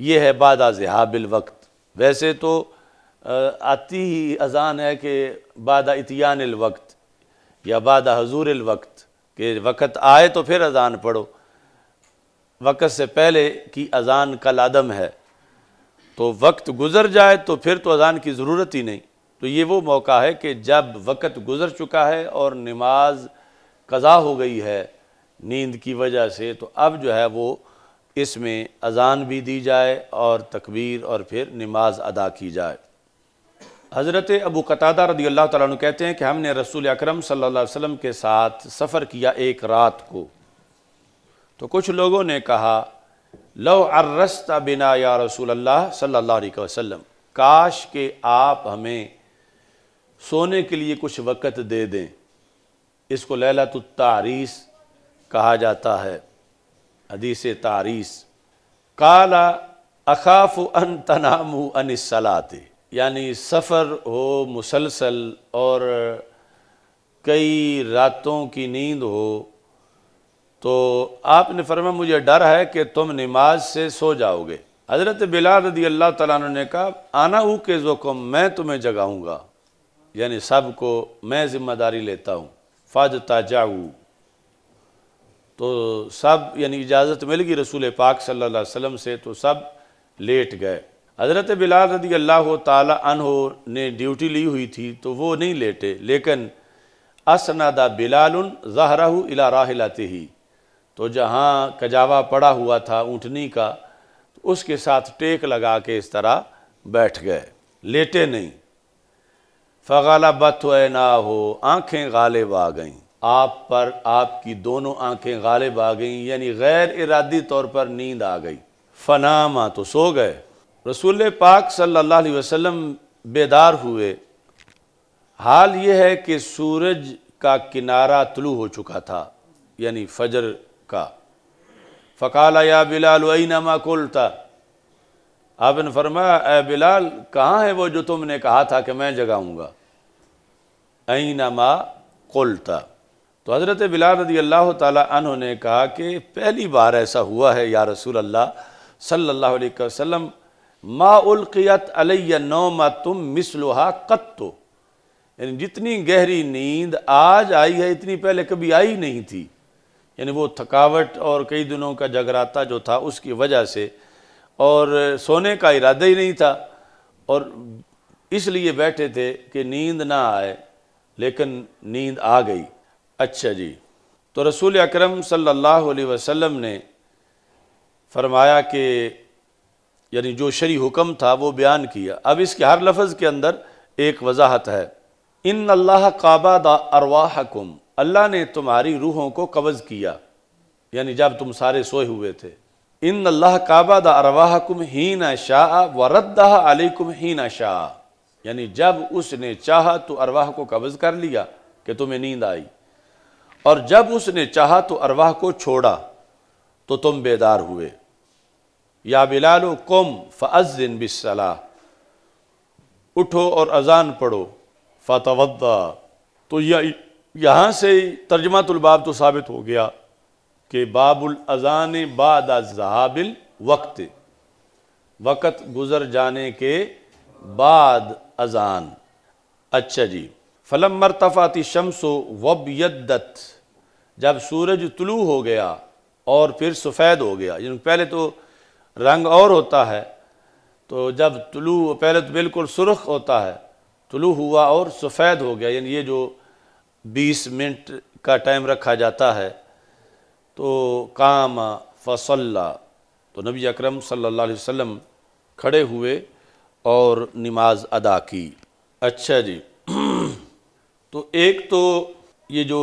ये है बाद जहाबिल वक्त वैसे तो आती ही अजान है कि बाद इतियान वक्त या बाद हजूर वक्त के वक़्त आए तो फिर अजान पढ़ो वक़्त से पहले की अजान कल आदम है तो वक्त गुज़र जाए तो फिर तो अजान की ज़रूरत ही नहीं तो ये वो मौका है कि जब वक़्त गुज़र चुका है और नमाज कज़ा हो गई है नींद की वजह से तो अब जो है वो इसमें अजान भी दी जाए और तकबीर और फिर नमाज अदा की जाए हज़रत अबू कतादा रदी अल्लाह तुम कहते हैं कि हमने रसूल अकरम सल्लल्लाहु अलैहि वसल्लम के साथ सफ़र किया एक रात को तो कुछ लोगों ने कहा लो अर्रस्ता बिना या रसूल अल्लाह सल्ला वसम काश के आप हमें सोने के लिए कुछ वक़्त दे दें इसको लैला तो तारीस कहा जाता है हदीस तारीस काला अखाफ अन तनामू अन सलाते यानी सफ़र हो मुसलसल और कई रातों की नींद हो तो आपने फरमा मुझे डर है कि तुम नमाज से सो जाओगे हज़रत बिलाल रदी अल्लाह तला ने कहा आना हु के ज़ुकम मैं तुम्हें जगाऊँगा यानी सब को मैं ज़िम्मेदारी लेता हूँ फ़ाज ताजाऊ तो सब यानी इजाज़त मिल गई रसूल पाक सल्लल्लाहु अलैहि वसल्लम से तो सब लेट गए हज़रत बिलाल रदी अल्लाह तहो ने ड्यूटी ली हुई थी तो वो नहीं लेटे लेकिन असनादा बिलाल जहराहू इला राहलाते ही तो जहाँ कजावा पड़ा हुआ था ऊँटनी का तो उसके साथ टेक लगा के इस तरह बैठ गए लेटे नहीं फ़ाला बत ना हो आँखें गालिब आ गईं आप पर आपकी दोनों आँखें गालिब आ गईं यानी गैर इरादी तौर पर नींद आ गई फनामा तो सो गए रसूल पाक सल्लल्लाहु अलैहि वसल्लम बेदार हुए हाल यह है कि सूरज का किनारा तलु हो चुका था यानी फजर का फ़काला या बिलाल वही नामा कोलता आपने फरमाया ए बिलाल कहाँ है वो जो तुमने कहा था कि मैं जगाऊंगा ऐनमा कोलता तो हज़रत बिलाल रदी अल्लाह तु ने कहा कि पहली बार ऐसा हुआ है या रसूल अल्लाह सल्ला वसम अलैया नौमा तुम मिसलोहा कत्तो यानी जितनी गहरी नींद आज आई है इतनी पहले कभी आई नहीं थी यानी वो थकावट और कई दिनों का जगराता जो था उसकी वजह से और सोने का इरादा ही नहीं था और इसलिए बैठे थे कि नींद ना आए लेकिन नींद आ गई अच्छा जी तो रसूल अकरम सल्लल्लाहु अलैहि वसल्लम ने फरमाया कि यानी जो शरी हुक्म था वो बयान किया अब इसके हर लफ्ज़ के अंदर एक वजाहत है इन अल्लाह काबाद अरवाहकुम अल्लाह ने तुम्हारी रूहों को कब्ज़ किया यानी जब तुम सारे सोए हुए थे इन अल्लाह काबा द अरवाहकुम ही न शाह व रद्दा ही न शाह यानी जब उसने चाहा तो अरवाह को कब्ज़ कर लिया कि तुम्हें नींद आई और जब उसने चाहा तो अरवाह को छोड़ा तो तुम बेदार हुए या बिलालो कुम फ़ज़िन बिसला उठो और अजान पढ़ो फ़तवदा तो यहाँ से ही तर्जमातुलबाब तो साबित हो गया कि बाबुल अजान बाद जहाबिल वक्त वक़्त गुज़र जाने के बाद अजान अच्छा जी फलम मरतफ़ाती शम्स यदत जब सूरज तुलू हो गया और फिर सफ़ेद हो गया जिन पहले तो रंग और होता है तो जब तुलू पहले तो बिल्कुल सुरख होता है तुलू हुआ और सफ़ेद हो गया यानी ये जो बीस मिनट का टाइम रखा जाता है तो काम फसल्ला तो नबी अकरम सल्लल्लाहु अलैहि वसल्लम खड़े हुए और नमाज अदा की अच्छा जी तो एक तो ये जो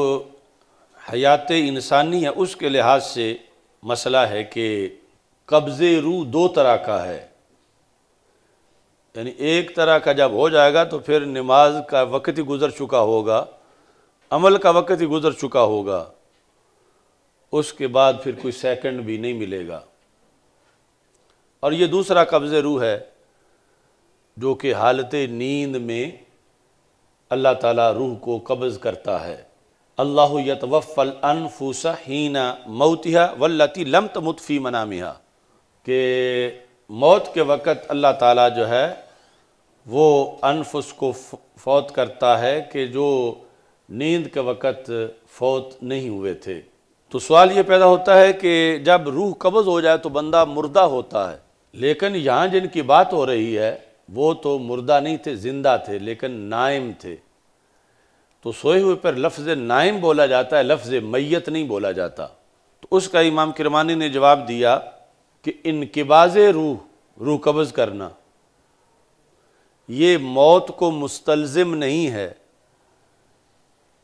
हयात इंसानी है उसके लिहाज से मसला है कि कब्ज़ रू दो तरह का है यानी एक तरह का जब हो जाएगा तो फिर नमाज का वक्त ही गुज़र चुका होगा अमल का वक्त ही गुज़र चुका होगा उसके बाद फिर कोई सेकंड भी नहीं मिलेगा और ये दूसरा कब्ज़ रूह है जो कि हालत नींद में अल्लाह ताला रूह को कब्ज़ करता है अल्लाह यतवफ़ल अनफूसा हीना मऊतिहा वल्लती लम तमुतफ़ी मनामिया के मौत के वक़्त अल्लाह ताला जो है वो अनफुस को फौत करता है कि जो नींद के वक़्त फौत नहीं हुए थे तो सवाल ये पैदा होता है कि जब रूह कब्ज़ हो जाए तो बंदा मुर्दा होता है लेकिन यहाँ जिनकी बात हो रही है वो तो मुर्दा नहीं थे ज़िंदा थे लेकिन नाइम थे तो सोए हुए पर लफ्ज़ नाइम बोला जाता है लफ्ज़ मैत नहीं बोला जाता तो उसका इमाम किरमानी ने जवाब दिया कि इनकबाज रूह रूह कब्ज़ करना ये मौत को मुस्तलज़म नहीं है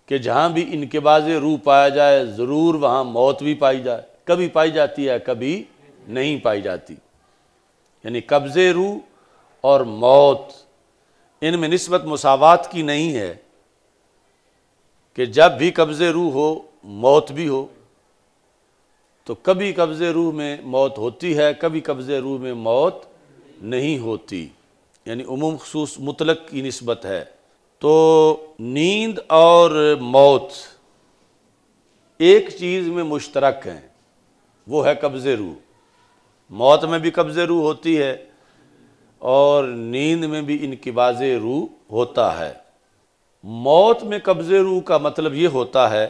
कि जहाँ भी इनकबाज रूह पाया जाए ज़रूर वहाँ मौत भी पाई जाए कभी पाई जाती है कभी नहीं पाई जाती यानी कब्ज़ रूह और मौत इनमें नस्बत मसावत की नहीं है कि जब भी कब्ज़ रूह हो मौत भी हो तो कभी कब्ज़ रूह में मौत होती है कभी कब्ज़ रूह में मौत नहीं होती यानी उमूम खसूस मुतलक की नस्बत है तो नींद और मौत एक चीज़ में मुश्तरक हैं वो है कब्ज़ रूह मौत में भी कब्ज़ रूह होती है और नींद में भी इनकबाज रू होता है मौत में कब्ज़ रू का मतलब ये होता है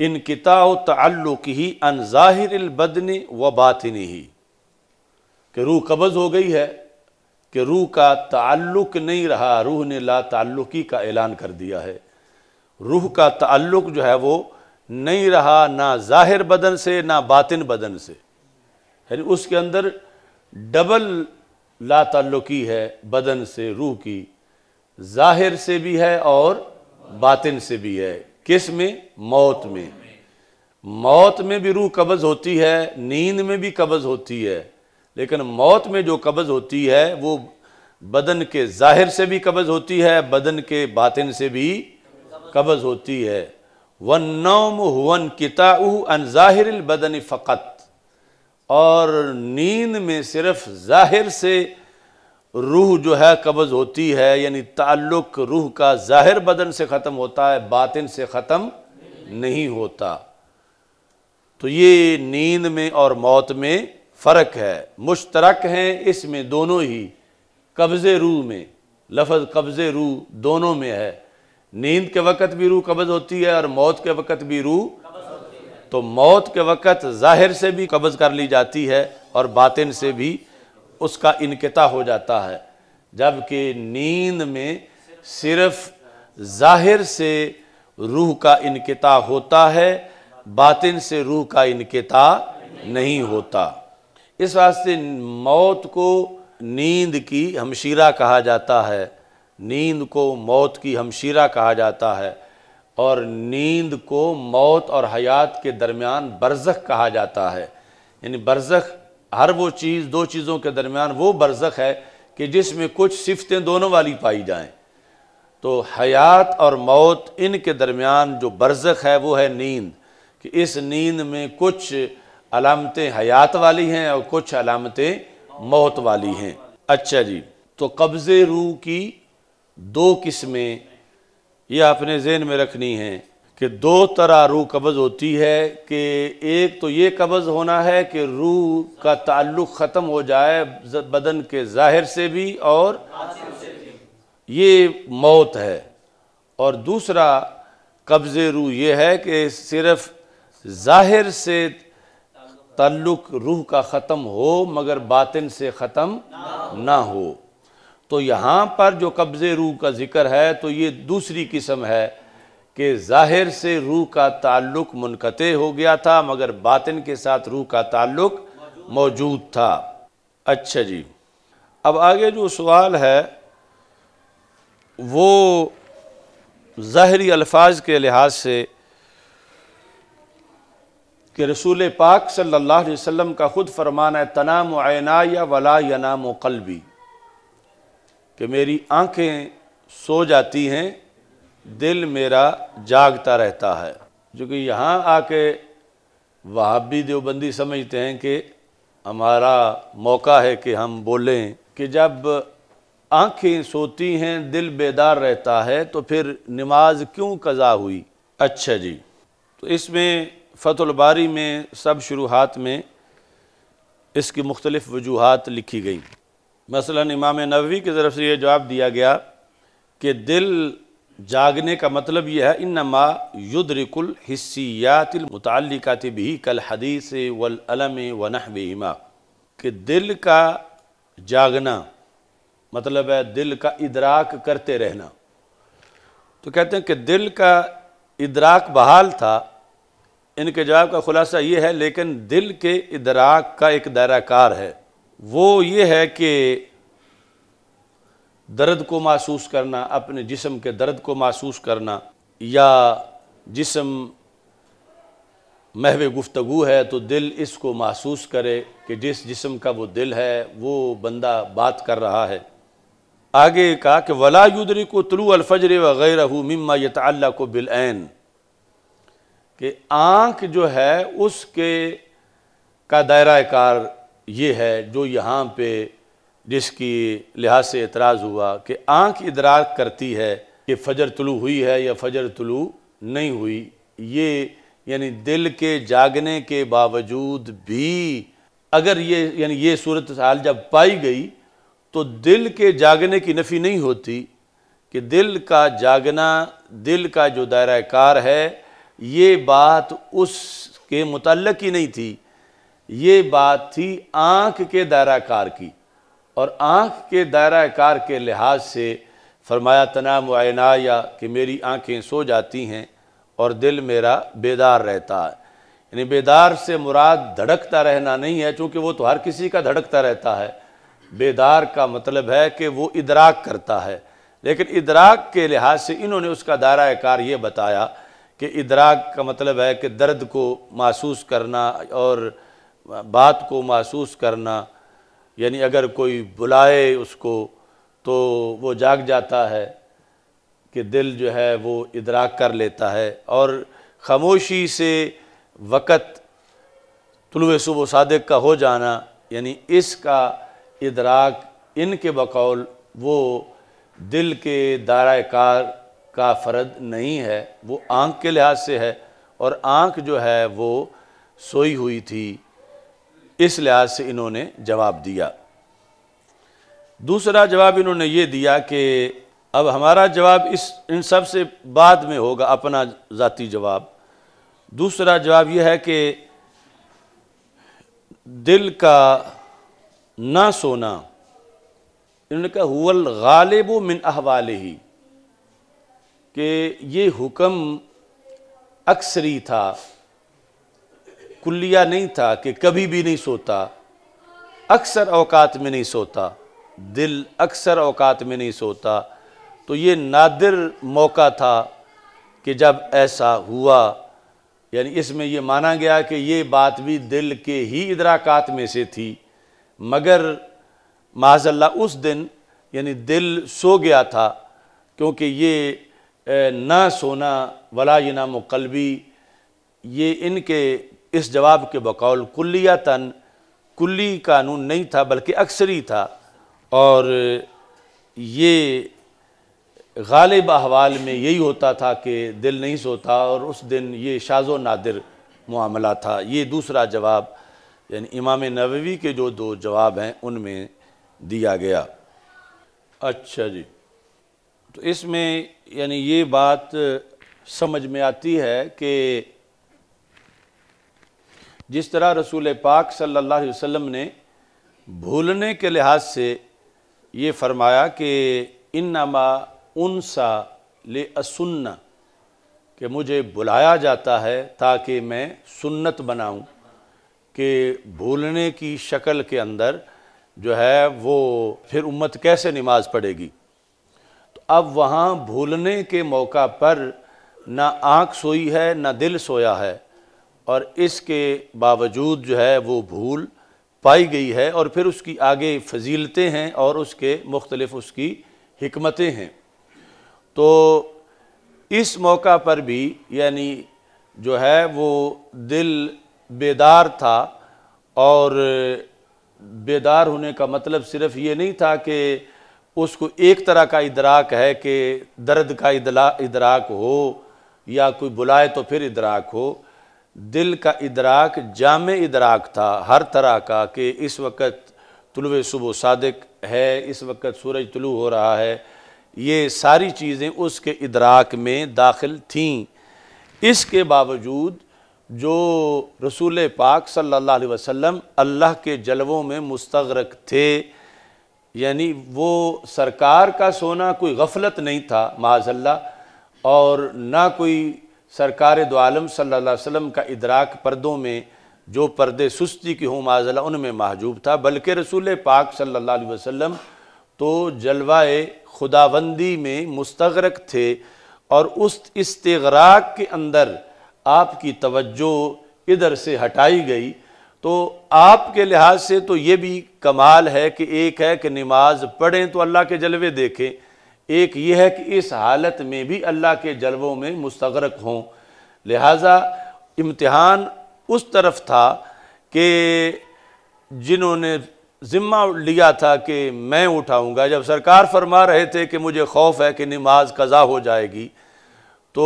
इनकता तल्लुक ही अन ज़ाहिर व बातनी ही कि रूह कब्ज़ हो गई है कि रूह का ताल्लुक नहीं रहा रूह ने ला ताल्लुकी का ऐलान कर दिया है रूह का ताल्लुक जो है वो नहीं रहा ना ज़ाहिर बदन से ना बातिन बदन से यानी उसके अंदर डबल ला तल्लुकी है बदन से रूह की ज़ाहिर से भी है और बातिन से भी है किस में मौत में मौत में भी रूह कब्ज़ होती है नींद में भी कब्ज़ होती है लेकिन मौत में जो कब्ज़ होती है वो बदन के ज़ाहिर से भी कब्ज़ होती है बदन के बातिन से भी कब्ज़ होती है वन नौम हुन किता अन ज़ाहिर बदन फ़कत और नींद में सिर्फ ज़ाहिर से रूह जो है कब्ज़ होती है यानी ताल्लुक़ रूह का ज़ाहिर बदन से ख़त्म होता है बातिन से ख़त्म नहीं होता तो ये नींद में और मौत में फ़र्क है मुश्तरक हैं इसमें दोनों ही कब्ज़ रूह में लफज कब्ज़ रूह दोनों में है नींद के वक़्त भी रूह कब्ज़ होती है और मौत के वक़्त भी रूह तो मौत के वक़्त ज़ाहिर से भी कब्ज़ कर ली जाती है और बातिन से भी उसका इनकता हो जाता है जबकि नींद में सिर्फ ज़ाहिर से रूह का इनकता होता है बातिन से रूह का इनकता नहीं होता इस वास्ते मौत को नींद की हमशीरा कहा जाता है नींद को मौत की हमशीरा कहा जाता है और नींद को मौत और हयात के दरमियान बरज़ख कहा जाता है यानी बरज़ख हर वो चीज़ दो चीज़ों के दरमियान वो बरज़ख है कि जिसमें कुछ सिफतें दोनों वाली पाई जाएं तो हयात और मौत इन के दरमियान जो बरज़ख है वो है नींद कि इस नींद में कुछ अलामतें हयात वाली हैं और कुछ अलामतें मौत वाली हैं अच्छा जी तो कब्ज़ रूह की दो किस्में ये आपने जेन में रखनी है कि दो तरह रूह कब्ज़ होती है कि एक तो ये कब्ज़ होना है कि रूह का ताल्लुक़ ख़त्म हो जाए बदन के ज़ाहिर से भी और ये मौत है और दूसरा कब्ज़ रूह ये है कि सिर्फ ज़ाहिर से ताल्लुक़ रूह का ख़त्म हो मगर बातिन से ख़त्म ना हो तो यहाँ पर जो कब्ज़ रूह का ज़िक्र है तो ये दूसरी किस्म है कि ज़ाहिर से रूह का ताल्लुक़ मुनक़ हो गया था मगर बातिन के साथ रूह का ताल्लुक़ मौजूद था अच्छा जी अब आगे जो सवाल है वो ज़ाहरी अल्फाज के लिहाज से कि रसूल पाक सल्लल्लाहु अलैहि वसल्लम का ख़ुद फरमान है तनाम आयना या वला यनाम कल्बी कि मेरी आंखें सो जाती हैं दिल मेरा जागता रहता है जो कि यहाँ आके वहाबी देवबंदी समझते हैं कि हमारा मौका है कि हम बोलें कि जब आंखें सोती हैं दिल बेदार रहता है तो फिर नमाज क्यों कज़ा हुई अच्छा जी तो इसमें फतलबारी में सब शुरुआत में इसकी मुख्तलिफ़ वजूहत लिखी गई मसला इमाम नबी की तरफ से ये जवाब दिया गया कि दिल जागने का मतलब यह है इन नमा युद्रिकुल हिस्सियातिल मुतक़ात भी कल हदीस वल अलम वनहबीमा कि दिल का जागना मतलब है दिल का इदराक करते रहना तो कहते हैं कि दिल का इदराक बहाल था इनके जवाब का ख़ुलासा ये है लेकिन दिल के इदराक का एक दायरा कार है वो ये है कि दर्द को महसूस करना अपने जिसम के दर्द को महसूस करना या जिसम महव गुफ्तगु है तो दिल इसको महसूस करे कि जिस जिसम का वो दिल है वो बंदा बात कर रहा है आगे कहा कि वला युदरी को तलु अलफजरे वगैरह मम्मा यतल्ला को बिलैन कि आँख जो है उसके का दायरा कार ये है जो यहाँ पे जिसकी लिहाज से एतराज़ हुआ कि आँख इदराक करती है कि फजर तुलू हुई है या फजर तुलू नहीं हुई ये यानी दिल के जागने के बावजूद भी अगर ये यानी ये सूरत हाल जब पाई गई तो दिल के जागने की नफ़ी नहीं होती कि दिल का जागना दिल का जो दायरा कार है ये बात उसके मुतल ही नहीं थी ये बात थी आँख के दायराकार की और आँख के दायराकार के लिहाज से फरमाया तना मुआना या कि मेरी आँखें सो जाती हैं और दिल मेरा बेदार रहता है यानी बेदार से मुराद धड़कता रहना नहीं है चूँकि वो तो हर किसी का धड़कता रहता है बेदार का मतलब है कि वो इदराक करता है लेकिन इदराक के लिहाज से इन्होंने उसका दायरा कार ये बताया कि इदराक का मतलब है कि दर्द को महसूस करना और बात को महसूस करना यानी अगर कोई बुलाए उसको तो वो जाग जाता है कि दिल जो है वो इदराक कर लेता है और ख़ामोशी से वक़्त तुलु सुबह सादक का हो जाना यानी इसका इदराक इनके बकौल वो दिल के दायरा कार का फ़र्द नहीं है वो आँख के लिहाज से है और आँख जो है वो सोई हुई थी इस लिहाज से इन्होंने जवाब दिया दूसरा जवाब इन्होंने ये दिया कि अब हमारा जवाब इस इन सब से बाद में होगा अपना ज़ाती जवाब दूसरा जवाब यह है कि दिल का ना सोना इन्होंने कहा हुल गालिब मिन अहवाल ही कि ये हुक्म अक्सरी था कुलिया नहीं था कि कभी भी नहीं सोता अक्सर अवकात में नहीं सोता दिल अक्सर अवकात में नहीं सोता तो ये नादिर मौका था कि जब ऐसा हुआ यानी इसमें ये माना गया कि ये बात भी दिल के ही इदराकात में से थी मगर माजल्ला उस दिन यानी दिल सो गया था क्योंकि ये ना सोना वला यनाम कलबी ये इनके इस जवाब के बकौल कुल्लियातन कुल्ली कानून नहीं था बल्कि अक्सरी था और ये गालिब अहवाल में यही होता था कि दिल नहीं सोता और उस दिन ये शाजो नादिर मामला था ये दूसरा जवाब यानी इमाम नबवी के जो दो जवाब हैं उनमें दिया गया अच्छा जी तो इसमें यानी ये बात समझ में आती है कि जिस तरह रसूल पाक सल्ला वसम ने भूलने के लिहाज से ये फरमाया कि इन नमा सा ले असुन्ना कि मुझे बुलाया जाता है ताकि मैं सुन्नत बनाऊं कि भूलने की शक्ल के अंदर जो है वो फिर उम्मत कैसे नमाज पढ़ेगी तो अब वहाँ भूलने के मौका पर ना आँख सोई है ना दिल सोया है और इसके बावजूद जो है वो भूल पाई गई है और फिर उसकी आगे फजीलतें हैं और उसके मुख्तलफ़ उसकी हमतें हैं तो इस मौका पर भी यानी जो है वो दिल बेदार था और बेदार होने का मतलब सिर्फ ये नहीं था कि उसको एक तरह का इदराक है कि दर्द का इदला इदराक हो या कोई बुलाए तो फिर इदराक हो दिल का इदराक जाम इदराक था हर तरह का कि इस वक्त तुलव सुबह सादक है इस वक्त सूरज तुलु हो रहा है ये सारी चीज़ें उसके इदराक में दाखिल थीं इसके बावजूद जो रसूल पाक सल्ला वसम अल्लाह के जलवों में मुस्तरक थे यानी वो सरकार का सोना कोई गफलत नहीं था माजल्ला और ना कोई सरकार दो आलम सल्लल्लाहु अलैहि वसल्लम का इदराक पर्दों में जो पर्दे सुस्ती की हों माजला उनमें महजूब था बल्कि रसूल पाक सल्लल्लाहु अलैहि वसल्लम तो जलवाए खुदाबंदी में मुस्तरक थे और उस इस्तराक के अंदर आपकी तवज्जो इधर से हटाई गई तो आपके लिहाज से तो ये भी कमाल है कि एक है कि नमाज पढ़ें तो अल्लाह के जलवे देखें एक ये है कि इस हालत में भी अल्लाह के जलवों में मुस्तरक हों लिहाजा इम्तहान उस तरफ था कि जिन्होंने ज़िम्मा लिया था कि मैं उठाऊँगा जब सरकार फरमा रहे थे कि मुझे खौफ है कि नमाज कज़ा हो जाएगी तो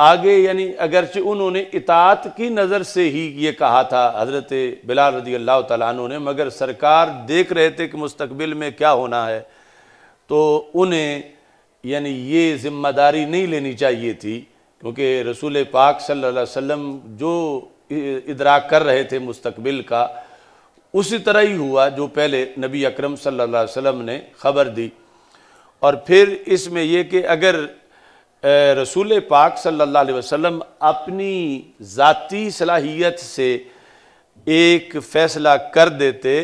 आगे यानी अगरचे उन्होंने इतात की नज़र से ही ये कहा था हज़रत बिलाल रदी अल्लाह तु ने मगर सरकार देख रहे थे कि मुस्तबिल में क्या होना है तो उन्हें यानी ये ज़िम्मेदारी नहीं लेनी चाहिए थी क्योंकि रसूल पाक सल्लल्लाहु अलैहि वसल्लम जो इदराक कर रहे थे मुस्तकबिल का उसी तरह ही हुआ जो पहले नबी अकरम सल्लल्लाहु अलैहि वसल्लम ने ख़बर दी और फिर इसमें यह कि अगर रसूल पाक सल्लल्लाहु अलैहि वसल्लम अपनी ज़ाती सलाहियत से एक फ़ैसला कर देते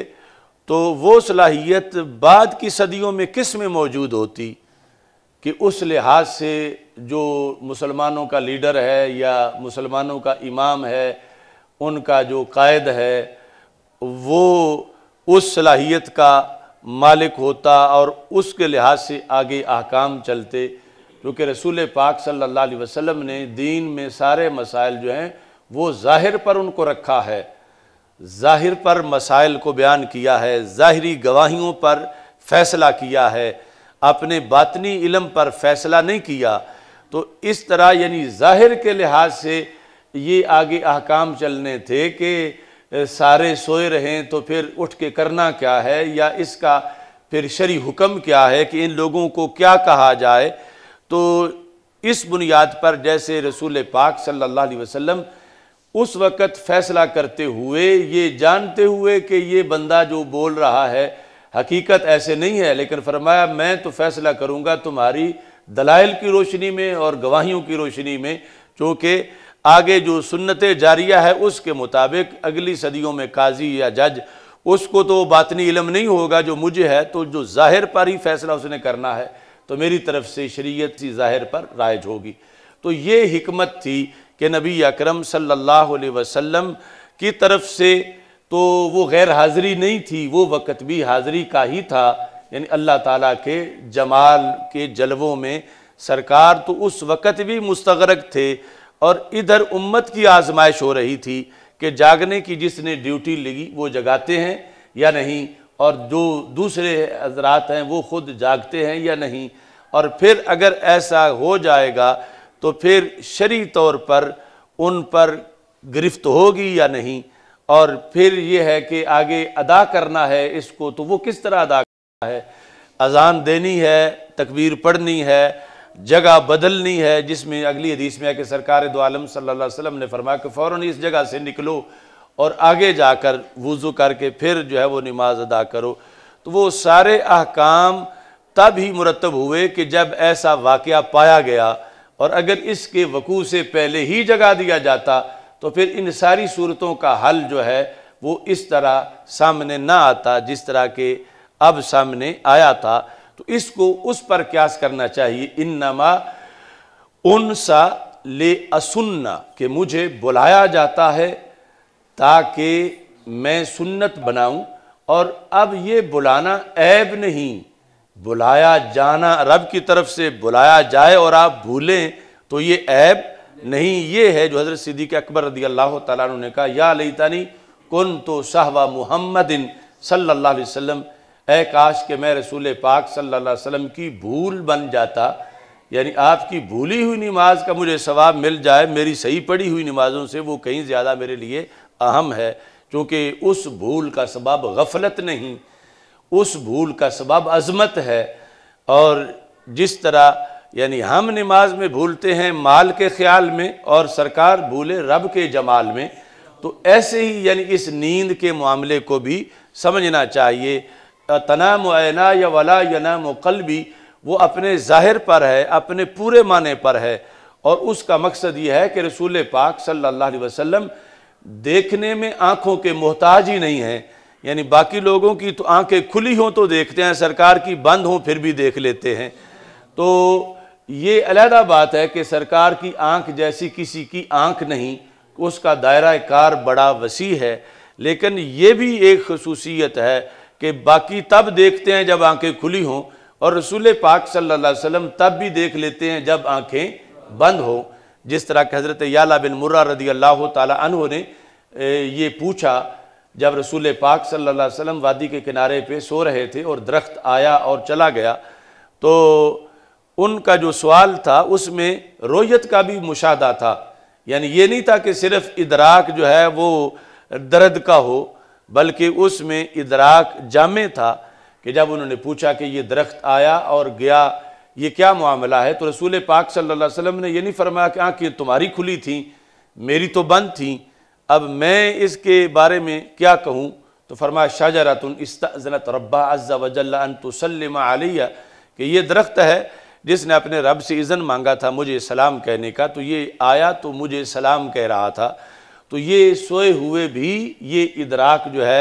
तो वो सलाहियत बाद की सदियों में किस में मौजूद होती कि उस लिहाज से जो मुसलमानों का लीडर है या मुसलमानों का इमाम है उनका जो कायद है वो उस सलाहियत का मालिक होता और उसके लिहाज से आगे आकाम चलते क्योंकि रसूल पाक सल्लल्लाहु अलैहि वसल्लम ने दीन में सारे मसाइल जो हैं वो ज़ाहिर पर उनको रखा है ज़ाहिर पर मसाइल को बयान किया है ज़ाहरी गवाहियों पर फ़ैसला किया है अपने बातनी इलम पर फ़ैसला नहीं किया तो इस तरह यानी ज़ाहिर के लिहाज से ये आगे अहकाम चलने थे कि सारे सोए रहें तो फिर उठ के करना क्या है या इसका फिर शरी हुक्म क्या है कि इन लोगों को क्या कहा जाए तो इस बुनियाद पर जैसे रसूल पाक सल्लल्लाहु अलैहि वसल्लम उस वक़्त फ़ैसला करते हुए ये जानते हुए कि ये बंदा जो बोल रहा है हकीकत ऐसे नहीं है लेकिन फरमाया मैं तो फ़ैसला करूँगा तुम्हारी दलाइल की रोशनी में और गवाहियों की रोशनी में चूँकि आगे जो सुन्नत जारिया है उसके मुताबिक अगली सदियों में काजी या जज उसको तो बातनी इलम नहीं होगा जो मुझे है तो जो ज़ाहिर पर ही फ़ैसला उसने करना है तो मेरी तरफ से शरीयत सी ज़ाहिर पर राइज होगी तो ये हमत थी कि नबी अकरम सल्लल्लाहु अलैहि वसल्लम की तरफ से तो वो गैर हाज़िरी नहीं थी वो वक़्त भी हाज़िरी का ही था यानी अल्लाह ताला के जमाल के जलवों में सरकार तो उस वक़्त भी मुस्तरक थे और इधर उम्मत की आजमाइश हो रही थी कि जागने की जिसने ड्यूटी लगी वो जगाते हैं या नहीं और जो दूसरे हजरात हैं वो खुद जागते हैं या नहीं और फिर अगर ऐसा हो जाएगा तो फिर शरी तौर पर उन पर गिरफ्त होगी या नहीं और फिर ये है कि आगे अदा करना है इसको तो वो किस तरह अदा करना है अजान देनी है तकबीर पढ़नी है जगह बदलनी है जिसमें अगली हदीस में है कि सरकार दो आलम सल्लल्लाहु अलैहि वसल्लम ने फरमाया कि फ़ौर इस जगह से निकलो और आगे जाकर वज़ू करके फिर जो है वो नमाज अदा करो तो वो सारे अहकाम तब ही मुरतब हुए कि जब ऐसा वाक़ पाया गया और अगर इसके वकू से पहले ही जगा दिया जाता तो फिर इन सारी सूरतों का हल जो है वो इस तरह सामने ना आता जिस तरह के अब सामने आया था तो इसको उस पर क्यास करना चाहिए इन नमा उन सा ले असुन्ना कि मुझे बुलाया जाता है ताकि मैं सुन्नत बनाऊं और अब ये बुलाना ऐब नहीं बुलाया जाना रब की तरफ से बुलाया जाए और आप भूलें तो ये ऐब नहीं ये है जो हज़रत सिद्दीक अकबर रदी अल्लाह तु ने कहा या लईतानी कन तो शाहवा मुहम्मदिन सल्ला वसम ए काश के मैं रसूल पाक सल्ला वसम की भूल बन जाता यानी आपकी भूली हुई नमाज का मुझे सवाब मिल जाए मेरी सही पड़ी हुई नमाजों से वो कहीं ज़्यादा मेरे लिए अहम है क्योंकि उस भूल का सबाब गफलत नहीं उस भूल का सबब अजमत है और जिस तरह यानी हम नमाज में भूलते हैं माल के ख्याल में और सरकार भूले रब के जमाल में तो ऐसे ही यानी इस नींद के मामले को भी समझना चाहिए तना मुआना या वला मुकल भी वो अपने ज़ाहिर पर है अपने पूरे माने पर है और उसका मकसद ये है कि रसूल पाक सल्लल्लाहु अलैहि वसल्लम देखने में आँखों के मोहताज ही नहीं हैं यानी बाकी लोगों की तो आंखें खुली हों तो देखते हैं सरकार की बंद हों फिर भी देख लेते हैं तो ये अलहदा बात है कि सरकार की आंख जैसी किसी की आंख नहीं उसका दायरा कार बड़ा वसी है लेकिन ये भी एक खसूसियत है कि बाकी तब देखते हैं जब आंखें खुली हों और रसूल पाक सल्लल्लाहु अलैहि वसल्लम तब भी देख लेते हैं जब आंखें बंद हों जिस तरह के हज़रत याला बिन मुर्रा रदी अल्लाह तन ने ये पूछा जब रसूल पाक सल्लल्लाहु अलैहि वसल्लम वादी के किनारे पे सो रहे थे और दरख्त आया और चला गया तो उनका जो सवाल था उसमें रोयत का भी मुशादा था यानी ये नहीं था कि सिर्फ इदराक जो है वो दर्द का हो बल्कि उसमें इदराक जामे था कि जब उन्होंने पूछा कि ये दरख्त आया और गया ये क्या मामला है तो रसूल पाक सल्लल्लाहु अलैहि वसल्लम ने यह नहीं फरमाया कि आँखें तुम्हारी खुली थी मेरी तो बंद थी अब मैं इसके बारे में क्या कहूँ तो फरमा शाहजरातन इस्तना रब्बा अज़ा वजल्लासलम आलिया कि ये दरख्त है जिसने अपने रब से इज़न मांगा था मुझे सलाम कहने का तो ये आया तो मुझे सलाम कह रहा था तो ये सोए हुए भी ये इदराक जो है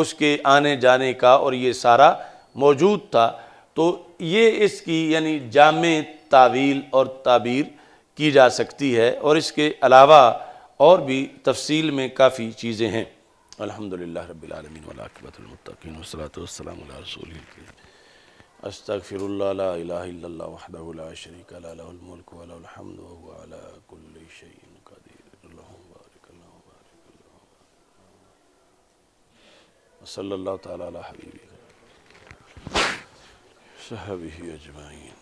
उसके आने जाने का और ये सारा मौजूद था तो ये इसकी यानी जाम तावील और ताबीर की जा सकती है और इसके अलावा और भी तफसील में काफ़ी चीज़ें हैं अलहमदिल्ला रबीआलमिन वलाकबतमतिन वसलातम रसूल अस्तफ़िरल्ला शरीक अलमल्क वलहमदिल्लाकुल्लिन वसल तबी सहबी अजमाइन